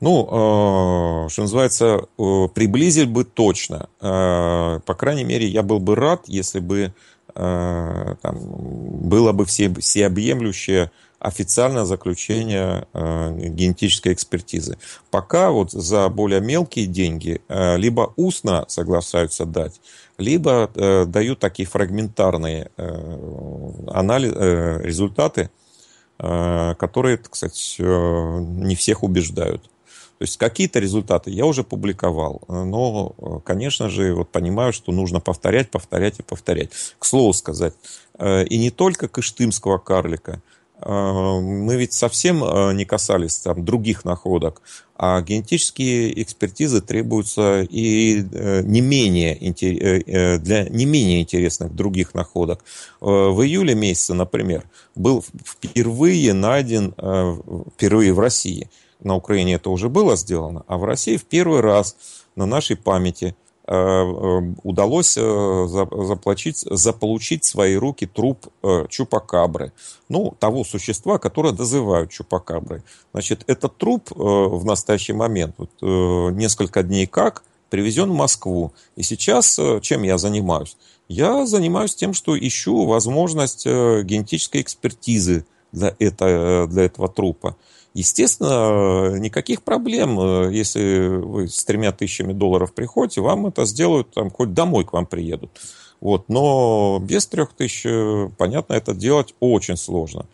Ну, э, что называется, э, приблизили бы точно. Э, по крайней мере, я был бы рад, если бы там, было бы все, всеобъемлющее официальное заключение э, генетической экспертизы. Пока вот за более мелкие деньги э, либо устно соглашаются дать, либо э, дают такие фрагментарные анализ, результаты, которые, кстати, сказать, не всех убеждают. То есть какие-то результаты я уже публиковал, но, конечно же, вот понимаю, что нужно повторять, повторять и повторять. К слову сказать, и не только кыштымского карлика – а, мы ведь совсем а, не касались там, других находок, а генетические экспертизы требуются и э, не менее, э, э, для не менее интересных других находок. В июле месяце, например, был впервые найден, впервые в России, на Украине это уже было сделано, а в России в первый раз на нашей памяти – Э, э, удалось э, заплачить, заполучить в свои руки труп Чупакабры, ну, того существа, которое называют чупакабры. Значит, этот труп в настоящий момент, вот, несколько дней как, привезен в Москву. И сейчас чем я занимаюсь? Я занимаюсь тем, что ищу возможность генетической экспертизы для, это, для этого трупа. Естественно, э, никаких проблем, э, если вы с тремя тысячами долларов приходите, вам это сделают, там, хоть домой к вам приедут. Вот, но без трех тысяч, э, понятно, это делать очень сложно.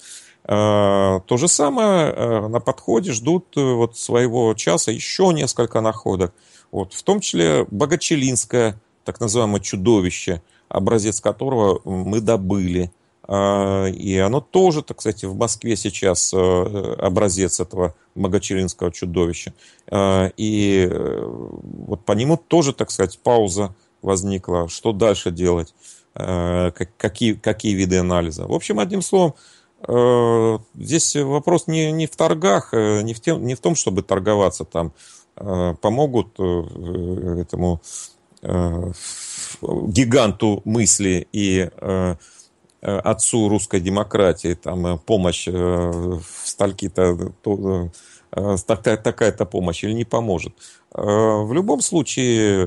То же самое на подходе ждут вот своего часа еще несколько находок. Вот, в том числе богачелинское, так называемое чудовище, образец которого мы добыли – а, и оно тоже, так сказать, в Москве сейчас э, образец этого Магачеринского чудовища. А, и э, вот по нему тоже, так сказать, пауза возникла. Что дальше делать? Э, какие, какие виды анализа? В общем, одним словом, здесь вопрос не, не в торгах, не в, тем, не в том, чтобы торговаться там. Помогут этому гиганту мысли и Э, отцу русской демократии, там э, помощь э, в стальки-то такая-то помощь или не поможет. В любом случае,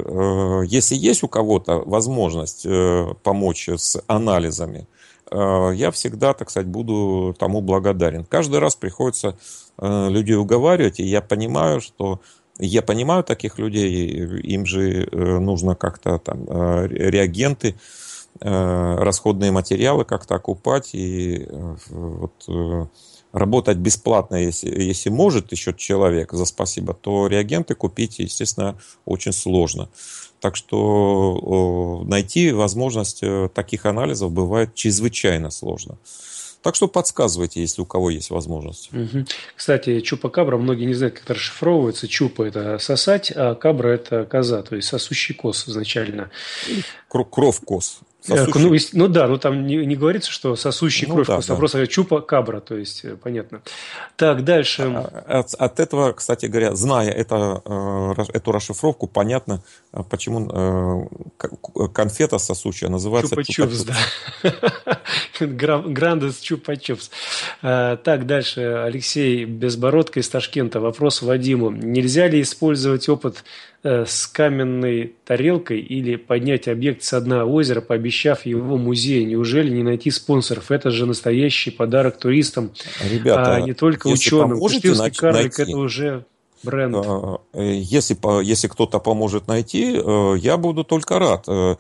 если есть у кого-то возможность помочь с анализами, я всегда, так сказать, буду тому благодарен. Каждый раз приходится людей уговаривать, и я понимаю, что я понимаю таких людей, им же нужно как-то там реагенты, Э, расходные материалы как-то окупать и э, вот, э, работать бесплатно, если, если может еще человек за спасибо, то реагенты купить, естественно, очень сложно. Так что найти возможность таких анализов бывает чрезвычайно сложно. Так что подсказывайте, если у кого есть возможность. Угу. Кстати, чупа-кабра, многие не знают, как это расшифровывается. Чупа – это сосать, а кабра – это коза, то есть сосущий кос изначально. Кров-кос. Сосущий. Ну, ну да, ну там не, не говорится, что сосущий ну, кровь, да, просто да. А просто чупа кабра, то есть э, понятно. Так, дальше. А, а, от, от этого, кстати говоря, зная это, э, эту расшифровку, понятно, почему э, конфета сосущая называется Чупа-чупс, да. Грандес Чупа-чупс. Так, дальше. Алексей Безбородко из Ташкента. Вопрос Вадиму. Нельзя ли использовать опыт Э, с каменной тарелкой или поднять объект с дна озера, пообещав его музей. Неужели не найти спонсоров? Это же настоящий подарок туристам, Ребята, а не только ученым. Купилский карлик – это уже бренд. Э, э, если, если кто-то поможет найти, я буду только рад. А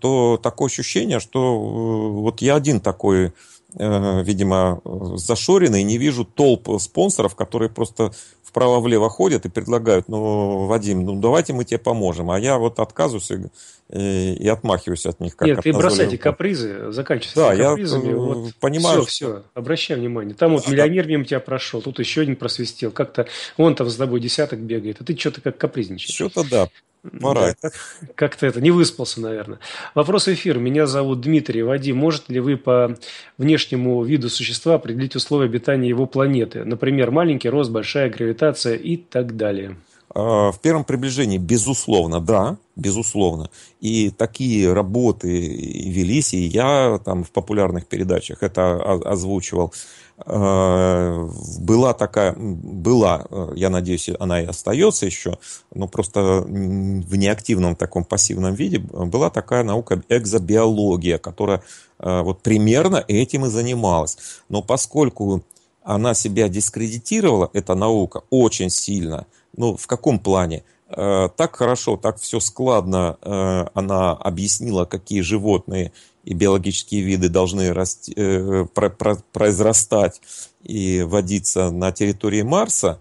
то такое ощущение, что вот я один такой видимо, зашоренный, не вижу толп спонсоров, которые просто вправо-влево ходят и предлагают, ну, Вадим, ну давайте мы тебе поможем. А я вот отказываюсь и, и, и отмахиваюсь от них. Как Нет, от ты бросай эти капризы, заканчивай да, капризами. Я э, вот понимаю. Все, что... все, обращай внимание. Там вот а, миллионер мимо тебя прошел, тут еще один просвистел. Как-то он там с тобой десяток бегает, а ты что-то как капризничаешь. Что-то да. Пора. как-то это, не выспался, наверное. Вопрос эфир. Меня зовут Дмитрий. Вадим, может ли вы по внешнему виду существа определить условия обитания его планеты? Например, маленький рост, большая гравитация и так далее. А, в первом приближении, безусловно, да, безусловно. И такие работы велись, и я там в популярных передачах это озвучивал. Э, была такая, была, э, я надеюсь, она и остается еще, но просто в неактивном таком пассивном виде, э, была такая наука экзобиология, которая вот примерно этим и занималась. Но поскольку она себя дискредитировала, эта наука, очень сильно, ну, в каком плане? так хорошо, так все складно она объяснила, какие животные и биологические виды должны расти, э, про, про, произрастать и водиться на территории Марса,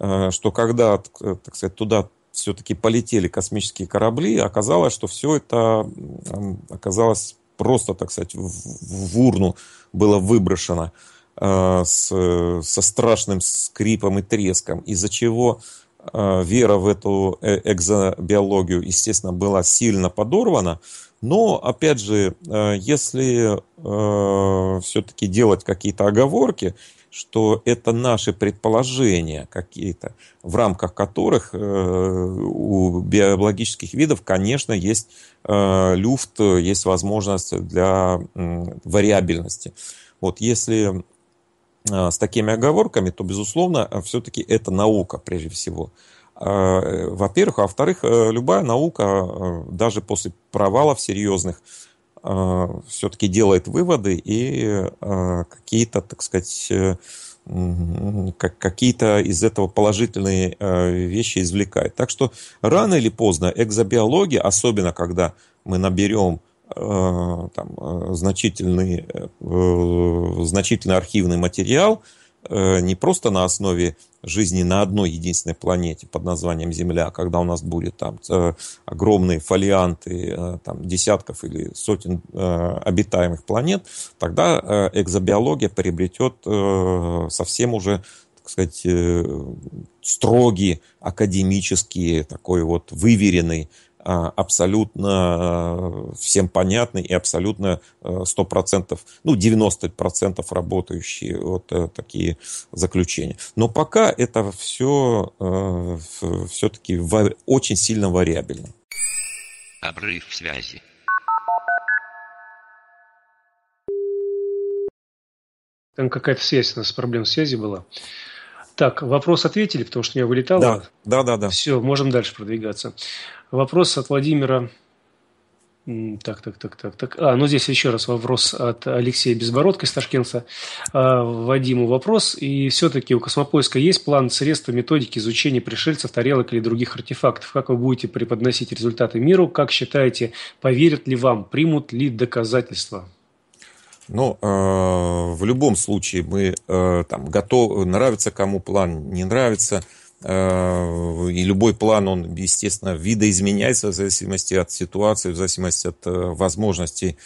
э, что когда, так сказать, туда все-таки полетели космические корабли, оказалось, что все это оказалось просто, так сказать, в, в урну было выброшено э, с, со страшным скрипом и треском, из-за чего э, вера в эту э, экзобиологию, естественно, была сильно подорвана, э, но, опять же, э, если э, все-таки делать какие-то оговорки, что это наши предположения какие-то, в рамках которых э, у биологических видов, конечно, есть э, люфт, есть возможность для вариабельности. Вот если э, с такими оговорками, то, безусловно, все-таки это наука прежде всего. Э, во-первых. А во-вторых, э, любая наука, э, даже после провалов серьезных, все-таки делает выводы и какие-то, так сказать, какие-то из этого положительные вещи извлекает. Так что рано или поздно экзобиология, особенно когда мы наберем там, значительный, значительный архивный материал, не просто на основе жизни на одной единственной планете под названием Земля, когда у нас будет там э, огромные фолианты э, там, десятков или сотен э, обитаемых планет, тогда экзобиология приобретет совсем уже так сказать, строгий, академический, такой вот выверенный а, абсолютно э, всем понятный и абсолютно 100%, э, ну, 90% работающие вот э, такие заключения. Но пока это все все-таки очень сильно вариабельно. Обрыв связи. Там какая-то связь у нас, проблем связи была. Так, вопрос ответили, потому что у меня вылетало. Да, да, да. да. Все, можем дальше продвигаться. Вопрос от Владимира так, так, так, так, так. А, ну здесь еще раз вопрос от Алексея Безбородко из Ташкента. А, Вадиму вопрос. И все-таки у Космопоиска есть план, средства, методики изучения пришельцев, тарелок или других артефактов? Как вы будете преподносить результаты миру? Как считаете, поверят ли вам, примут ли доказательства? Ну, э, в любом случае мы э, там готовы, нравится кому план, не нравится – Э, и любой план, он, естественно, видоизменяется в зависимости от ситуации, в зависимости от э, возможностей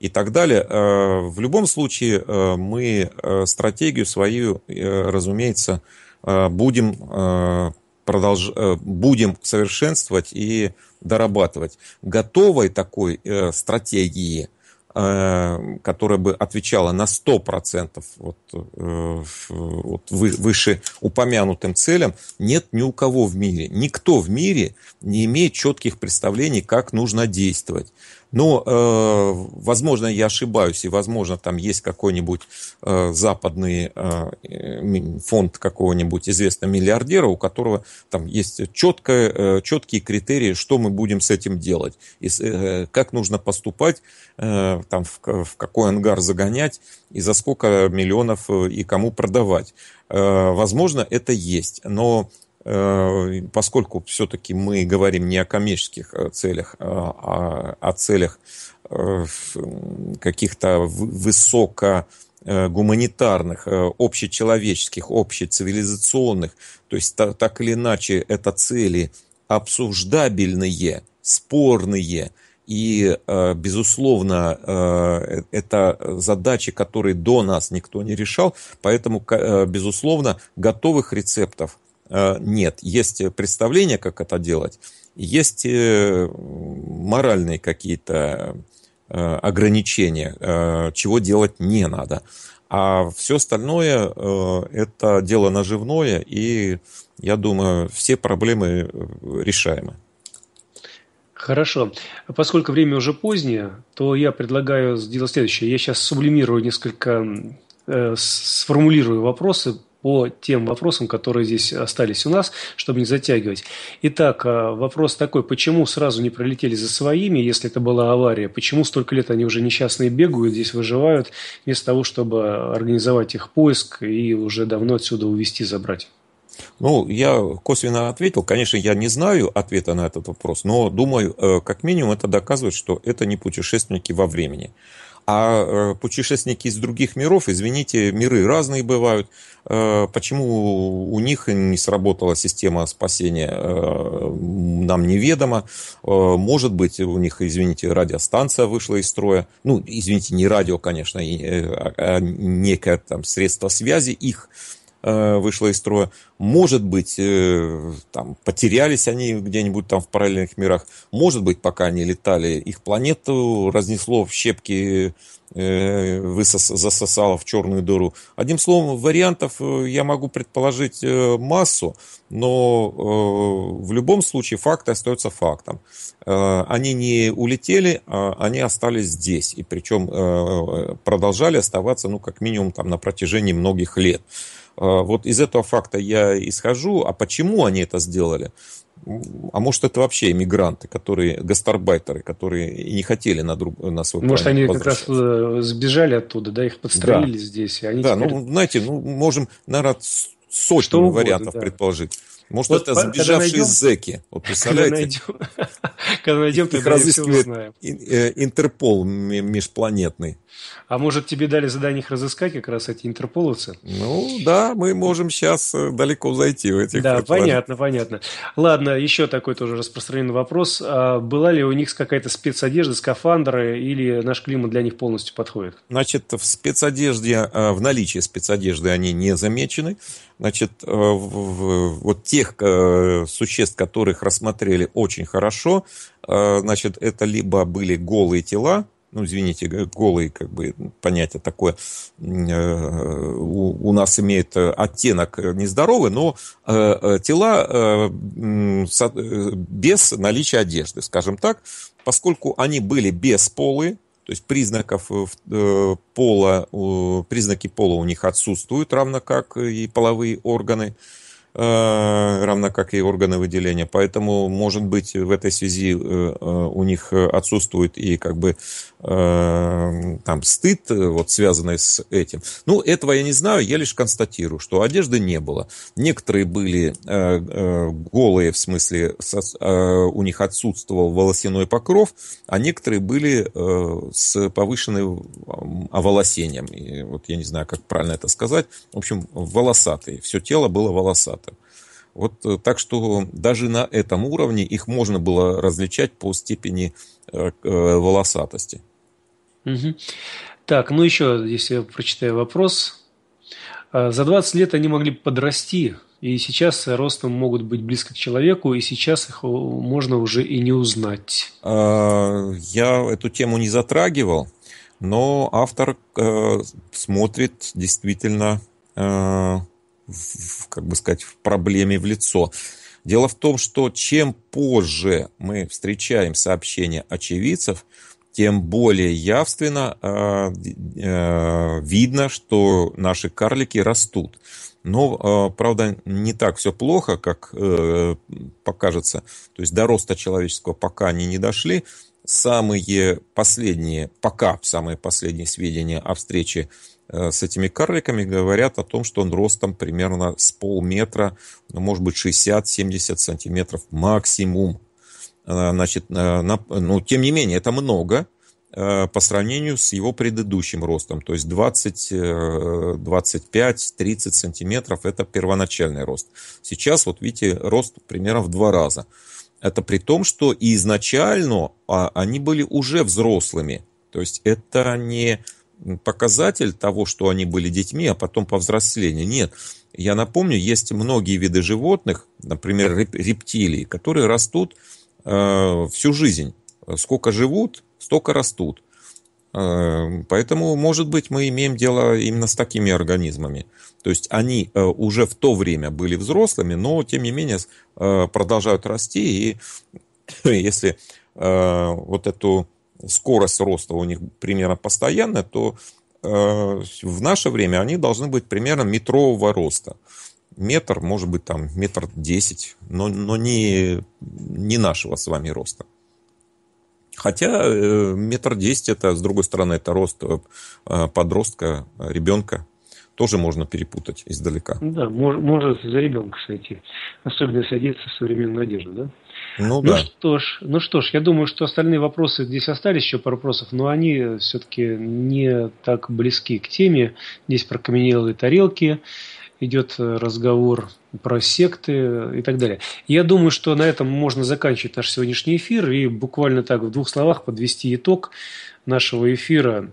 и так далее. Э, в любом случае, мы стратегию свою, разумеется, будем, продолж... будем совершенствовать и дорабатывать. Готовой такой стратегии Э, которая бы отвечала на 100% вот, э, вот выше упомянутым целям, нет ни у кого в мире. Никто в мире не имеет четких представлений, как нужно действовать. Но, ну, э, возможно, я ошибаюсь, и, возможно, там есть какой-нибудь э, западный э, фонд какого-нибудь известного миллиардера, у которого там есть четкое, э, четкие критерии, что мы будем с этим делать, и, э, как нужно поступать, э, там, в, в какой ангар загонять, и за сколько миллионов э, и кому продавать. Э, возможно, это есть, но Э, поскольку все-таки мы говорим не о коммерческих э, целях, а, а о целях э, каких-то высоко гуманитарных, общечеловеческих, общецивилизационных, то есть так или иначе это цели обсуждабельные, спорные, и, безусловно, это задачи, которые до нас никто не решал, поэтому, безусловно, готовых рецептов – Э, нет, есть э, представление, как это делать, есть э, моральные какие-то ограничения, чего делать не надо. А все остальное это дело наживное, и я думаю, все проблемы решаемы. Хорошо. Поскольку время уже позднее, то я предлагаю сделать следующее. Я сейчас сублимирую несколько, э, сформулирую вопросы по тем вопросам, которые здесь остались у нас, чтобы не затягивать. Итак, э, вопрос такой, почему сразу не пролетели за своими, если это была авария? Почему столько лет они уже несчастные бегают, здесь выживают, вместо того, чтобы организовать их поиск и уже давно отсюда увезти, забрать? Ну, я косвенно ответил. Конечно, я не знаю ответа на этот вопрос, но думаю, э, как минимум это доказывает, что это не путешественники во времени. А э, путешественники из других миров, извините, миры разные бывают. Э, почему у них не сработала система спасения, э, нам неведомо. Может быть, у них, извините, радиостанция вышла из строя. Ну, извините, не радио, конечно, а, а некое там средство связи их Э, вышла из строя. Может быть, э, там, потерялись они где-нибудь там в параллельных мирах. Может быть, пока они летали, их планету разнесло в щепки, э, высос, засосало в черную дыру. Одним словом, вариантов я могу предположить массу, но в любом случае факты остаются фактом. Они не улетели, а они остались здесь. И причем продолжали оставаться, ну, как минимум, там, на протяжении многих лет. А, вот из этого факта я исхожу. А почему они это сделали? А может, это вообще иммигранты, которые, гастарбайтеры, которые не хотели на, друг, на свой Может, они как раз э, сбежали оттуда, да, их подстрелили да. здесь. И они да, теперь... ну, знаете, ну, можем, наверное, сотни вариантов угодно, да. предположить. Может, вот это забежавшие найдем, зэки. Вот представляете? Когда найдем, ты их разыскивает э, Интерпол межпланетный. А может, тебе дали задание их разыскать, как раз эти интерполовцы? Ну, да, мы можем сейчас э, далеко зайти в этих... Да, э, понятно, понятно. Ладно, еще такой тоже распространенный вопрос. А была ли у них какая-то спецодежда, скафандры, или наш климат для них полностью подходит? Значит, в спецодежде, а, в наличии спецодежды они не замечены. Значит, э, вот тех э, существ, которых рассмотрели очень хорошо, э, значит, это либо были голые тела, ну, извините, голые, как бы, понятие такое, у, нас имеет оттенок нездоровый, но тела без наличия одежды, скажем так, поскольку они были бесполые, то есть признаков э, э, пола, признаки пола у них отсутствуют, равно как э, и половые органы. Э, равно как и органы выделения. Поэтому, может быть, в этой связи э, э, у них отсутствует и как бы там стыд, вот связанный с этим. Ну, этого я не знаю, я лишь констатирую, что одежды не было. Некоторые были голые, в смысле, у них отсутствовал волосяной покров, а некоторые были с повышенным оволосением. И вот я не знаю, как правильно это сказать. В общем, волосатые. Все тело было волосатое. Вот, э, так что даже на этом уровне их можно было различать по степени э, э, волосатости. Угу. Так, ну еще, если я прочитаю вопрос. А, за 20 лет они могли подрасти, и сейчас ростом могут быть близко к человеку, и сейчас их можно уже и не узнать. А, я эту тему не затрагивал, но автор смотрит действительно в, как бы сказать, в проблеме в лицо. Дело в том, что чем позже мы встречаем сообщения очевидцев, тем более явственно э, э, видно, что наши карлики растут. Но, э, правда, не так все плохо, как э, покажется. То есть до роста человеческого пока они не дошли. Самые последние, пока самые последние сведения о встрече э, Э, с этими карликами говорят о том, что он ростом примерно с полметра, ну, может быть, 60-70 сантиметров максимум. Э, значит, э, на, ну, тем не менее, это много по сравнению с его предыдущим ростом. То есть 20, 25, 30 сантиметров – это первоначальный рост. Сейчас, вот видите, рост примерно в два раза. Это при том, что изначально а, они были уже взрослыми. То есть это не показатель того, что они были детьми, а потом повзросление. Нет. Я напомню, есть многие виды животных, например, рептилии, которые растут э, всю жизнь. Сколько живут, столько растут. Э, поэтому, может быть, мы имеем дело именно с такими организмами. То есть они э, уже в то время были взрослыми, но, тем не менее, э, продолжают расти. И если э, вот эту скорость роста у них примерно постоянная, то э, в наше время они должны быть примерно метрового роста. Метр, может быть, там метр десять, но, но не, не нашего с вами роста. Хотя э, метр десять это, с другой стороны, это рост э, подростка, ребенка. Тоже можно перепутать издалека. Да, может, может за ребенка сойти. Особенно садится в современную да? Ну, ну да. что ж, ну что ж, я думаю, что остальные вопросы здесь остались еще пару вопросов, но они все-таки не так близки к теме. Здесь про каменелые тарелки идет э, разговор про секты и так далее. Я думаю, что на этом можно заканчивать наш сегодняшний эфир и буквально так в двух словах подвести итог нашего эфира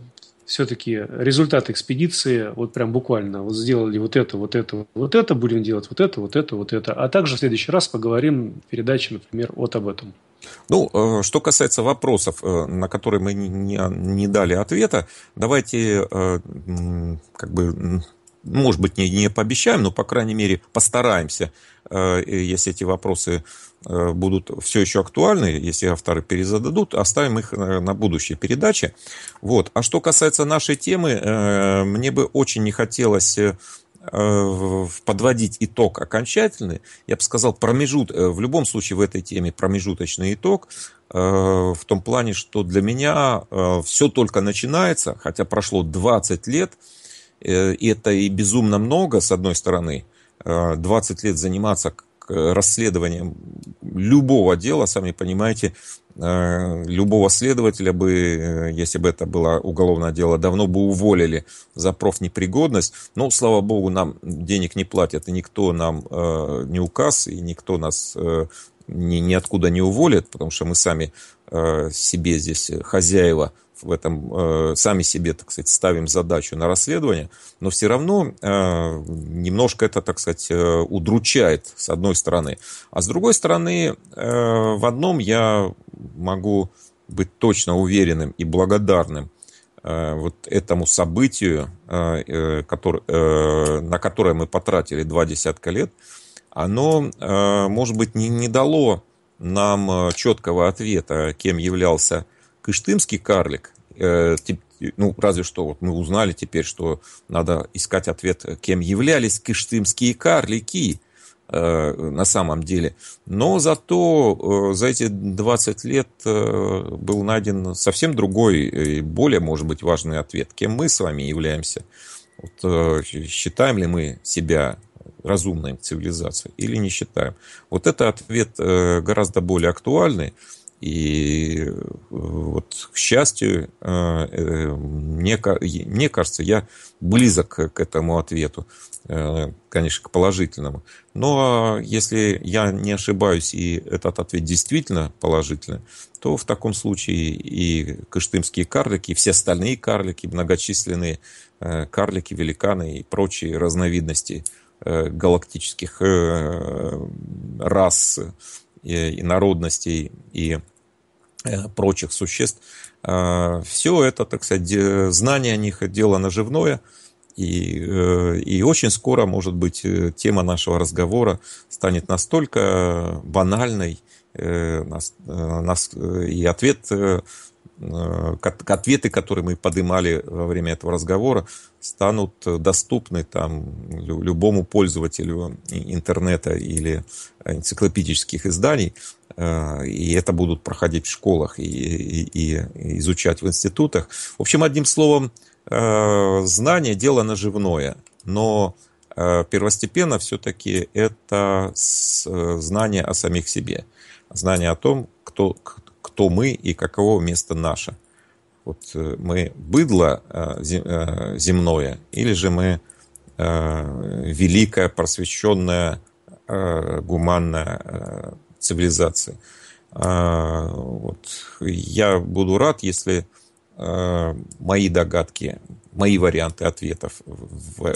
все-таки результат экспедиции, вот прям буквально, вот сделали вот это, вот это, вот это, будем делать вот это, вот это, вот это. А также в следующий раз поговорим в передаче, например, вот об этом. Ну, э, что касается вопросов, э, на которые мы не дали ответа, давайте э, как бы может быть, не, не пообещаем, но, по крайней мере, постараемся Э, если эти вопросы э, будут все еще актуальны, если авторы перезададут, оставим их э, на будущие передачи. Вот. А что касается нашей темы, мне бы очень не хотелось подводить итог окончательный, я бы сказал, промежут, в любом случае в этой теме промежуточный итог, в том плане, что для меня все только начинается, хотя прошло 20 лет, и это и безумно много, с одной стороны – 20 э, лет заниматься расследованием любого дела, сами понимаете, э, любого следователя бы, э, если бы это было уголовное дело, давно бы уволили за профнепригодность. Но, слава богу, нам денег не платят, и никто нам не указ, и никто нас ни, ниоткуда не уволит, потому что мы сами Э, себе здесь э, хозяева в этом, э, сами себе, так сказать, ставим задачу на расследование, но все равно немножко это, так сказать, удручает, с одной стороны. А с другой стороны, в одном я могу быть точно уверенным и благодарным вот этому событию, который, на которое мы потратили два десятка лет, оно, может быть, не, не дало нам э, четкого ответа, кем являлся кыштымский карлик, э, ну, разве что вот мы узнали теперь, что надо искать ответ, кем являлись кыштымские карлики э, на самом деле. Но зато за эти 20 лет был найден совсем другой и более, может быть, важный ответ. Кем мы с вами являемся? Вот, считаем ли мы себя разумной цивилизацией или не считаем. Вот это ответ э, гораздо более актуальный. И э, вот, к счастью, э, мне, мне кажется, я близок к этому ответу, конечно, к положительному. Но если я не ошибаюсь, и этот ответ действительно положительный, то в таком случае и кыштымские карлики, и все остальные карлики, многочисленные карлики, великаны и прочие разновидности – Э, галактических э, рас и народностей и э, прочих существ. А, Все это, так сказать, знание о них дело наживное, и, и очень скоро, может быть, тема нашего разговора станет настолько банальной, нас, и ответ Э, ответы, которые мы поднимали во время этого разговора, станут доступны там любому пользователю интернета или энциклопедических изданий, э, и это будут проходить в школах и, и, и изучать в институтах. В общем, одним словом, э, знание – дело наживное, но первостепенно все-таки это знание о самих себе, знание о том, кто, кто мы и каково место наше. Вот э, мы быдло э, э, земное или же мы великая, просвещенная, гуманная цивилизация. А, вот. Я буду рад, если мои догадки, мои варианты ответов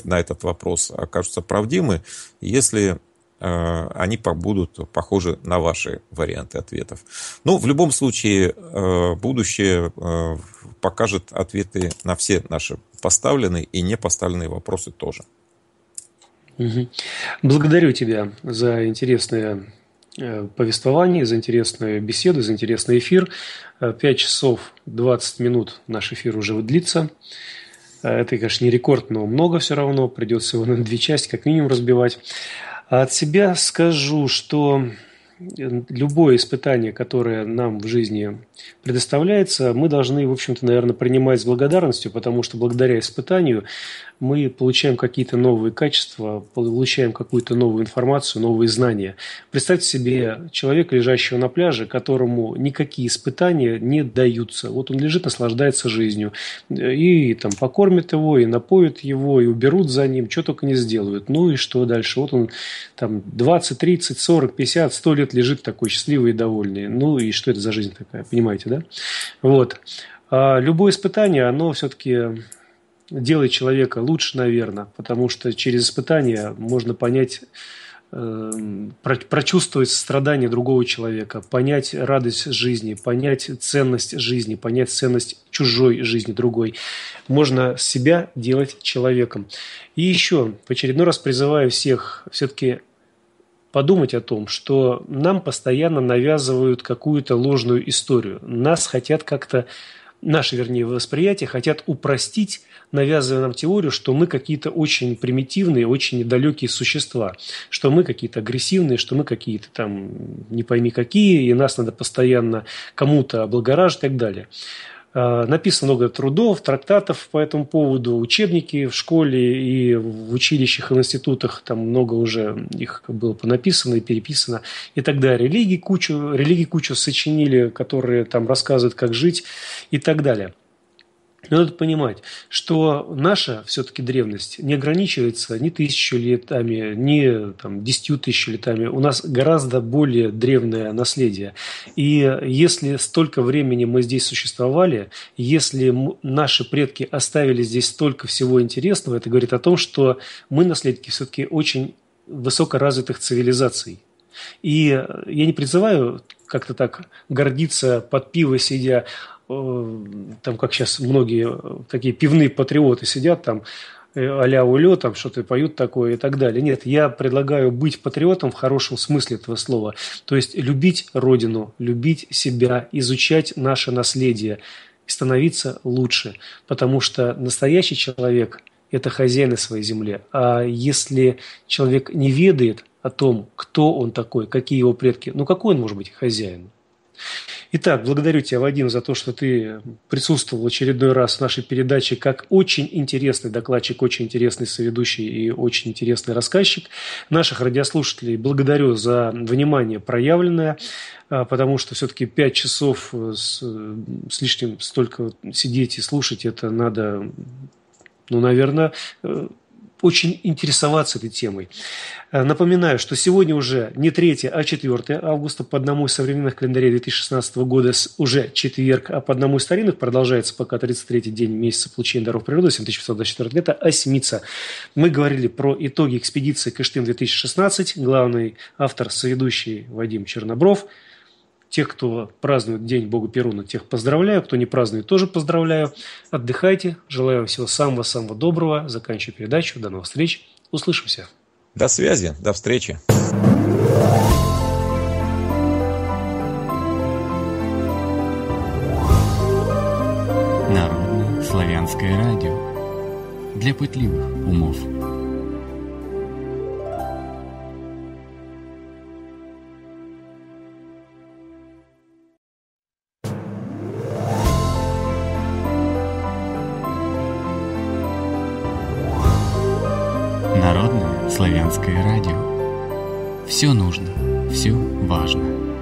на этот вопрос окажутся правдивы, если Э, они будут похожи на ваши варианты ответов. Но ну, в любом случае э, будущее э, покажет ответы на все наши поставленные и не поставленные вопросы тоже. Угу. Благодарю тебя за интересное повествование, за интересную беседу, за интересный эфир. 5 часов 20 минут наш эфир уже длится. Это, конечно, не рекорд, но много все равно. Придется его на две части как минимум разбивать. А от себя скажу, что любое испытание, которое нам в жизни предоставляется, мы должны, в общем-то, наверное, принимать с благодарностью, потому что благодаря испытанию мы получаем какие-то новые качества, получаем какую-то новую информацию, новые знания. Представьте себе человека, лежащего на пляже, которому никакие испытания не даются. Вот он лежит, наслаждается жизнью. И там покормят его, и напоят его, и уберут за ним, что только не сделают. Ну и что дальше? Вот он там 20, 30, 40, 50, 100 лет лежит такой счастливый и довольный. Ну и что это за жизнь такая, понимаете, да? Вот. А любое испытание, оно все-таки делает человека лучше, наверное, потому что через испытание можно понять, эм, прочувствовать страдания другого человека, понять радость жизни, понять ценность жизни, понять ценность чужой жизни, другой. Можно себя делать человеком. И еще, в очередной раз призываю всех все-таки подумать о том, что нам постоянно навязывают какую-то ложную историю. Нас хотят как-то, наше, вернее, восприятие хотят упростить, навязывая нам теорию, что мы какие-то очень примитивные, очень недалекие существа, что мы какие-то агрессивные, что мы какие-то там не пойми какие, и нас надо постоянно кому-то облагораживать и так далее. Э, написано много трудов, трактатов по этому поводу, учебники в школе и в училищах и в институтах, там много уже их было понаписано и переписано и так далее. Религии кучу, религии кучу сочинили, которые там рассказывают, как жить и так далее. Но надо понимать, что наша все-таки древность не ограничивается ни тысячу летами, ни там, десятью тысяч летами. У нас гораздо более древнее наследие. И если столько времени мы здесь существовали, если наши предки оставили здесь столько всего интересного, это говорит о том, что мы наследники все-таки очень высокоразвитых цивилизаций. И я не призываю как-то так гордиться под пиво сидя, Э, там как сейчас многие э, такие пивные патриоты сидят там, э, а-ля улю, там что-то поют такое и так далее. Нет, я предлагаю быть патриотом в хорошем смысле этого слова. То есть любить родину, любить себя, изучать наше наследие, и становиться лучше. Потому что настоящий человек – это хозяин своей земли. А если человек не ведает о том, кто он такой, какие его предки, ну какой он может быть хозяин? Итак, благодарю тебя, Вадим, за то, что ты присутствовал в очередной раз в нашей передаче как очень интересный докладчик, очень интересный соведущий и очень интересный рассказчик. Наших радиослушателей благодарю за внимание проявленное, а, потому что все-таки пять часов э, с, с лишним столько сидеть и слушать, это надо ну, наверное, э, очень интересоваться этой темой. Э, напоминаю, что сегодня уже не 3, а 4 августа по одному из современных календарей 2016 года уже четверг, а по одному из старинных продолжается пока 33-й день месяца получения даров природы, 7524 лета, а осьмица. Мы говорили про итоги экспедиции Кыштым-2016. Главный автор, соведущий Вадим Чернобров – Тех, кто празднует День Бога Перуна, тех поздравляю. Кто не празднует, тоже поздравляю. Отдыхайте. Желаю вам всего самого-самого доброго. Заканчиваю передачу. До новых встреч. Услышимся. До связи. До встречи. Народное славянское радио для пытливых умов. Все нужно, все важно.